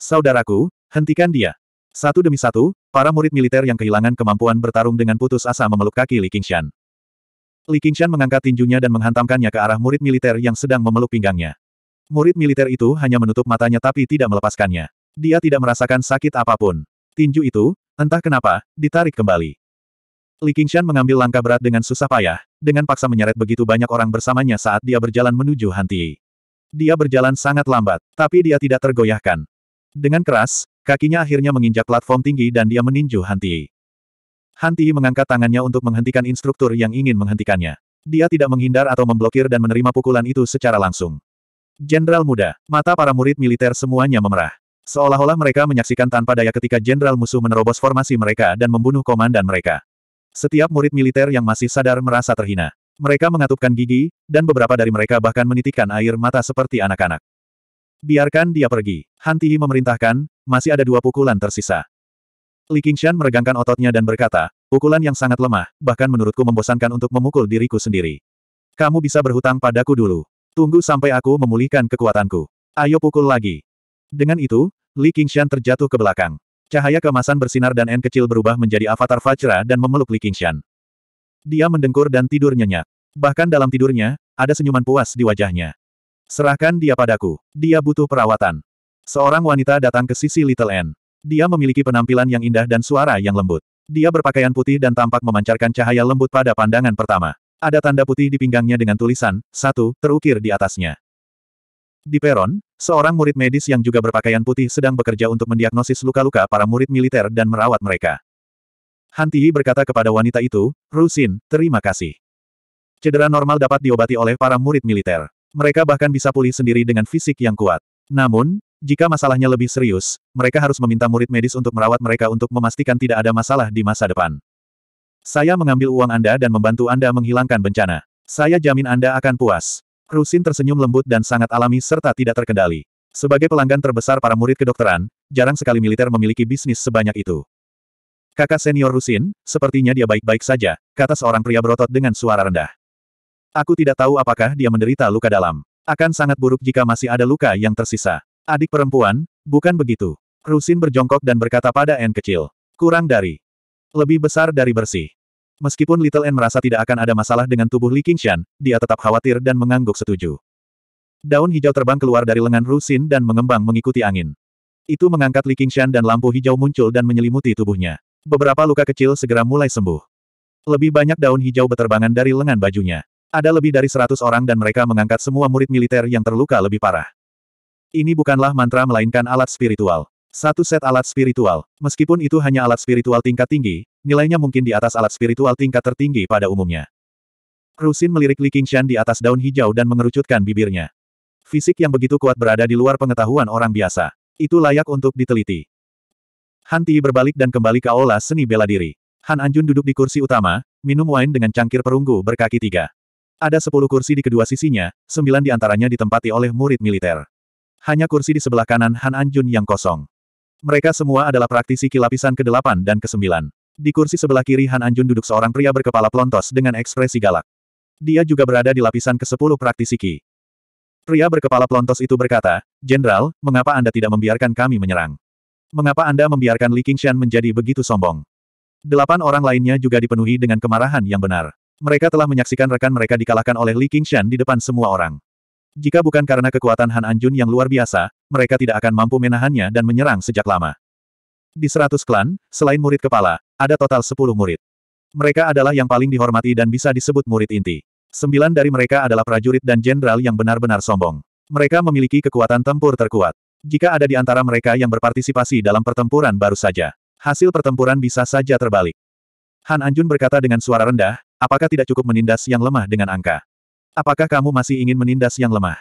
Saudaraku, hentikan dia. Satu demi satu, para murid militer yang kehilangan kemampuan bertarung dengan putus asa memeluk kaki Li Qingshan. Li Qingshan mengangkat tinjunya dan menghantamkannya ke arah murid militer yang sedang memeluk pinggangnya. Murid militer itu hanya menutup matanya tapi tidak melepaskannya. Dia tidak merasakan sakit apapun. Tinju itu, entah kenapa, ditarik kembali. Li Qingshan mengambil langkah berat dengan susah payah, dengan paksa menyeret begitu banyak orang bersamanya saat dia berjalan menuju hantii. Dia berjalan sangat lambat, tapi dia tidak tergoyahkan. Dengan keras, kakinya akhirnya menginjak platform tinggi dan dia meninju Hanti. Hanti mengangkat tangannya untuk menghentikan instruktur yang ingin menghentikannya. Dia tidak menghindar atau memblokir dan menerima pukulan itu secara langsung. Jenderal muda, mata para murid militer semuanya memerah. Seolah-olah mereka menyaksikan tanpa daya ketika jenderal musuh menerobos formasi mereka dan membunuh komandan mereka. Setiap murid militer yang masih sadar merasa terhina. Mereka mengatupkan gigi, dan beberapa dari mereka bahkan menitikkan air mata seperti anak-anak. Biarkan dia pergi. Han Tihi memerintahkan, masih ada dua pukulan tersisa. Li Qingshan meregangkan ototnya dan berkata, pukulan yang sangat lemah, bahkan menurutku membosankan untuk memukul diriku sendiri. Kamu bisa berhutang padaku dulu. Tunggu sampai aku memulihkan kekuatanku. Ayo pukul lagi. Dengan itu, Li Qingshan terjatuh ke belakang. Cahaya kemasan bersinar dan N kecil berubah menjadi avatar Vajra dan memeluk Li Qingshan. Dia mendengkur dan tidur nyenyak. Bahkan dalam tidurnya, ada senyuman puas di wajahnya. Serahkan dia padaku. Dia butuh perawatan. Seorang wanita datang ke sisi Little N. Dia memiliki penampilan yang indah dan suara yang lembut. Dia berpakaian putih dan tampak memancarkan cahaya lembut pada pandangan pertama. Ada tanda putih di pinggangnya dengan tulisan, satu, terukir di atasnya. Di peron, seorang murid medis yang juga berpakaian putih sedang bekerja untuk mendiagnosis luka-luka para murid militer dan merawat mereka. Hanti berkata kepada wanita itu, Rusin, terima kasih. Cedera normal dapat diobati oleh para murid militer. Mereka bahkan bisa pulih sendiri dengan fisik yang kuat. Namun, jika masalahnya lebih serius, mereka harus meminta murid medis untuk merawat mereka untuk memastikan tidak ada masalah di masa depan. Saya mengambil uang Anda dan membantu Anda menghilangkan bencana. Saya jamin Anda akan puas. Rusin tersenyum lembut dan sangat alami serta tidak terkendali. Sebagai pelanggan terbesar para murid kedokteran, jarang sekali militer memiliki bisnis sebanyak itu. Kakak senior Rusin, sepertinya dia baik-baik saja, kata seorang pria berotot dengan suara rendah. Aku tidak tahu apakah dia menderita luka dalam. Akan sangat buruk jika masih ada luka yang tersisa. Adik perempuan, bukan begitu. Rusin berjongkok dan berkata pada N kecil. Kurang dari. Lebih besar dari bersih. Meskipun Little N merasa tidak akan ada masalah dengan tubuh Li Qingshan, dia tetap khawatir dan mengangguk setuju. Daun hijau terbang keluar dari lengan Rusin dan mengembang mengikuti angin. Itu mengangkat Li Qingshan dan lampu hijau muncul dan menyelimuti tubuhnya. Beberapa luka kecil segera mulai sembuh. Lebih banyak daun hijau beterbangan dari lengan bajunya. Ada lebih dari seratus orang dan mereka mengangkat semua murid militer yang terluka lebih parah. Ini bukanlah mantra melainkan alat spiritual. Satu set alat spiritual. Meskipun itu hanya alat spiritual tingkat tinggi, nilainya mungkin di atas alat spiritual tingkat tertinggi pada umumnya. Rusin melirik Li Qingshan di atas daun hijau dan mengerucutkan bibirnya. Fisik yang begitu kuat berada di luar pengetahuan orang biasa. Itu layak untuk diteliti. Han Ti berbalik dan kembali ke aula seni bela diri. Han Anjun duduk di kursi utama, minum wine dengan cangkir perunggu berkaki tiga. Ada sepuluh kursi di kedua sisinya, sembilan di antaranya ditempati oleh murid militer. Hanya kursi di sebelah kanan Han Anjun yang kosong. Mereka semua adalah praktisi kilapisan ke-8 dan ke-9. Di kursi sebelah kiri Han Anjun duduk seorang pria berkepala plontos dengan ekspresi galak. Dia juga berada di lapisan ke-10 praktisi Ki. Pria berkepala plontos itu berkata, Jenderal, mengapa Anda tidak membiarkan kami menyerang? Mengapa Anda membiarkan Li Qingshan menjadi begitu sombong? Delapan orang lainnya juga dipenuhi dengan kemarahan yang benar. Mereka telah menyaksikan rekan mereka dikalahkan oleh Li Qingshan di depan semua orang. Jika bukan karena kekuatan Han Anjun yang luar biasa, mereka tidak akan mampu menahannya dan menyerang sejak lama. Di seratus klan, selain murid kepala, ada total sepuluh murid. Mereka adalah yang paling dihormati dan bisa disebut murid inti. Sembilan dari mereka adalah prajurit dan jenderal yang benar-benar sombong. Mereka memiliki kekuatan tempur terkuat. Jika ada di antara mereka yang berpartisipasi dalam pertempuran baru saja, hasil pertempuran bisa saja terbalik. Han Anjun berkata dengan suara rendah, apakah tidak cukup menindas yang lemah dengan angka? Apakah kamu masih ingin menindas yang lemah?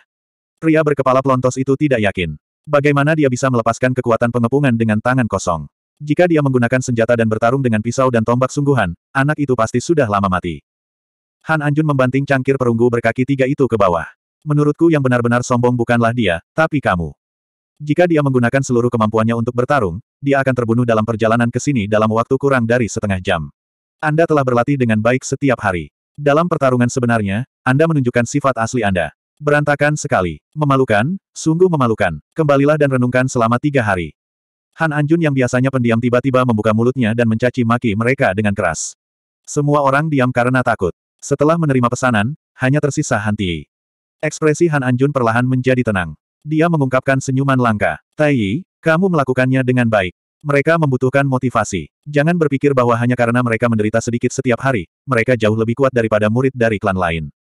Pria berkepala pelontos itu tidak yakin. Bagaimana dia bisa melepaskan kekuatan pengepungan dengan tangan kosong? Jika dia menggunakan senjata dan bertarung dengan pisau dan tombak sungguhan, anak itu pasti sudah lama mati. Han Anjun membanting cangkir perunggu berkaki tiga itu ke bawah. Menurutku yang benar-benar sombong bukanlah dia, tapi kamu. Jika dia menggunakan seluruh kemampuannya untuk bertarung, dia akan terbunuh dalam perjalanan ke sini dalam waktu kurang dari setengah jam. Anda telah berlatih dengan baik setiap hari. Dalam pertarungan sebenarnya, Anda menunjukkan sifat asli Anda. Berantakan sekali. Memalukan, sungguh memalukan. Kembalilah dan renungkan selama tiga hari. Han Anjun yang biasanya pendiam tiba-tiba membuka mulutnya dan mencaci maki mereka dengan keras. Semua orang diam karena takut. Setelah menerima pesanan, hanya tersisa Han Tiyi. Ekspresi Han Anjun perlahan menjadi tenang. Dia mengungkapkan senyuman langka. Tai Yi, kamu melakukannya dengan baik. Mereka membutuhkan motivasi. Jangan berpikir bahwa hanya karena mereka menderita sedikit setiap hari, mereka jauh lebih kuat daripada murid dari klan lain.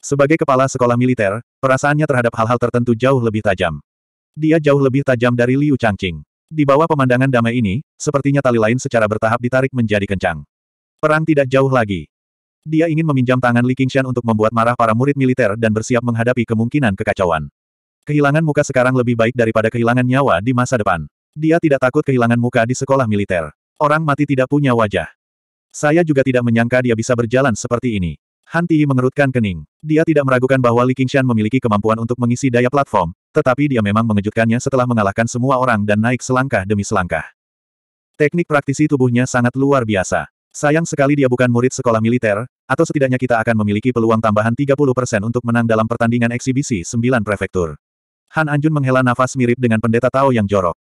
Sebagai kepala sekolah militer, perasaannya terhadap hal-hal tertentu jauh lebih tajam. Dia jauh lebih tajam dari Liu Changqing. Di bawah pemandangan damai ini, sepertinya tali lain secara bertahap ditarik menjadi kencang. Perang tidak jauh lagi. Dia ingin meminjam tangan Li Qingshan untuk membuat marah para murid militer dan bersiap menghadapi kemungkinan kekacauan. Kehilangan muka sekarang lebih baik daripada kehilangan nyawa di masa depan. Dia tidak takut kehilangan muka di sekolah militer. Orang mati tidak punya wajah. Saya juga tidak menyangka dia bisa berjalan seperti ini. Han Tihi mengerutkan kening. Dia tidak meragukan bahwa Li Qingshan memiliki kemampuan untuk mengisi daya platform, tetapi dia memang mengejutkannya setelah mengalahkan semua orang dan naik selangkah demi selangkah. Teknik praktisi tubuhnya sangat luar biasa. Sayang sekali dia bukan murid sekolah militer, atau setidaknya kita akan memiliki peluang tambahan 30% untuk menang dalam pertandingan eksibisi 9 prefektur. Han Anjun menghela nafas mirip dengan pendeta Tao yang jorok.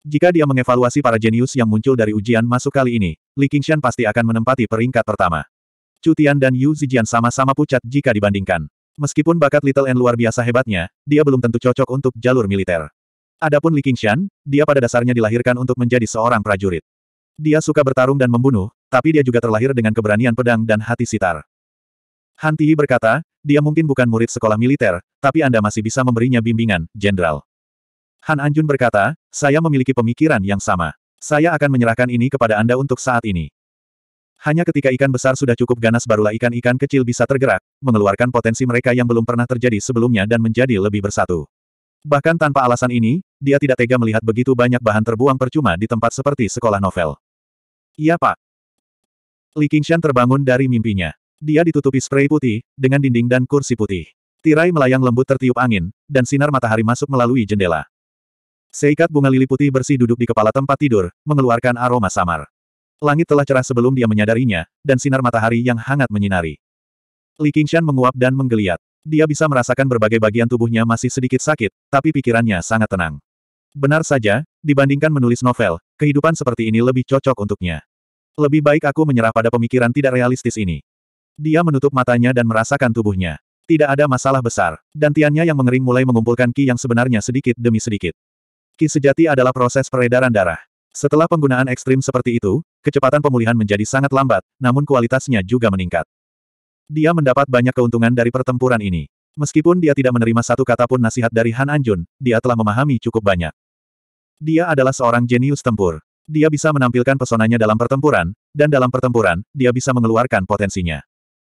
Jika dia mengevaluasi para jenius yang muncul dari ujian masuk kali ini, Li Qingshan pasti akan menempati peringkat pertama. Cutian dan Yu Zijian sama-sama pucat jika dibandingkan. Meskipun bakat Little N luar biasa hebatnya, dia belum tentu cocok untuk jalur militer. Adapun Li Qingshan, dia pada dasarnya dilahirkan untuk menjadi seorang prajurit. Dia suka bertarung dan membunuh, tapi dia juga terlahir dengan keberanian pedang dan hati sitar. Han Tihi berkata, dia mungkin bukan murid sekolah militer, tapi Anda masih bisa memberinya bimbingan, Jenderal. Han Anjun berkata, saya memiliki pemikiran yang sama. Saya akan menyerahkan ini kepada Anda untuk saat ini. Hanya ketika ikan besar sudah cukup ganas barulah ikan-ikan kecil bisa tergerak, mengeluarkan potensi mereka yang belum pernah terjadi sebelumnya dan menjadi lebih bersatu. Bahkan tanpa alasan ini, dia tidak tega melihat begitu banyak bahan terbuang percuma di tempat seperti sekolah novel. Iya pak. Li Qingshan terbangun dari mimpinya. Dia ditutupi spray putih, dengan dinding dan kursi putih. Tirai melayang lembut tertiup angin, dan sinar matahari masuk melalui jendela. Seikat bunga lili putih bersih duduk di kepala tempat tidur, mengeluarkan aroma samar. Langit telah cerah sebelum dia menyadarinya, dan sinar matahari yang hangat menyinari. Li Qingshan menguap dan menggeliat. Dia bisa merasakan berbagai bagian tubuhnya masih sedikit sakit, tapi pikirannya sangat tenang. Benar saja, dibandingkan menulis novel, kehidupan seperti ini lebih cocok untuknya. Lebih baik aku menyerah pada pemikiran tidak realistis ini. Dia menutup matanya dan merasakan tubuhnya. Tidak ada masalah besar, dan tiannya yang mengering mulai mengumpulkan ki yang sebenarnya sedikit demi sedikit. Ki sejati adalah proses peredaran darah. Setelah penggunaan ekstrim seperti itu, kecepatan pemulihan menjadi sangat lambat, namun kualitasnya juga meningkat. Dia mendapat banyak keuntungan dari pertempuran ini. Meskipun dia tidak menerima satu kata pun nasihat dari Han Anjun, dia telah memahami cukup banyak. Dia adalah seorang jenius tempur. Dia bisa menampilkan pesonanya dalam pertempuran, dan dalam pertempuran, dia bisa mengeluarkan potensinya.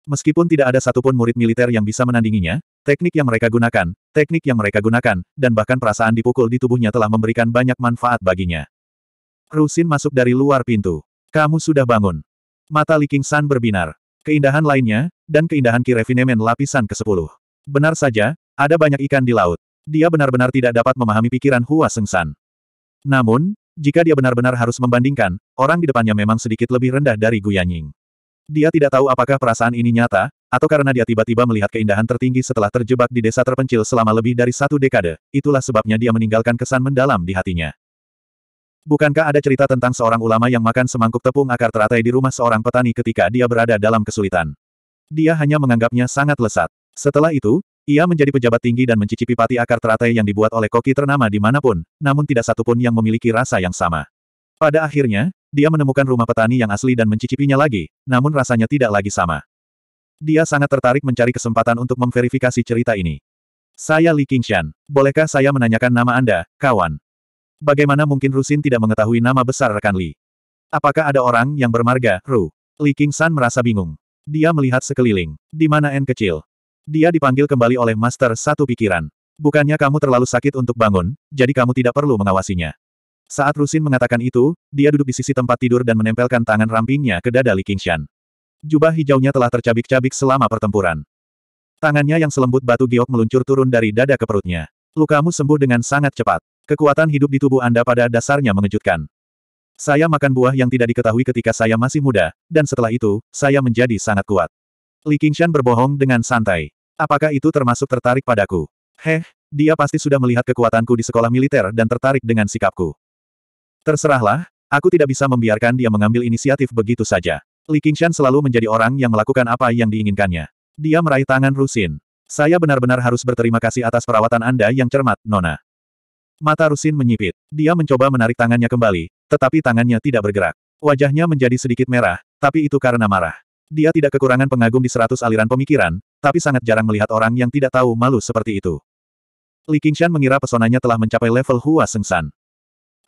Meskipun tidak ada satupun murid militer yang bisa menandinginya, teknik yang mereka gunakan, teknik yang mereka gunakan, dan bahkan perasaan dipukul di tubuhnya telah memberikan banyak manfaat baginya. Rusin masuk dari luar pintu. Kamu sudah bangun. Mata Li King San berbinar. Keindahan lainnya, dan keindahan Kirevinemen lapisan ke-10. Benar saja, ada banyak ikan di laut. Dia benar-benar tidak dapat memahami pikiran Hua Sengsan. Namun, jika dia benar-benar harus membandingkan, orang di depannya memang sedikit lebih rendah dari Guyanying. Dia tidak tahu apakah perasaan ini nyata, atau karena dia tiba-tiba melihat keindahan tertinggi setelah terjebak di desa terpencil selama lebih dari satu dekade, itulah sebabnya dia meninggalkan kesan mendalam di hatinya. Bukankah ada cerita tentang seorang ulama yang makan semangkuk tepung akar teratai di rumah seorang petani ketika dia berada dalam kesulitan? Dia hanya menganggapnya sangat lesat. Setelah itu, ia menjadi pejabat tinggi dan mencicipi pati akar teratai yang dibuat oleh koki ternama dimanapun, namun tidak satupun yang memiliki rasa yang sama. Pada akhirnya, dia menemukan rumah petani yang asli dan mencicipinya lagi, namun rasanya tidak lagi sama. Dia sangat tertarik mencari kesempatan untuk memverifikasi cerita ini. Saya Li Qingshan. Bolehkah saya menanyakan nama Anda, kawan? Bagaimana mungkin Rusin tidak mengetahui nama besar rekan Li? Apakah ada orang yang bermarga, Ru? Li Qingshan merasa bingung. Dia melihat sekeliling. Di mana N kecil? Dia dipanggil kembali oleh Master Satu Pikiran. Bukannya kamu terlalu sakit untuk bangun, jadi kamu tidak perlu mengawasinya. Saat Rusin mengatakan itu, dia duduk di sisi tempat tidur dan menempelkan tangan rampingnya ke dada Li Qingshan. Jubah hijaunya telah tercabik-cabik selama pertempuran. Tangannya yang selembut batu giok meluncur turun dari dada ke perutnya. Lukamu sembuh dengan sangat cepat. Kekuatan hidup di tubuh Anda pada dasarnya mengejutkan. Saya makan buah yang tidak diketahui ketika saya masih muda, dan setelah itu, saya menjadi sangat kuat. Li Qingshan berbohong dengan santai. Apakah itu termasuk tertarik padaku? Heh, dia pasti sudah melihat kekuatanku di sekolah militer dan tertarik dengan sikapku. Terserahlah, aku tidak bisa membiarkan dia mengambil inisiatif begitu saja. Li Qingshan selalu menjadi orang yang melakukan apa yang diinginkannya. Dia meraih tangan Rusin. Saya benar-benar harus berterima kasih atas perawatan Anda yang cermat, Nona. Mata Rusin menyipit. Dia mencoba menarik tangannya kembali, tetapi tangannya tidak bergerak. Wajahnya menjadi sedikit merah, tapi itu karena marah. Dia tidak kekurangan pengagum di seratus aliran pemikiran, tapi sangat jarang melihat orang yang tidak tahu malu seperti itu. Li Qingshan mengira pesonanya telah mencapai level Hua Sengsan.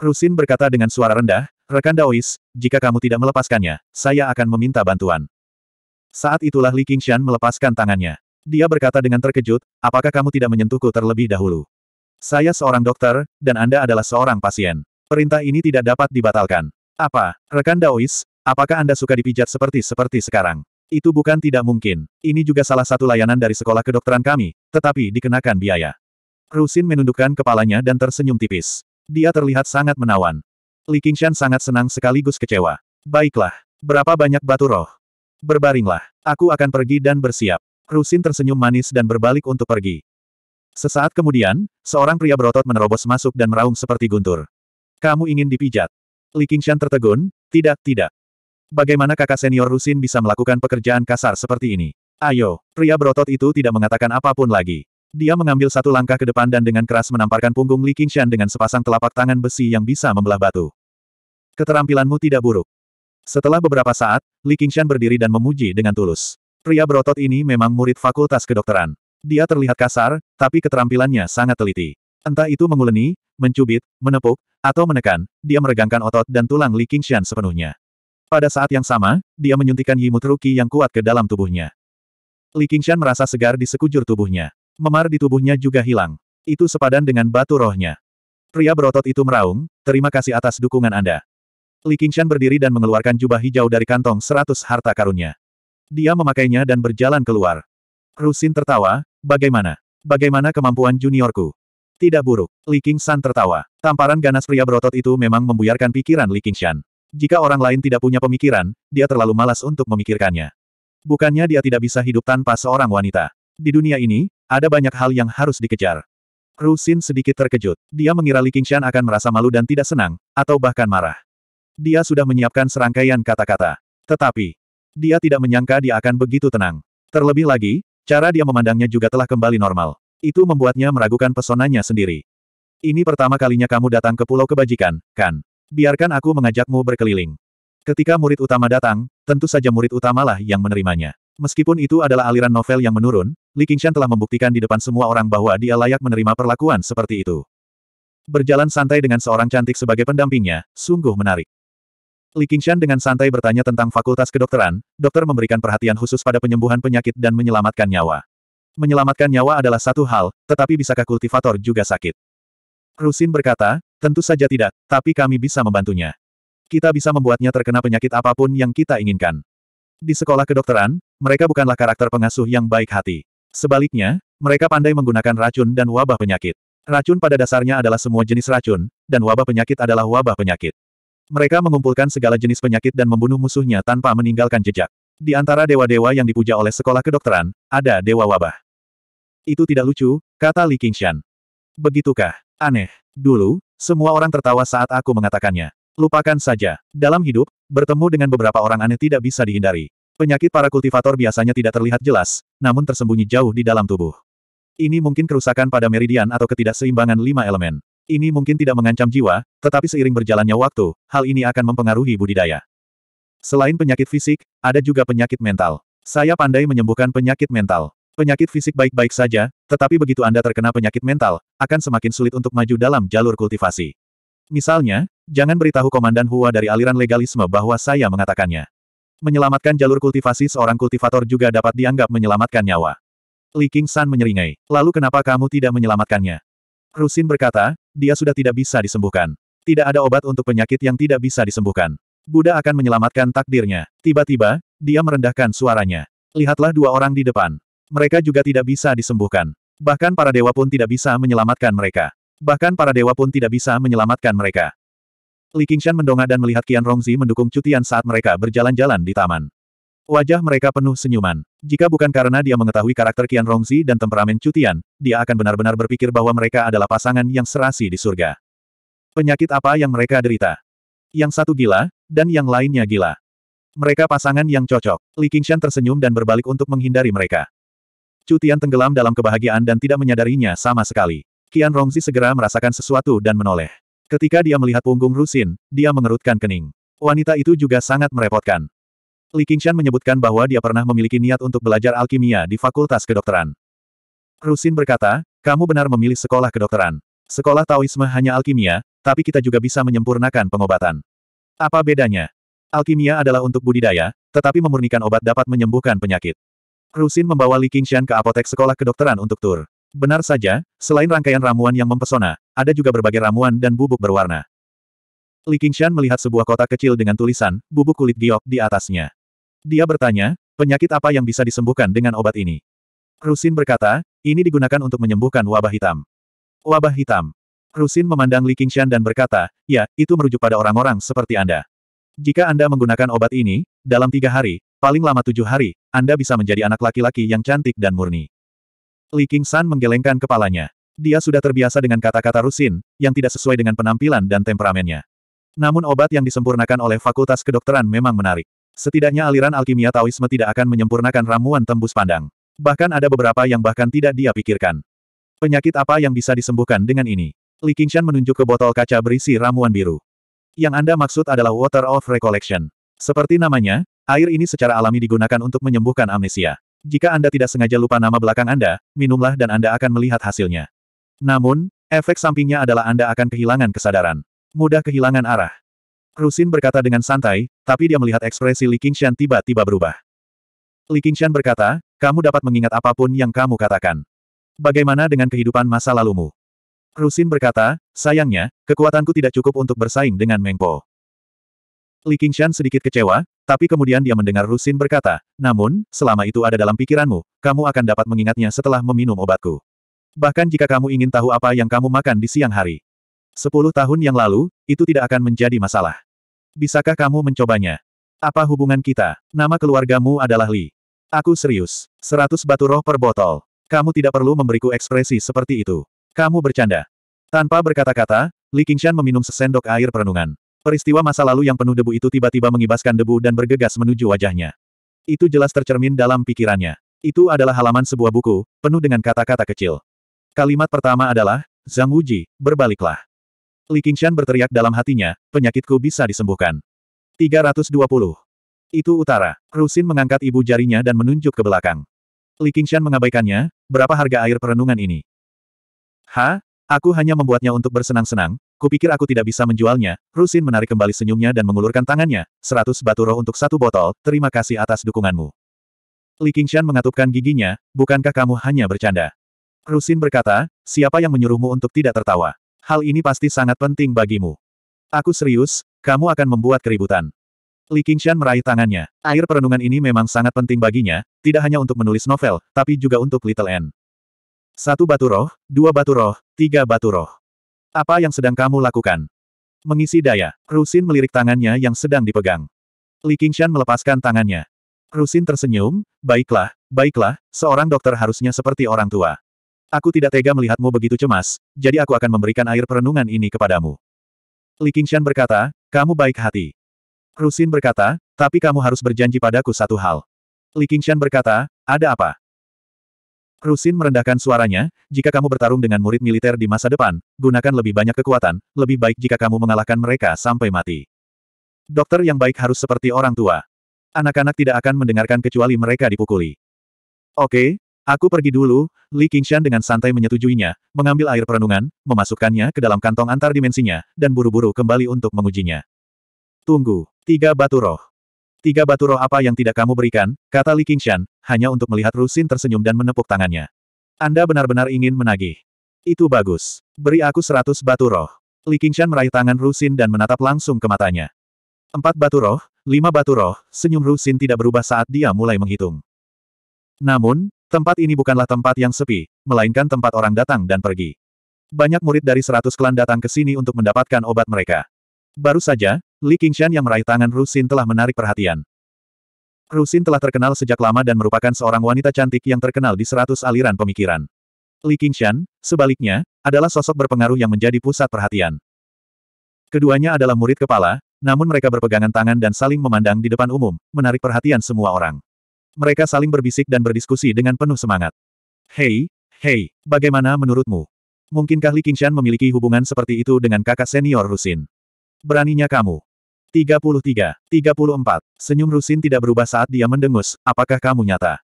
Rusin berkata dengan suara rendah, Rekan Daois, jika kamu tidak melepaskannya, saya akan meminta bantuan. Saat itulah Li Qingshan melepaskan tangannya. Dia berkata dengan terkejut, apakah kamu tidak menyentuhku terlebih dahulu? Saya seorang dokter, dan Anda adalah seorang pasien. Perintah ini tidak dapat dibatalkan. Apa, rekan Daois, apakah Anda suka dipijat seperti-seperti sekarang? Itu bukan tidak mungkin. Ini juga salah satu layanan dari sekolah kedokteran kami, tetapi dikenakan biaya. Rusin menundukkan kepalanya dan tersenyum tipis. Dia terlihat sangat menawan. Li Qingshan sangat senang sekaligus kecewa. Baiklah. Berapa banyak batu roh? Berbaringlah. Aku akan pergi dan bersiap. Rusin tersenyum manis dan berbalik untuk pergi. Sesaat kemudian, seorang pria berotot menerobos masuk dan meraung seperti guntur. Kamu ingin dipijat. Li Qingshan tertegun, tidak, tidak. Bagaimana kakak senior Rusin bisa melakukan pekerjaan kasar seperti ini? Ayo, pria berotot itu tidak mengatakan apapun lagi. Dia mengambil satu langkah ke depan dan dengan keras menamparkan punggung Li Qingshan dengan sepasang telapak tangan besi yang bisa membelah batu. Keterampilanmu tidak buruk. Setelah beberapa saat, Li Qingshan berdiri dan memuji dengan tulus. Pria berotot ini memang murid fakultas kedokteran. Dia terlihat kasar, tapi keterampilannya sangat teliti. Entah itu menguleni, mencubit, menepuk, atau menekan, dia meregangkan otot dan tulang Li Qingshan sepenuhnya. Pada saat yang sama, dia menyuntikkan Yimut Ruki yang kuat ke dalam tubuhnya. Li Qingshan merasa segar di sekujur tubuhnya memar di tubuhnya juga hilang. Itu sepadan dengan batu rohnya. Pria berotot itu meraung, terima kasih atas dukungan Anda. Li Qingshan berdiri dan mengeluarkan jubah hijau dari kantong seratus harta karunnya. Dia memakainya dan berjalan keluar. Rusin tertawa, bagaimana? Bagaimana kemampuan juniorku? Tidak buruk. Li Qingshan tertawa. Tamparan ganas pria berotot itu memang membuyarkan pikiran Li Qingshan. Jika orang lain tidak punya pemikiran, dia terlalu malas untuk memikirkannya. Bukannya dia tidak bisa hidup tanpa seorang wanita. Di dunia ini, ada banyak hal yang harus dikejar. Ru Xin sedikit terkejut. Dia mengira Li Qingshan akan merasa malu dan tidak senang, atau bahkan marah. Dia sudah menyiapkan serangkaian kata-kata. Tetapi, dia tidak menyangka dia akan begitu tenang. Terlebih lagi, cara dia memandangnya juga telah kembali normal. Itu membuatnya meragukan pesonanya sendiri. Ini pertama kalinya kamu datang ke Pulau Kebajikan, kan? Biarkan aku mengajakmu berkeliling. Ketika murid utama datang, tentu saja murid utamalah yang menerimanya. Meskipun itu adalah aliran novel yang menurun, Li Qingshan telah membuktikan di depan semua orang bahwa dia layak menerima perlakuan seperti itu. Berjalan santai dengan seorang cantik sebagai pendampingnya, sungguh menarik. Li Qingshan dengan santai bertanya tentang fakultas kedokteran, dokter memberikan perhatian khusus pada penyembuhan penyakit dan menyelamatkan nyawa. Menyelamatkan nyawa adalah satu hal, tetapi bisakah kultivator juga sakit? Rusin berkata, tentu saja tidak, tapi kami bisa membantunya. Kita bisa membuatnya terkena penyakit apapun yang kita inginkan. Di sekolah kedokteran, mereka bukanlah karakter pengasuh yang baik hati. Sebaliknya, mereka pandai menggunakan racun dan wabah penyakit. Racun pada dasarnya adalah semua jenis racun, dan wabah penyakit adalah wabah penyakit. Mereka mengumpulkan segala jenis penyakit dan membunuh musuhnya tanpa meninggalkan jejak. Di antara dewa-dewa yang dipuja oleh sekolah kedokteran, ada dewa wabah. Itu tidak lucu, kata Li Qingshan. Begitukah? Aneh. Dulu, semua orang tertawa saat aku mengatakannya. Lupakan saja. Dalam hidup, bertemu dengan beberapa orang aneh tidak bisa dihindari. Penyakit para kultivator biasanya tidak terlihat jelas, namun tersembunyi jauh di dalam tubuh. Ini mungkin kerusakan pada meridian atau ketidakseimbangan lima elemen. Ini mungkin tidak mengancam jiwa, tetapi seiring berjalannya waktu, hal ini akan mempengaruhi budidaya. Selain penyakit fisik, ada juga penyakit mental. Saya pandai menyembuhkan penyakit mental. Penyakit fisik baik-baik saja, tetapi begitu Anda terkena penyakit mental, akan semakin sulit untuk maju dalam jalur kultivasi. Misalnya, jangan beritahu Komandan Hua dari aliran legalisme bahwa saya mengatakannya. Menyelamatkan jalur kultivasi seorang kultivator juga dapat dianggap menyelamatkan nyawa. Li King San menyeringai. Lalu kenapa kamu tidak menyelamatkannya? Rusin berkata, dia sudah tidak bisa disembuhkan. Tidak ada obat untuk penyakit yang tidak bisa disembuhkan. Buddha akan menyelamatkan takdirnya. Tiba-tiba, dia merendahkan suaranya. Lihatlah dua orang di depan. Mereka juga tidak bisa disembuhkan. Bahkan para dewa pun tidak bisa menyelamatkan mereka. Bahkan para dewa pun tidak bisa menyelamatkan mereka. Li Qingshan mendongak dan melihat Qian Rongzi mendukung Cutian saat mereka berjalan-jalan di taman. Wajah mereka penuh senyuman. Jika bukan karena dia mengetahui karakter Qian Rongzi dan temperamen Cutian, dia akan benar-benar berpikir bahwa mereka adalah pasangan yang serasi di surga. Penyakit apa yang mereka derita? Yang satu gila, dan yang lainnya gila. Mereka pasangan yang cocok. Li Qingshan tersenyum dan berbalik untuk menghindari mereka. Cutian tenggelam dalam kebahagiaan dan tidak menyadarinya sama sekali. Qian Rongzi segera merasakan sesuatu dan menoleh. Ketika dia melihat punggung Rusin, dia mengerutkan kening. Wanita itu juga sangat merepotkan. Li Qingshan menyebutkan bahwa dia pernah memiliki niat untuk belajar alkimia di Fakultas Kedokteran. Rusin berkata, kamu benar memilih sekolah kedokteran. Sekolah Taoisme hanya alkimia, tapi kita juga bisa menyempurnakan pengobatan. Apa bedanya? Alkimia adalah untuk budidaya, tetapi memurnikan obat dapat menyembuhkan penyakit. Rusin membawa Li Qingshan ke apotek sekolah kedokteran untuk tur. Benar saja, selain rangkaian ramuan yang mempesona, ada juga berbagai ramuan dan bubuk berwarna. Li Qingshan melihat sebuah kotak kecil dengan tulisan, bubuk kulit giok di atasnya. Dia bertanya, penyakit apa yang bisa disembuhkan dengan obat ini? Rusin berkata, ini digunakan untuk menyembuhkan wabah hitam. Wabah hitam. Rusin memandang Li Qingshan dan berkata, ya, itu merujuk pada orang-orang seperti Anda. Jika Anda menggunakan obat ini, dalam tiga hari, paling lama tujuh hari, Anda bisa menjadi anak laki-laki yang cantik dan murni. Li Qingsan menggelengkan kepalanya. Dia sudah terbiasa dengan kata-kata Rusin, yang tidak sesuai dengan penampilan dan temperamennya. Namun obat yang disempurnakan oleh Fakultas Kedokteran memang menarik. Setidaknya aliran alkimia Taoisme tidak akan menyempurnakan ramuan tembus pandang. Bahkan ada beberapa yang bahkan tidak dia pikirkan. Penyakit apa yang bisa disembuhkan dengan ini? Li Qingshan menunjuk ke botol kaca berisi ramuan biru. Yang Anda maksud adalah Water of Recollection. Seperti namanya, air ini secara alami digunakan untuk menyembuhkan amnesia. Jika Anda tidak sengaja lupa nama belakang Anda, minumlah dan Anda akan melihat hasilnya. Namun, efek sampingnya adalah Anda akan kehilangan kesadaran. Mudah kehilangan arah. Rusin berkata dengan santai, tapi dia melihat ekspresi Li Qingshan tiba-tiba berubah. Li Qingshan berkata, kamu dapat mengingat apapun yang kamu katakan. Bagaimana dengan kehidupan masa lalumu? Rusin berkata, sayangnya, kekuatanku tidak cukup untuk bersaing dengan Mengpo. Li Qingshan sedikit kecewa, tapi kemudian dia mendengar Rusin berkata, namun, selama itu ada dalam pikiranmu, kamu akan dapat mengingatnya setelah meminum obatku. Bahkan jika kamu ingin tahu apa yang kamu makan di siang hari. Sepuluh tahun yang lalu, itu tidak akan menjadi masalah. Bisakah kamu mencobanya? Apa hubungan kita? Nama keluargamu adalah Li. Aku serius. Seratus batu roh per botol. Kamu tidak perlu memberiku ekspresi seperti itu. Kamu bercanda. Tanpa berkata-kata, Li Qingshan meminum sesendok air perenungan. Peristiwa masa lalu yang penuh debu itu tiba-tiba mengibaskan debu dan bergegas menuju wajahnya. Itu jelas tercermin dalam pikirannya. Itu adalah halaman sebuah buku, penuh dengan kata-kata kecil. Kalimat pertama adalah, Zhang Wuji, berbaliklah. Li Qingshan berteriak dalam hatinya, penyakitku bisa disembuhkan. 320. Itu utara. Rusin mengangkat ibu jarinya dan menunjuk ke belakang. Li Qingshan mengabaikannya, berapa harga air perenungan ini? Ha? Aku hanya membuatnya untuk bersenang-senang, Kupikir aku tidak bisa menjualnya, Rusin menarik kembali senyumnya dan mengulurkan tangannya, seratus batu roh untuk satu botol, terima kasih atas dukunganmu. Li Qingshan mengatupkan giginya, bukankah kamu hanya bercanda? Rusin berkata, siapa yang menyuruhmu untuk tidak tertawa? Hal ini pasti sangat penting bagimu. Aku serius, kamu akan membuat keributan. Li Qingshan meraih tangannya. Air perenungan ini memang sangat penting baginya, tidak hanya untuk menulis novel, tapi juga untuk Little N. Satu batu roh, dua batu roh, tiga batu roh. Apa yang sedang kamu lakukan? Mengisi daya, Rusin melirik tangannya yang sedang dipegang. Li Qingshan melepaskan tangannya. Rusin tersenyum, baiklah, baiklah, seorang dokter harusnya seperti orang tua. Aku tidak tega melihatmu begitu cemas, jadi aku akan memberikan air perenungan ini kepadamu. Li Qingshan berkata, kamu baik hati. Rusin berkata, tapi kamu harus berjanji padaku satu hal. Li Qingshan berkata, ada apa? Krusin merendahkan suaranya, jika kamu bertarung dengan murid militer di masa depan, gunakan lebih banyak kekuatan, lebih baik jika kamu mengalahkan mereka sampai mati. Dokter yang baik harus seperti orang tua. Anak-anak tidak akan mendengarkan kecuali mereka dipukuli. Oke, aku pergi dulu, Li Qingshan dengan santai menyetujuinya, mengambil air perenungan, memasukkannya ke dalam kantong antar dimensinya, dan buru-buru kembali untuk mengujinya. Tunggu, tiga batu roh. Tiga batu roh apa yang tidak kamu berikan, kata Li Qingshan, hanya untuk melihat Rusin tersenyum dan menepuk tangannya. Anda benar-benar ingin menagih. Itu bagus. Beri aku seratus batu roh. Li Qingshan meraih tangan Rusin dan menatap langsung ke matanya. Empat batu roh, lima batu roh, senyum Rusin tidak berubah saat dia mulai menghitung. Namun, tempat ini bukanlah tempat yang sepi, melainkan tempat orang datang dan pergi. Banyak murid dari seratus klan datang ke sini untuk mendapatkan obat mereka. Baru saja, Li Qingshan yang meraih tangan Rusin telah menarik perhatian. Rusin telah terkenal sejak lama dan merupakan seorang wanita cantik yang terkenal di seratus aliran pemikiran. Li Qingshan, sebaliknya, adalah sosok berpengaruh yang menjadi pusat perhatian. Keduanya adalah murid kepala, namun mereka berpegangan tangan dan saling memandang di depan umum, menarik perhatian semua orang. Mereka saling berbisik dan berdiskusi dengan penuh semangat. Hei, hei, bagaimana menurutmu? Mungkinkah Li Qingshan memiliki hubungan seperti itu dengan kakak senior Rusin? Beraninya kamu. 33, 34. Senyum Rusin tidak berubah saat dia mendengus, apakah kamu nyata?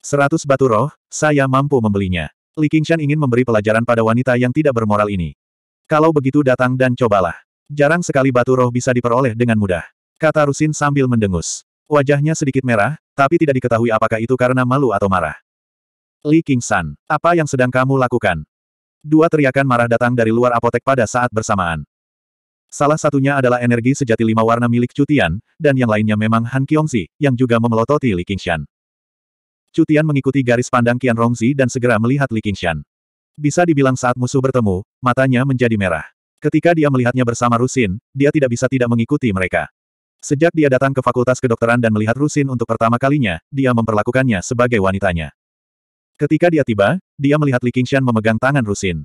100 batu roh, saya mampu membelinya. Li Qingshan ingin memberi pelajaran pada wanita yang tidak bermoral ini. Kalau begitu datang dan cobalah. Jarang sekali batu roh bisa diperoleh dengan mudah. Kata Rusin sambil mendengus. Wajahnya sedikit merah, tapi tidak diketahui apakah itu karena malu atau marah. Li Qingshan, apa yang sedang kamu lakukan? Dua teriakan marah datang dari luar apotek pada saat bersamaan. Salah satunya adalah energi sejati lima warna milik Cutian, dan yang lainnya memang Han Kiongzi, yang juga memelototi Li Qingshan. Cutian mengikuti garis pandang Qian Rongzi dan segera melihat Li Qingshan. Bisa dibilang saat musuh bertemu, matanya menjadi merah. Ketika dia melihatnya bersama Rusin, dia tidak bisa tidak mengikuti mereka. Sejak dia datang ke Fakultas Kedokteran dan melihat Rusin untuk pertama kalinya, dia memperlakukannya sebagai wanitanya. Ketika dia tiba, dia melihat Li Qingshan memegang tangan Rusin.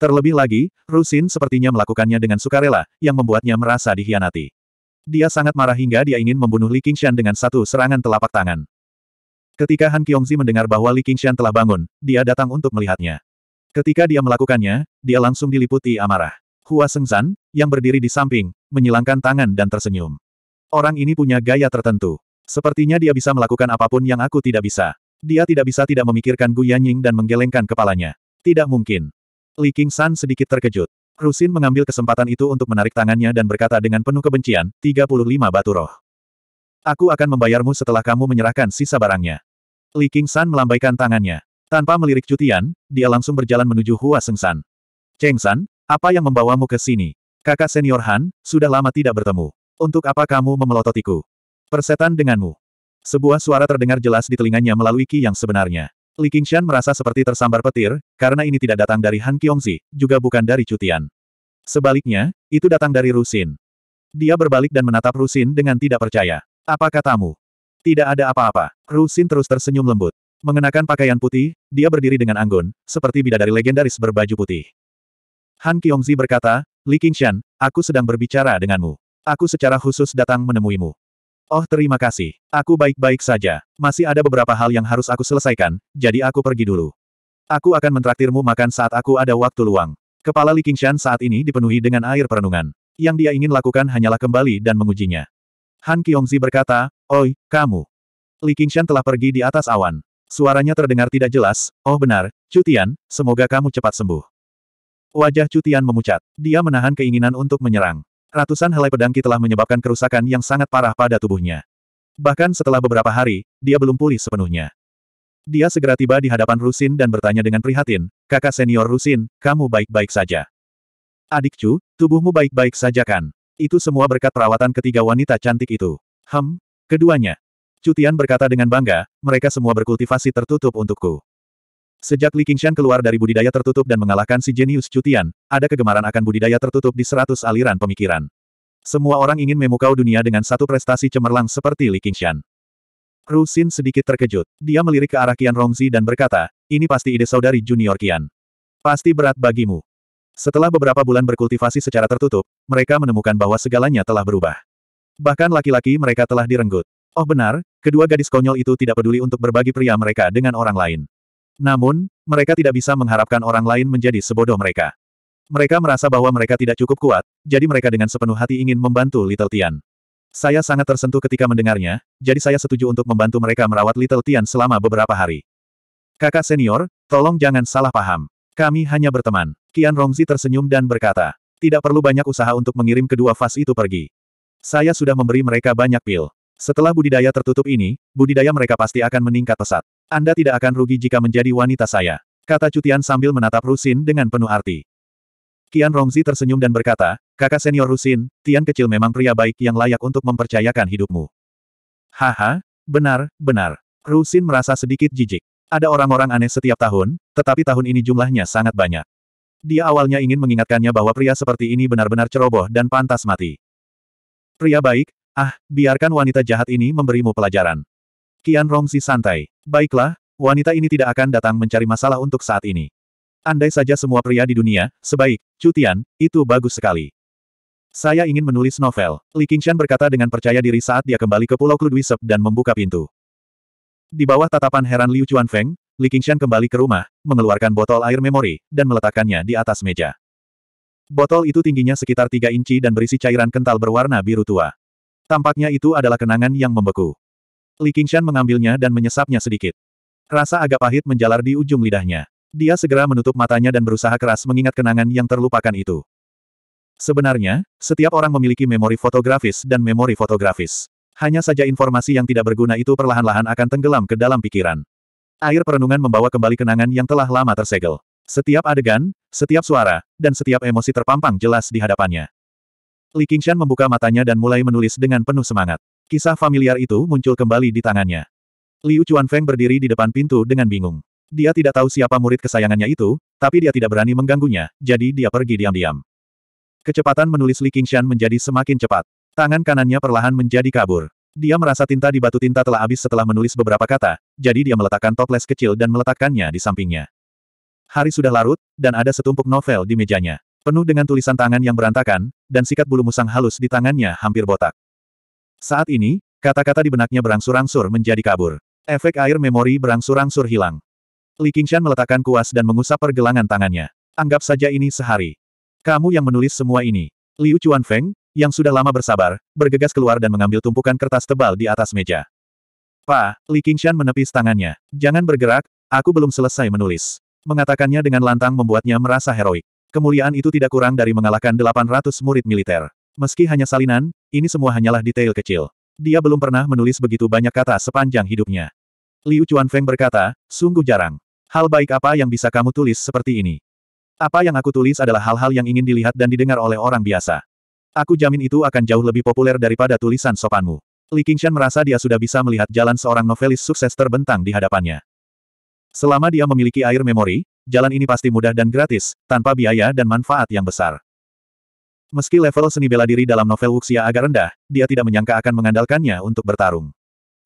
Terlebih lagi, Rusin sepertinya melakukannya dengan sukarela, yang membuatnya merasa dihianati. Dia sangat marah hingga dia ingin membunuh Li Qingshan dengan satu serangan telapak tangan. Ketika Han Kiongzi mendengar bahwa Li Qingshan telah bangun, dia datang untuk melihatnya. Ketika dia melakukannya, dia langsung diliputi amarah. Hua Sengzan, yang berdiri di samping, menyilangkan tangan dan tersenyum. Orang ini punya gaya tertentu. Sepertinya dia bisa melakukan apapun yang aku tidak bisa. Dia tidak bisa tidak memikirkan Gu Yanying dan menggelengkan kepalanya. Tidak mungkin. Li King San sedikit terkejut. Rusin mengambil kesempatan itu untuk menarik tangannya dan berkata dengan penuh kebencian, 35 batu roh. Aku akan membayarmu setelah kamu menyerahkan sisa barangnya. Li King San melambaikan tangannya. Tanpa melirik Cutian, dia langsung berjalan menuju Hua Seng San. Cheng San, apa yang membawamu ke sini? Kakak senior Han, sudah lama tidak bertemu. Untuk apa kamu memelototiku? Persetan denganmu. Sebuah suara terdengar jelas di telinganya melalui ki yang sebenarnya. Li Qingshan merasa seperti tersambar petir, karena ini tidak datang dari Han Kiongzi, juga bukan dari Cutian. Sebaliknya, itu datang dari Rusin. Dia berbalik dan menatap Rusin dengan tidak percaya. Apa katamu? Tidak ada apa-apa. Rusin terus tersenyum lembut. Mengenakan pakaian putih, dia berdiri dengan anggun, seperti bidadari legendaris berbaju putih. Han Kiongzi berkata, Li Qingshan, aku sedang berbicara denganmu. Aku secara khusus datang menemuimu. Oh terima kasih. Aku baik-baik saja. Masih ada beberapa hal yang harus aku selesaikan, jadi aku pergi dulu. Aku akan mentraktirmu makan saat aku ada waktu luang. Kepala Li Qingshan saat ini dipenuhi dengan air perenungan. Yang dia ingin lakukan hanyalah kembali dan mengujinya. Han Qiongzi berkata, Oi, kamu. Li Qingshan telah pergi di atas awan. Suaranya terdengar tidak jelas, oh benar, Cutian, semoga kamu cepat sembuh. Wajah Cutian memucat. Dia menahan keinginan untuk menyerang. Ratusan helai pedangki telah menyebabkan kerusakan yang sangat parah pada tubuhnya. Bahkan setelah beberapa hari, dia belum pulih sepenuhnya. Dia segera tiba di hadapan Rusin dan bertanya dengan prihatin, kakak senior Rusin, kamu baik-baik saja. Adik Chu, tubuhmu baik-baik saja kan? Itu semua berkat perawatan ketiga wanita cantik itu. Hem, keduanya. Cutian berkata dengan bangga, mereka semua berkultivasi tertutup untukku. Sejak Li Qingshan keluar dari budidaya tertutup dan mengalahkan si jenius cutian, ada kegemaran akan budidaya tertutup di seratus aliran pemikiran. Semua orang ingin memukau dunia dengan satu prestasi cemerlang seperti Li Qingshan. Ru Xin sedikit terkejut. Dia melirik ke arah Qian Rongzi dan berkata, ini pasti ide saudari junior Qian. Pasti berat bagimu. Setelah beberapa bulan berkultivasi secara tertutup, mereka menemukan bahwa segalanya telah berubah. Bahkan laki-laki mereka telah direnggut. Oh benar, kedua gadis konyol itu tidak peduli untuk berbagi pria mereka dengan orang lain. Namun, mereka tidak bisa mengharapkan orang lain menjadi sebodoh mereka. Mereka merasa bahwa mereka tidak cukup kuat, jadi mereka dengan sepenuh hati ingin membantu Little Tian. Saya sangat tersentuh ketika mendengarnya, jadi saya setuju untuk membantu mereka merawat Little Tian selama beberapa hari. Kakak senior, tolong jangan salah paham. Kami hanya berteman. Kian Rongzi tersenyum dan berkata, tidak perlu banyak usaha untuk mengirim kedua fas itu pergi. Saya sudah memberi mereka banyak pil. Setelah budidaya tertutup ini, budidaya mereka pasti akan meningkat pesat. Anda tidak akan rugi jika menjadi wanita saya, kata Cutian sambil menatap Rusin dengan penuh arti. Kian Rongzi tersenyum dan berkata, kakak senior Rusin, Tian kecil memang pria baik yang layak untuk mempercayakan hidupmu. Haha, benar, benar. Rusin merasa sedikit jijik. Ada orang-orang aneh setiap tahun, tetapi tahun ini jumlahnya sangat banyak. Dia awalnya ingin mengingatkannya bahwa pria seperti ini benar-benar ceroboh dan pantas mati. Pria baik, Ah, biarkan wanita jahat ini memberimu pelajaran. Kian Rongzi santai. Baiklah, wanita ini tidak akan datang mencari masalah untuk saat ini. Andai saja semua pria di dunia, sebaik, cutian, itu bagus sekali. Saya ingin menulis novel, Li Qingshan berkata dengan percaya diri saat dia kembali ke Pulau Kludwisep dan membuka pintu. Di bawah tatapan heran Liu Chuanfeng, Li Qingshan kembali ke rumah, mengeluarkan botol air memori, dan meletakkannya di atas meja. Botol itu tingginya sekitar 3 inci dan berisi cairan kental berwarna biru tua. Tampaknya itu adalah kenangan yang membeku. Li Qingshan mengambilnya dan menyesapnya sedikit. Rasa agak pahit menjalar di ujung lidahnya. Dia segera menutup matanya dan berusaha keras mengingat kenangan yang terlupakan itu. Sebenarnya, setiap orang memiliki memori fotografis dan memori fotografis. Hanya saja informasi yang tidak berguna itu perlahan-lahan akan tenggelam ke dalam pikiran. Air perenungan membawa kembali kenangan yang telah lama tersegel. Setiap adegan, setiap suara, dan setiap emosi terpampang jelas di hadapannya. Li Qingshan membuka matanya dan mulai menulis dengan penuh semangat. Kisah familiar itu muncul kembali di tangannya. Liu Chuanfeng berdiri di depan pintu dengan bingung. Dia tidak tahu siapa murid kesayangannya itu, tapi dia tidak berani mengganggunya, jadi dia pergi diam-diam. Kecepatan menulis Li Qingshan menjadi semakin cepat. Tangan kanannya perlahan menjadi kabur. Dia merasa tinta di batu tinta telah habis setelah menulis beberapa kata, jadi dia meletakkan toples kecil dan meletakkannya di sampingnya. Hari sudah larut, dan ada setumpuk novel di mejanya. Penuh dengan tulisan tangan yang berantakan, dan sikat bulu musang halus di tangannya hampir botak. Saat ini, kata-kata di benaknya berangsur-angsur menjadi kabur. Efek air memori berangsur-angsur hilang. Li Qingshan meletakkan kuas dan mengusap pergelangan tangannya. Anggap saja ini sehari. Kamu yang menulis semua ini. Liu Chuanfeng, yang sudah lama bersabar, bergegas keluar dan mengambil tumpukan kertas tebal di atas meja. Pa, Li Qingshan menepis tangannya. Jangan bergerak, aku belum selesai menulis. Mengatakannya dengan lantang membuatnya merasa heroik. Kemuliaan itu tidak kurang dari mengalahkan 800 murid militer. Meski hanya salinan, ini semua hanyalah detail kecil. Dia belum pernah menulis begitu banyak kata sepanjang hidupnya. Liu Feng berkata, sungguh jarang. Hal baik apa yang bisa kamu tulis seperti ini? Apa yang aku tulis adalah hal-hal yang ingin dilihat dan didengar oleh orang biasa. Aku jamin itu akan jauh lebih populer daripada tulisan sopanmu. Li Qingshan merasa dia sudah bisa melihat jalan seorang novelis sukses terbentang di hadapannya. Selama dia memiliki air memori, jalan ini pasti mudah dan gratis, tanpa biaya dan manfaat yang besar. Meski level seni bela diri dalam novel Wuxia agak rendah, dia tidak menyangka akan mengandalkannya untuk bertarung.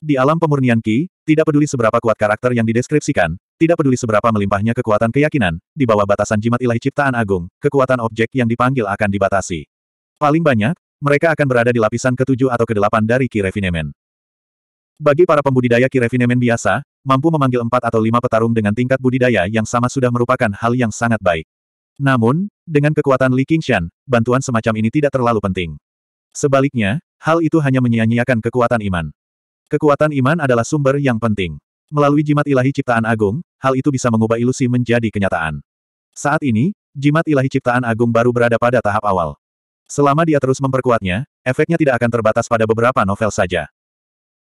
Di alam pemurnian Ki, tidak peduli seberapa kuat karakter yang dideskripsikan, tidak peduli seberapa melimpahnya kekuatan keyakinan, di bawah batasan jimat ilahi ciptaan agung, kekuatan objek yang dipanggil akan dibatasi. Paling banyak, mereka akan berada di lapisan ketujuh atau kedelapan dari Ki Refinemen. Bagi para pembudidaya Ki Refinemen biasa, mampu memanggil empat atau lima petarung dengan tingkat budidaya yang sama sudah merupakan hal yang sangat baik. Namun, dengan kekuatan Li Qingshan, bantuan semacam ini tidak terlalu penting. Sebaliknya, hal itu hanya menyia-nyiakan kekuatan iman. Kekuatan iman adalah sumber yang penting. Melalui jimat ilahi ciptaan agung, hal itu bisa mengubah ilusi menjadi kenyataan. Saat ini, jimat ilahi ciptaan agung baru berada pada tahap awal. Selama dia terus memperkuatnya, efeknya tidak akan terbatas pada beberapa novel saja.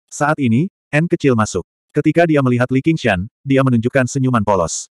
Saat ini, N kecil masuk. Ketika dia melihat Li Qingshan, dia menunjukkan senyuman polos.